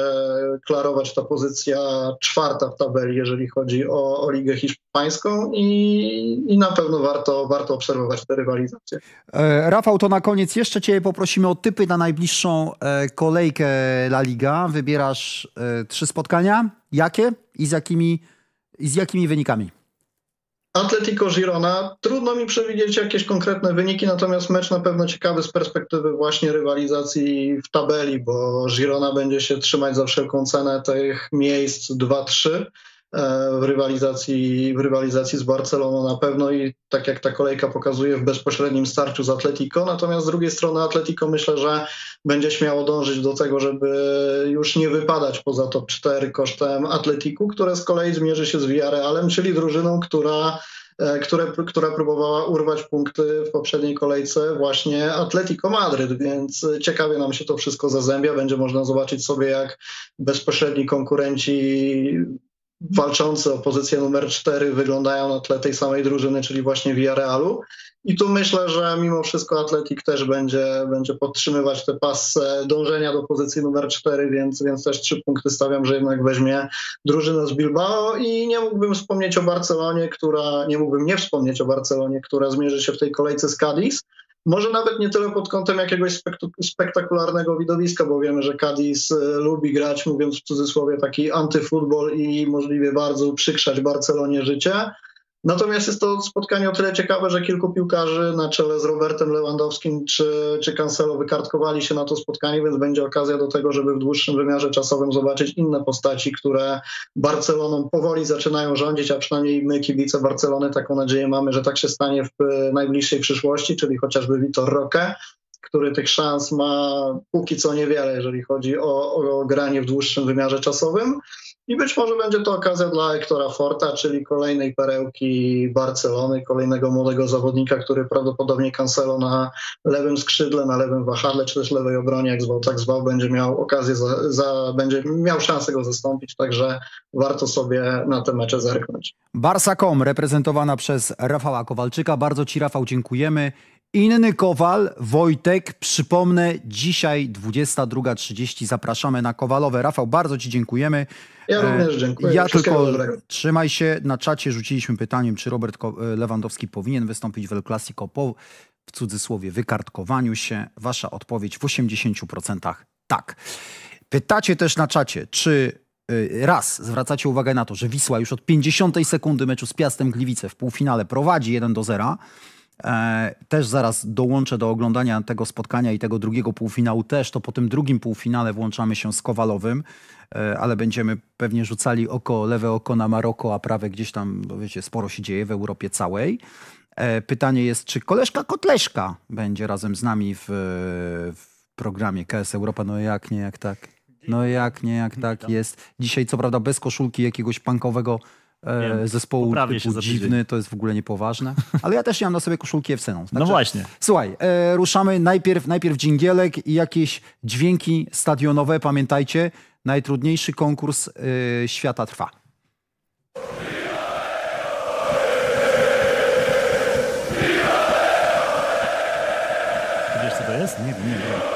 klarować ta pozycja czwarta w tabeli, jeżeli chodzi o, o Ligę Hiszpańską i, i, na pewno warto, warto obserwować tę rywalizację. E, Rafał, to na koniec jeszcze Cię poprosimy o typy na najbliższą e, kolejkę La Liga. Wybierasz e, trzy spotkania. Jakie i z jakimi, i z jakimi wynikami? Atletico Girona. Trudno mi przewidzieć jakieś konkretne wyniki, natomiast mecz na pewno ciekawy z perspektywy właśnie rywalizacji w tabeli, bo Girona będzie się trzymać za wszelką cenę tych miejsc 2-3. E, w rywalizacji, w rywalizacji z Barceloną na pewno i tak jak ta kolejka pokazuje w bezpośrednim starciu z Atletico. Natomiast z drugiej strony Atletico myślę, że będzie śmiało dążyć do tego, żeby już nie wypadać poza top 4 kosztem Atletiku, które z kolei zmierzy się z Villarrealem, czyli drużyną, która e, które, która próbowała urwać punkty w poprzedniej kolejce właśnie Atletico Madryt, więc ciekawie nam się to wszystko zazębia. Będzie można zobaczyć sobie, jak bezpośredni konkurenci walczący o pozycję numer 4 wyglądają na tle tej samej drużyny, czyli właśnie Villarealu. I tu myślę, że mimo wszystko Atletik też będzie, będzie podtrzymywać te pasy dążenia do pozycji numer 4, więc, więc też trzy punkty stawiam, że jednak weźmie drużynę z Bilbao i nie mógłbym wspomnieć o Barcelonie, która, nie mógłbym nie wspomnieć o Barcelonie, która zmierzy się w tej kolejce z Cadiz. Może nawet nie tyle pod kątem jakiegoś spektakularnego widowiska, bo wiemy, że Cadiz e, lubi grać, mówiąc w cudzysłowie, taki antyfutbol i możliwie bardzo przykrzać Barcelonie życie, Natomiast jest to spotkanie o tyle ciekawe, że kilku piłkarzy na czele z Robertem Lewandowskim czy, czy Cancelo wykartkowali się na to spotkanie, więc będzie okazja do tego, żeby w dłuższym wymiarze czasowym zobaczyć inne postaci, które Barceloną powoli zaczynają rządzić, a przynajmniej my, kibice Barcelony, taką nadzieję mamy, że tak się stanie w najbliższej przyszłości, czyli chociażby Vitor Roque, który tych szans ma póki co niewiele, jeżeli chodzi o, o granie w dłuższym wymiarze czasowym. I być może będzie to okazja dla Ektora Forta, czyli kolejnej perełki Barcelony, kolejnego młodego zawodnika, który prawdopodobnie Cancelo na lewym skrzydle, na lewym wahadle, czy też lewej obronie, jak zwał, tak zwał, będzie miał okazję, za, za, będzie miał szansę go zastąpić, także warto sobie na te mecze zerknąć. Barsa.com reprezentowana przez Rafała Kowalczyka. Bardzo Ci Rafał dziękujemy. Inny Kowal, Wojtek, przypomnę, dzisiaj 22.30 zapraszamy na Kowalowe. Rafał, bardzo Ci dziękujemy. Ja e, również dziękuję. Ja tylko dobrego. trzymaj się. Na czacie rzuciliśmy pytaniem, czy Robert e, Lewandowski powinien wystąpić w El Clasico po, w cudzysłowie, wykartkowaniu się. Wasza odpowiedź w 80% tak. Pytacie też na czacie, czy e, raz zwracacie uwagę na to, że Wisła już od 50 sekundy meczu z Piastem Gliwice w półfinale prowadzi 1 do 0, E, też zaraz dołączę do oglądania tego spotkania i tego drugiego półfinału też, to po tym drugim półfinale włączamy się z Kowalowym, e, ale będziemy pewnie rzucali oko, lewe oko na Maroko, a prawe gdzieś tam, bo wiecie, sporo się dzieje w Europie całej. E, pytanie jest, czy koleżka Kotleszka będzie razem z nami w, w programie KS Europa? No jak nie, jak tak? No jak nie, jak tak jest. Dzisiaj co prawda bez koszulki jakiegoś punkowego. Wiem, e, zespołu typu dziwny, to jest w ogóle niepoważne. Ale ja też nie mam na sobie koszulki w no Także, no właśnie. Słuchaj, e, ruszamy najpierw, najpierw dżingielek i jakieś dźwięki stadionowe. Pamiętajcie, najtrudniejszy konkurs e, świata trwa. Wiesz co to jest? Nie nie wiem.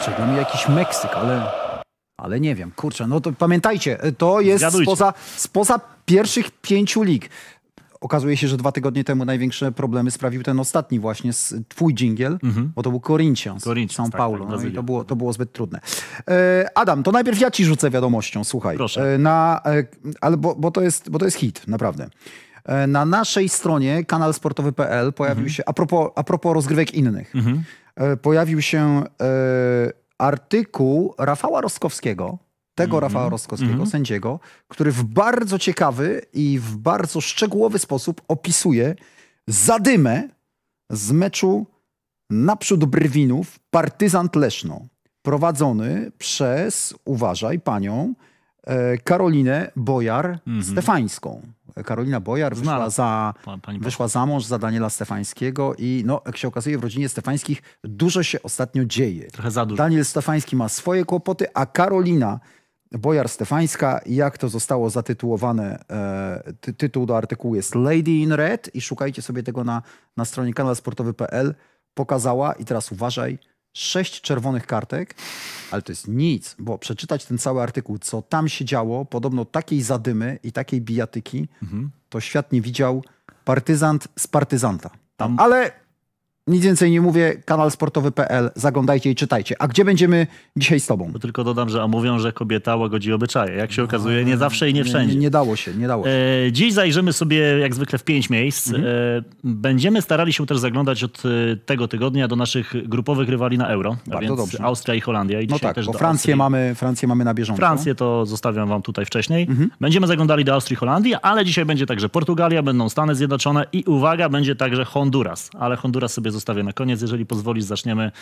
Kurczę, dla no mnie jakiś Meksyk, ale... Ale nie wiem, kurczę, no to pamiętajcie, e, to jest spoza, spoza pierwszych pięciu lig. Okazuje się, że dwa tygodnie temu największe problemy sprawił ten ostatni właśnie, twój dżingiel, mhm. bo to był Corinthians, Corinthians São Paulo. Tak, tak, no i to było, to było zbyt trudne. E, Adam, to najpierw ja ci rzucę wiadomością, słuchaj. Proszę. E, na, e, ale bo, bo, to jest, bo to jest hit, naprawdę. na naszej stronie kanalsportowy.pl pojawił mhm. się, a propos, a propos rozgrywek innych, mhm. E, pojawił się e, artykuł Rafała Roskowskiego, tego mm -hmm. Rafała Roskowskiego, mm -hmm. sędziego, który w bardzo ciekawy i w bardzo szczegółowy sposób opisuje zadymę z meczu naprzód Brwinów Partyzant Leszno, prowadzony przez, uważaj, panią E, Karolinę Bojar mm Stefańską. Karolina Bojar wyszła, za, wyszła za mąż za Daniela Stefańskiego i no, jak się okazuje w rodzinie Stefańskich dużo się ostatnio dzieje. Trochę za dużo. Daniel Stefański ma swoje kłopoty, a Karolina Bojar Stefańska, jak to zostało zatytułowane, e, ty, tytuł do artykułu jest Lady in Red i szukajcie sobie tego na, na stronie kanalsportowy.pl. Pokazała i teraz uważaj, sześć czerwonych kartek, ale to jest nic, bo przeczytać ten cały artykuł, co tam się działo, podobno takiej zadymy i takiej bijatyki, mhm. to świat nie widział partyzant z partyzanta. Tam. Ale nic więcej nie mówię, kanal sportowy.pl, zaglądajcie i czytajcie. A gdzie będziemy dzisiaj z tobą? Bo tylko dodam, że a mówią, że kobieta łagodzi obyczaje. Jak się no, okazuje, nie no, zawsze i nie wszędzie. Nie, nie dało się, nie dało się. E, dziś zajrzymy sobie jak zwykle w pięć miejsc. Mhm. E, będziemy starali się też zaglądać od e, tego tygodnia do naszych grupowych rywali na Euro. Bardzo więc dobrze. Austria i Holandia. I no tak, też bo Francję mamy, Francję mamy na bieżąco. Francję to zostawiam wam tutaj wcześniej. Mhm. Będziemy zaglądali do Austrii i Holandii, ale dzisiaj będzie także Portugalia, będą Stany Zjednoczone i uwaga, będzie także Honduras. Ale Honduras sobie zostawiam zostawię na koniec. Jeżeli pozwolisz, zaczniemy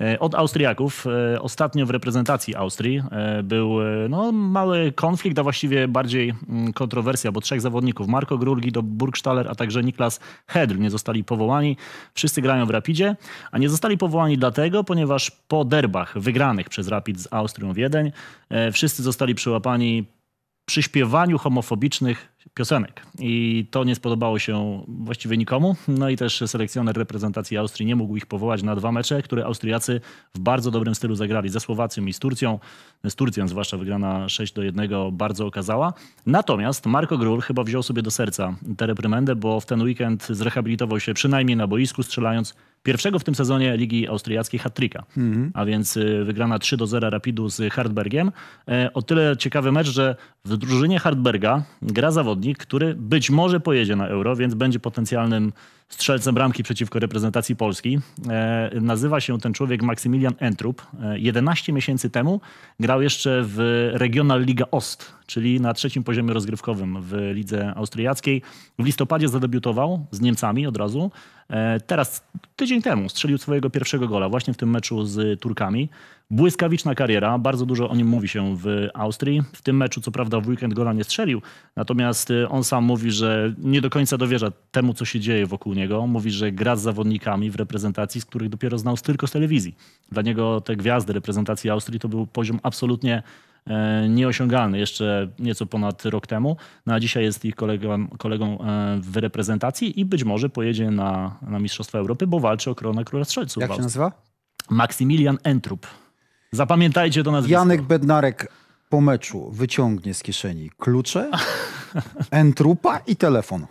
e, od Austriaków. E, ostatnio w reprezentacji Austrii e, był no, mały konflikt, a właściwie bardziej mm, kontrowersja, bo trzech zawodników, Marco Grulgi, Guido Burgstaller, a także Niklas Hedl nie zostali powołani. Wszyscy grają w Rapidzie, a nie zostali powołani dlatego, ponieważ po derbach wygranych przez Rapid z Austrią w Wiedeń wszyscy zostali przyłapani przy śpiewaniu homofobicznych piosenek. I to nie spodobało się właściwie nikomu. No i też selekcjoner reprezentacji Austrii nie mógł ich powołać na dwa mecze, które Austriacy w bardzo dobrym stylu zagrali ze Słowacją i z Turcją. Z Turcją zwłaszcza wygrana 6 do 1 bardzo okazała. Natomiast Marco Grul chyba wziął sobie do serca tę reprymendę, bo w ten weekend zrehabilitował się przynajmniej na boisku, strzelając Pierwszego w tym sezonie Ligi Austriackiej hat-tricka, mhm. a więc y, wygrana 3 do 0 Rapidu z Hardbergiem. E, o tyle ciekawy mecz, że w drużynie Hardberga gra zawodnik, który być może pojedzie na Euro, więc będzie potencjalnym strzelcem bramki przeciwko reprezentacji Polski. E, nazywa się ten człowiek Maksymilian Entrup. 11 e, miesięcy temu grał jeszcze w Regional Liga Ost, czyli na trzecim poziomie rozgrywkowym w lidze austriackiej. W listopadzie zadebiutował z Niemcami od razu. E, teraz, tydzień temu, strzelił swojego pierwszego gola właśnie w tym meczu z Turkami. Błyskawiczna kariera, bardzo dużo o nim mówi się w Austrii. W tym meczu, co prawda, w weekend gola nie strzelił, natomiast y, on sam mówi, że nie do końca dowierza temu, co się dzieje wokół niego. Mówi, że gra z zawodnikami w reprezentacji, z których dopiero znał tylko z telewizji. Dla niego te gwiazdy reprezentacji Austrii to był poziom absolutnie e, nieosiągalny jeszcze nieco ponad rok temu. No a dzisiaj jest ich kolegą, kolegą e, w reprezentacji i być może pojedzie na, na Mistrzostwa Europy, bo walczy o koronę Króla Strzelców. Jak się nazywa? Maksymilian Entrup. Zapamiętajcie to nazwisko. Janek Bednarek po meczu wyciągnie z kieszeni klucze, [LAUGHS] entrupa i telefon.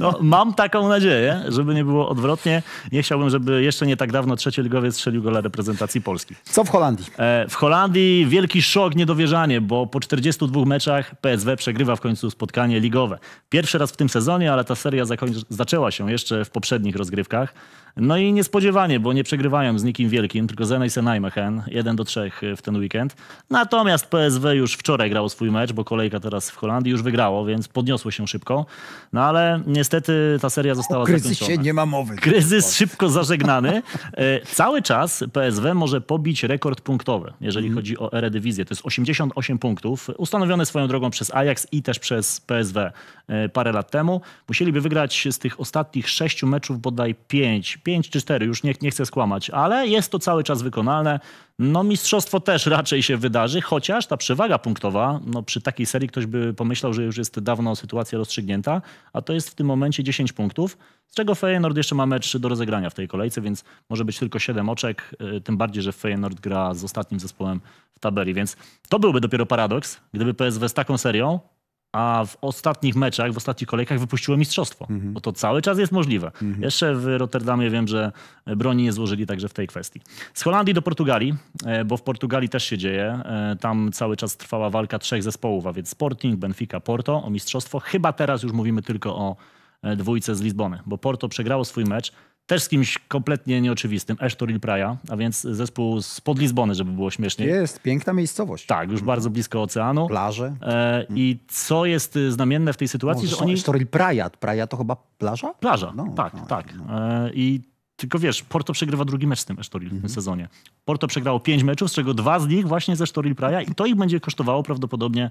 No, mam taką nadzieję, żeby nie było odwrotnie. Nie chciałbym, żeby jeszcze nie tak dawno ligowiec strzelił gola reprezentacji Polski. Co w Holandii? E, w Holandii wielki szok, niedowierzanie, bo po 42 meczach PSW przegrywa w końcu spotkanie ligowe. Pierwszy raz w tym sezonie, ale ta seria zaczęła się jeszcze w poprzednich rozgrywkach. No i niespodziewanie, bo nie przegrywają z nikim wielkim, tylko z NS Nijmegen, 1 do 3 e, w ten weekend. Natomiast PSW już wczoraj grało swój mecz, bo kolejka teraz w Holandii już wygrało, więc podniosło się szybko. No ale niestety ta seria została zakończona. kryzysie zakończona. nie ma mowy. Kryzys szybko zażegnany. E, cały czas PSW może pobić rekord punktowy, jeżeli mm. chodzi o Eredywizję. To jest 88 punktów, ustanowione swoją drogą przez Ajax i też przez PSW e, parę lat temu. Musieliby wygrać z tych ostatnich sześciu meczów bodaj pięć 5 czy 4, już nie, nie chcę skłamać, ale jest to cały czas wykonalne. No mistrzostwo też raczej się wydarzy, chociaż ta przewaga punktowa, no przy takiej serii ktoś by pomyślał, że już jest dawno sytuacja rozstrzygnięta, a to jest w tym momencie 10 punktów, z czego Feyenoord jeszcze ma mecz do rozegrania w tej kolejce, więc może być tylko 7 oczek, y, tym bardziej, że Feyenoord gra z ostatnim zespołem w tabeli, więc to byłby dopiero paradoks, gdyby PSW z taką serią a w ostatnich meczach, w ostatnich kolejkach wypuściło mistrzostwo, mhm. bo to cały czas jest możliwe. Mhm. Jeszcze w Rotterdamie wiem, że broni nie złożyli także w tej kwestii. Z Holandii do Portugalii, e, bo w Portugalii też się dzieje. E, tam cały czas trwała walka trzech zespołów, a więc Sporting, Benfica, Porto o mistrzostwo. Chyba teraz już mówimy tylko o e, dwójce z Lizbony, bo Porto przegrało swój mecz też z kimś kompletnie nieoczywistym, Estoril Praia, a więc zespół spod Lizbony, żeby było śmieszniej. Jest, piękna miejscowość. Tak, już bardzo blisko oceanu. Plaże. E, I co jest y, znamienne w tej sytuacji, no, że oni... Praia. Praia to chyba plaża? Plaża, no, tak, no, tak. No. E, I tylko wiesz, Porto przegrywa drugi mecz z tym Estoril w tym mhm. sezonie. Porto przegrało pięć meczów, z czego dwa z nich właśnie ze Estoril Praia i to ich będzie kosztowało prawdopodobnie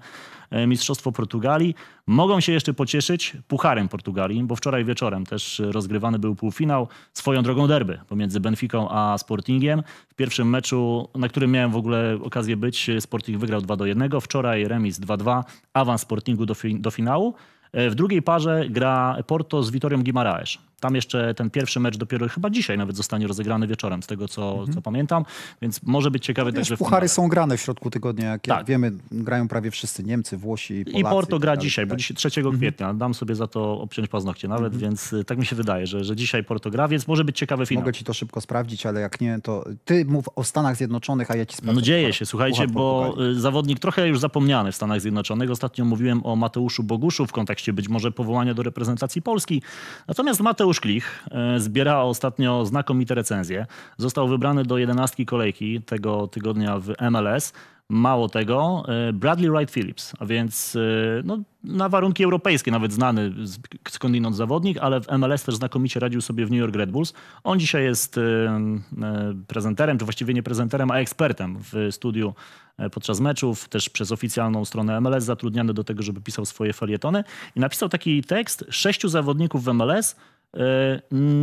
e, Mistrzostwo Portugalii. Mogą się jeszcze pocieszyć Pucharem Portugalii, bo wczoraj wieczorem też rozgrywany był półfinał, swoją drogą derby pomiędzy Benficą a Sportingiem. W pierwszym meczu, na którym miałem w ogóle okazję być, Sporting wygrał 2 do 1. Wczoraj remis 2-2, awans Sportingu do, do finału. E, w drugiej parze gra Porto z Witorią Guimaraes. Tam jeszcze ten pierwszy mecz dopiero chyba dzisiaj nawet zostanie rozegrany wieczorem, z tego co, mhm. co pamiętam, więc może być ciekawy Wiesz, także Puchary są grane w środku tygodnia, jak, tak. jak wiemy, grają prawie wszyscy Niemcy, Włosi, Polacy. I Porto gra tak, dzisiaj, tak. bo dzisiaj 3 kwietnia, dam sobie za to obciąć paznokcie nawet, mhm. więc y, tak mi się wydaje, że, że dzisiaj Porto gra, więc może być ciekawy finał. Mogę ci to szybko sprawdzić, ale jak nie, to ty mów o Stanach Zjednoczonych, a ja ci sprawdzę. No dzieje się, słuchajcie, bo y, zawodnik trochę już zapomniany w Stanach Zjednoczonych. Ostatnio mówiłem o Mateuszu Boguszu w kontekście być może powołania do reprezentacji Polski. Natomiast Mateusz Mateusz Klich e, zbiera ostatnio znakomite recenzje. Został wybrany do jedenastki kolejki tego tygodnia w MLS. Mało tego, e, Bradley Wright Phillips, a więc e, no, na warunki europejskie, nawet znany skądinąd zawodnik, ale w MLS też znakomicie radził sobie w New York Red Bulls. On dzisiaj jest e, prezenterem, czy właściwie nie prezenterem, a ekspertem w studiu podczas meczów, też przez oficjalną stronę MLS zatrudniany do tego, żeby pisał swoje felietony. I napisał taki tekst sześciu zawodników w MLS,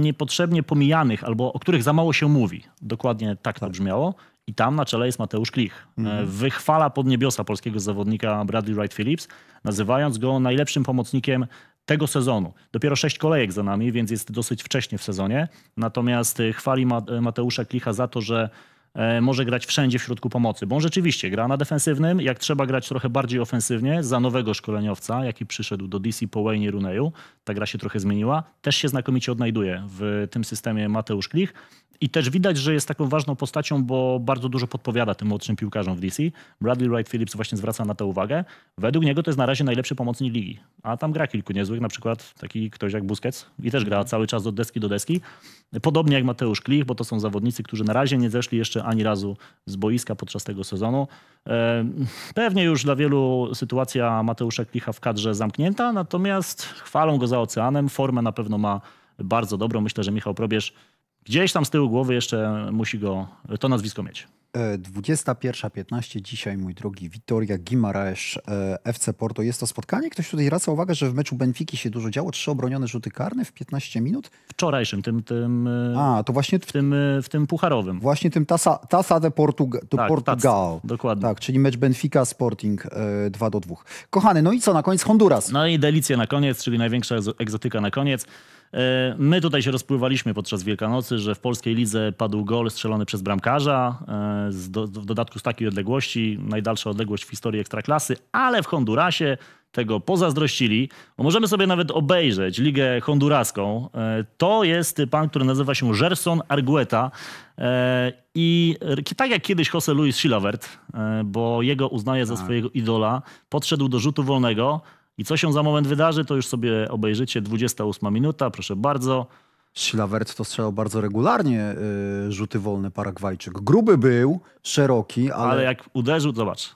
niepotrzebnie pomijanych albo o których za mało się mówi. Dokładnie tak to tak. brzmiało. I tam na czele jest Mateusz Klich. E, mhm. Wychwala pod niebiosa polskiego zawodnika Bradley Wright Phillips, nazywając go najlepszym pomocnikiem tego sezonu. Dopiero sześć kolejek za nami, więc jest dosyć wcześnie w sezonie. Natomiast e, chwali e, Mateusza Klicha za to, że może grać wszędzie w środku pomocy, bo on rzeczywiście gra na defensywnym, jak trzeba grać trochę bardziej ofensywnie, za nowego szkoleniowca, jaki przyszedł do DC po Wayne Runeju, ta gra się trochę zmieniła, też się znakomicie odnajduje w tym systemie Mateusz Klich i też widać, że jest taką ważną postacią, bo bardzo dużo podpowiada tym młodszym piłkarzom w DC. Bradley Wright Phillips właśnie zwraca na to uwagę. Według niego to jest na razie najlepszy pomocnik ligi. A tam gra kilku niezłych, na przykład taki ktoś jak Busquets i też gra cały czas od deski do deski. Podobnie jak Mateusz Klich, bo to są zawodnicy, którzy na razie nie zeszli jeszcze ani razu z boiska podczas tego sezonu. E, pewnie już dla wielu sytuacja Mateusza Klicha w kadrze zamknięta, natomiast chwalą go za oceanem. Formę na pewno ma bardzo dobrą. Myślę, że Michał Probierz gdzieś tam z tyłu głowy jeszcze musi go to nazwisko mieć. 21.15 e, dzisiaj, mój drogi Witoria Gimaraesz, e, FC Porto. Jest to spotkanie. Ktoś tutaj zwraca uwagę, że w meczu Benfiki się dużo działo. Trzy obronione rzuty karne w 15 minut. Wczorajszym, tym... tym e, A, to właśnie... W tym, w tym pucharowym. Właśnie tym Tasa, tasa de Portuga, tak, Portugal. Tac, dokładnie. Tak, czyli mecz Benfica Sporting 2 do 2. Kochany, no i co na koniec? Honduras. No i delicje na koniec, czyli największa egzotyka na koniec. E, my tutaj się rozpływaliśmy podczas Wielkanocy, że w polskiej lidze padł gol strzelony przez bramkarza, e, w dodatku z takiej odległości, najdalsza odległość w historii Ekstraklasy, ale w Hondurasie tego pozazdrościli. Możemy sobie nawet obejrzeć Ligę Honduraską. E, to jest pan, który nazywa się Gerson Argueta. I tak jak kiedyś Jose Luis Chilavert, bo jego uznaje za tak. swojego idola, podszedł do rzutu wolnego, i co się za moment wydarzy, to już sobie obejrzycie. 28 minuta, proszę bardzo. Ślawert to strzelał bardzo regularnie y, rzuty wolne Paragwajczyk. Gruby był, szeroki, ale... Ale jak uderzył, zobacz,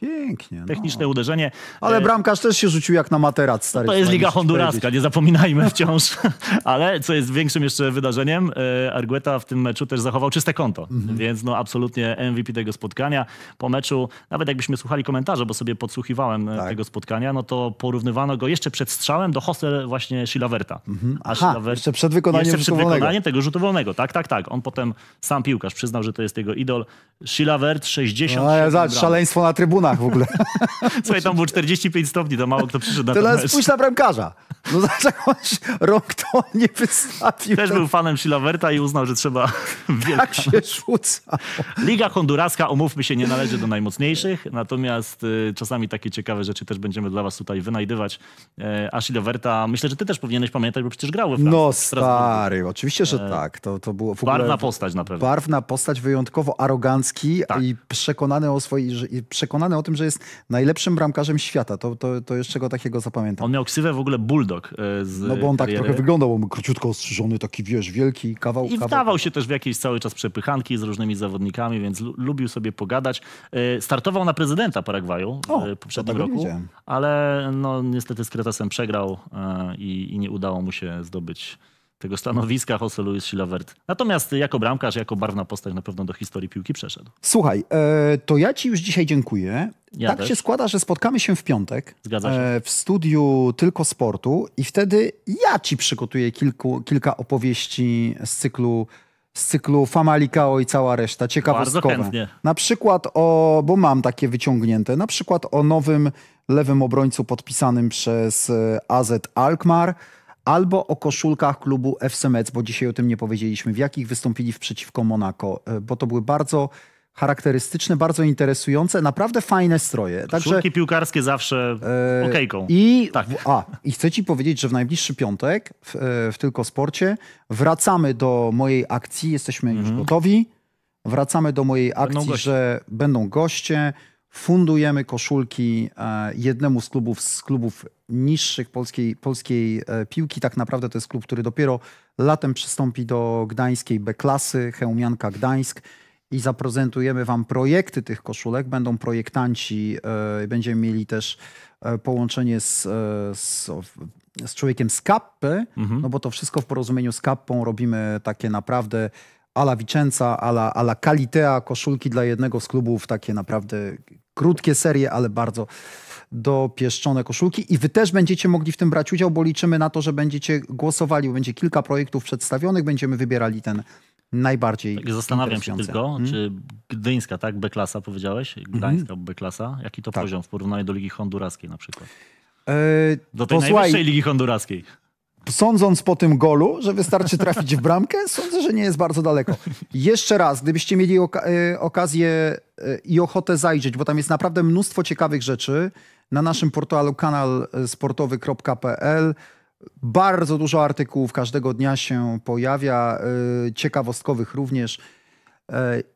Pięknie. No. Techniczne no. uderzenie. Ale e, bramkarz też się rzucił jak na materac, stary. To jest Liga Honduraska, nie zapominajmy wciąż. [LAUGHS] Ale co jest większym jeszcze wydarzeniem, e, Argueta w tym meczu też zachował czyste konto. Mhm. Więc no absolutnie MVP tego spotkania. Po meczu, nawet jakbyśmy słuchali komentarze, bo sobie podsłuchiwałem e, tak. tego spotkania, no to porównywano go jeszcze przed strzałem do hostel właśnie Shilaverta. Mhm. A Aha, Shilavert, jeszcze przed wykonaniem jeszcze przed wykonaniem tego rzutu wolnego. Tak, tak, tak. On potem, sam piłkarz przyznał, że to jest jego idol. Shilavert 60. No, ja zobacz, szaleństwo na trybunach w ogóle. [LAUGHS] Słuchaj, tam było 45 stopni, to mało kto przyszedł na Tyle ten mecz. spójrz na bramkarza. No jakąś rok. to nie wystawił. Też był fanem Chilaverta i uznał, że trzeba... [LAUGHS] Tak się rzuca. Liga Honduraska, omówmy się, nie należy do najmocniejszych, natomiast y, czasami takie ciekawe rzeczy też będziemy dla was tutaj wynajdywać. E, a Chilaverta, myślę, że ty też powinieneś pamiętać, bo przecież grały w Francji. No stary, oczywiście, że e, tak. To, to było w ogóle... Barwna postać na pewno. Barwna postać, wyjątkowo arogancki tak. i przekonany o swojej... przekonany przekonany o tym, że jest najlepszym bramkarzem świata. To, to, to jeszcze go takiego zapamiętam. On miał ksywę w ogóle Bulldog e, z No bo on tak kariery. tak trochę wyglądał, on króciutko ostrzyżony, taki wiesz, wielki kawał. I kawał, wdawał się też w jakieś cały czas przepychanki z różnymi zawodnikami, więc lubił sobie pogadać. E, startował na prezydenta Paragwaju e, w poprzednim roku, ale no niestety z kretasem przegrał i, i nie udało mu się zdobyć tego stanowiska Jose Luis Chilavert. Natomiast jako bramkarz, jako barwna postać na pewno do historii piłki przeszedł. Słuchaj, e, to ja ci już dzisiaj dziękuję. Ja tak też. się składa, że spotkamy się w piątek e, w studiu Tylko Sportu i wtedy ja ci przygotuję kilku, kilka opowieści z cyklu z cyklu Famalikao i cała reszta, ciekawostkowe. Na przykład o, bo mam takie wyciągnięte, na przykład o nowym lewym obrońcu podpisanym przez e, AZ Alkmaar, albo o koszulkach klubu FC Metz, bo dzisiaj o tym nie powiedzieliśmy, w jakich wystąpili w przeciwko Monaco? E, bo to były bardzo charakterystyczne, bardzo interesujące, naprawdę fajne stroje. Także, piłkarskie zawsze e, okejką. I, tak. a, I chcę ci powiedzieć, że w najbliższy piątek w, e, w Tylko Sporcie wracamy do mojej akcji, jesteśmy już mhm. gotowi. Wracamy do mojej akcji, będą że będą goście, fundujemy koszulki e, jednemu z klubów, z klubów niższych polskiej, polskiej e, piłki. Tak naprawdę to jest klub, który dopiero latem przystąpi do gdańskiej B-klasy, Chełmianka Gdańsk i zaprezentujemy Wam projekty tych koszulek. Będą projektanci, e, będziemy mieli też połączenie z, z, z człowiekiem z Kappy, mhm. no bo to wszystko w porozumieniu z Kappą robimy takie naprawdę ala Vicenza, ala, ala Kalitea, koszulki dla jednego z klubów, takie naprawdę krótkie serie, ale bardzo dopieszczone koszulki i wy też będziecie mogli w tym brać udział, bo liczymy na to, że będziecie głosowali, będzie kilka projektów przedstawionych, będziemy wybierali ten najbardziej tak, Zastanawiam się tylko, hmm? czy gdyńska, tak, B-klasa powiedziałeś, mhm. gdańska hmm. B-klasa, jaki to tak. poziom w porównaniu do Ligi Honduraskiej na przykład? E, do tej Posłuchaj, najwyższej ligi honduraskiej sądząc po tym golu, że wystarczy trafić w bramkę, sądzę, że nie jest bardzo daleko. Jeszcze raz, gdybyście mieli y, okazję y, i ochotę zajrzeć, bo tam jest naprawdę mnóstwo ciekawych rzeczy na naszym portalu kanalsportowy.pl. Bardzo dużo artykułów każdego dnia się pojawia, y, ciekawostkowych również.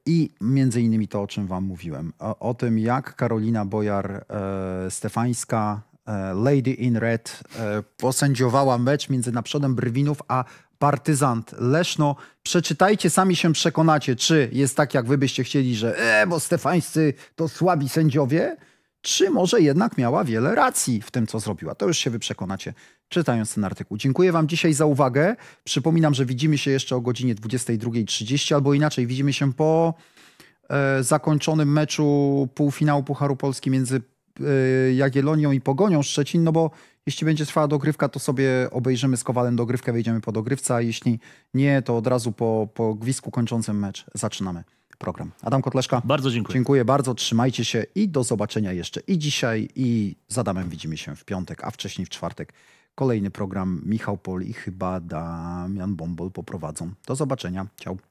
I między innymi to, o czym wam mówiłem, o, o tym, jak Karolina Bojar-Stefańska E, Lady in Red e, posędziowała mecz między naprzodem Brwinów a Partyzant Leszno. Przeczytajcie, sami się przekonacie, czy jest tak, jak wy byście chcieli, że e, bo stefańscy to słabi sędziowie, czy może jednak miała wiele racji w tym, co zrobiła. To już się wy przekonacie, czytając ten artykuł. Dziękuję wam dzisiaj za uwagę. Przypominam, że widzimy się jeszcze o godzinie 22.30, albo inaczej, widzimy się po e, zakończonym meczu półfinału Pucharu Polski między E, Jagielonią i Pogonią Szczecin, no bo jeśli będzie trwała dogrywka, to sobie obejrzymy z Kowalem dogrywkę, wejdziemy po dogrywce, a jeśli nie, to od razu po, po gwizdku kończącym mecz zaczynamy program. Adam Kotleszka. Bardzo dziękuję. Dziękuję bardzo, trzymajcie się i do zobaczenia jeszcze i dzisiaj i z Adamem widzimy się w piątek, a wcześniej w czwartek. Kolejny program Michał Pol i chyba Damian Bombol poprowadzą. Do zobaczenia. Ciao.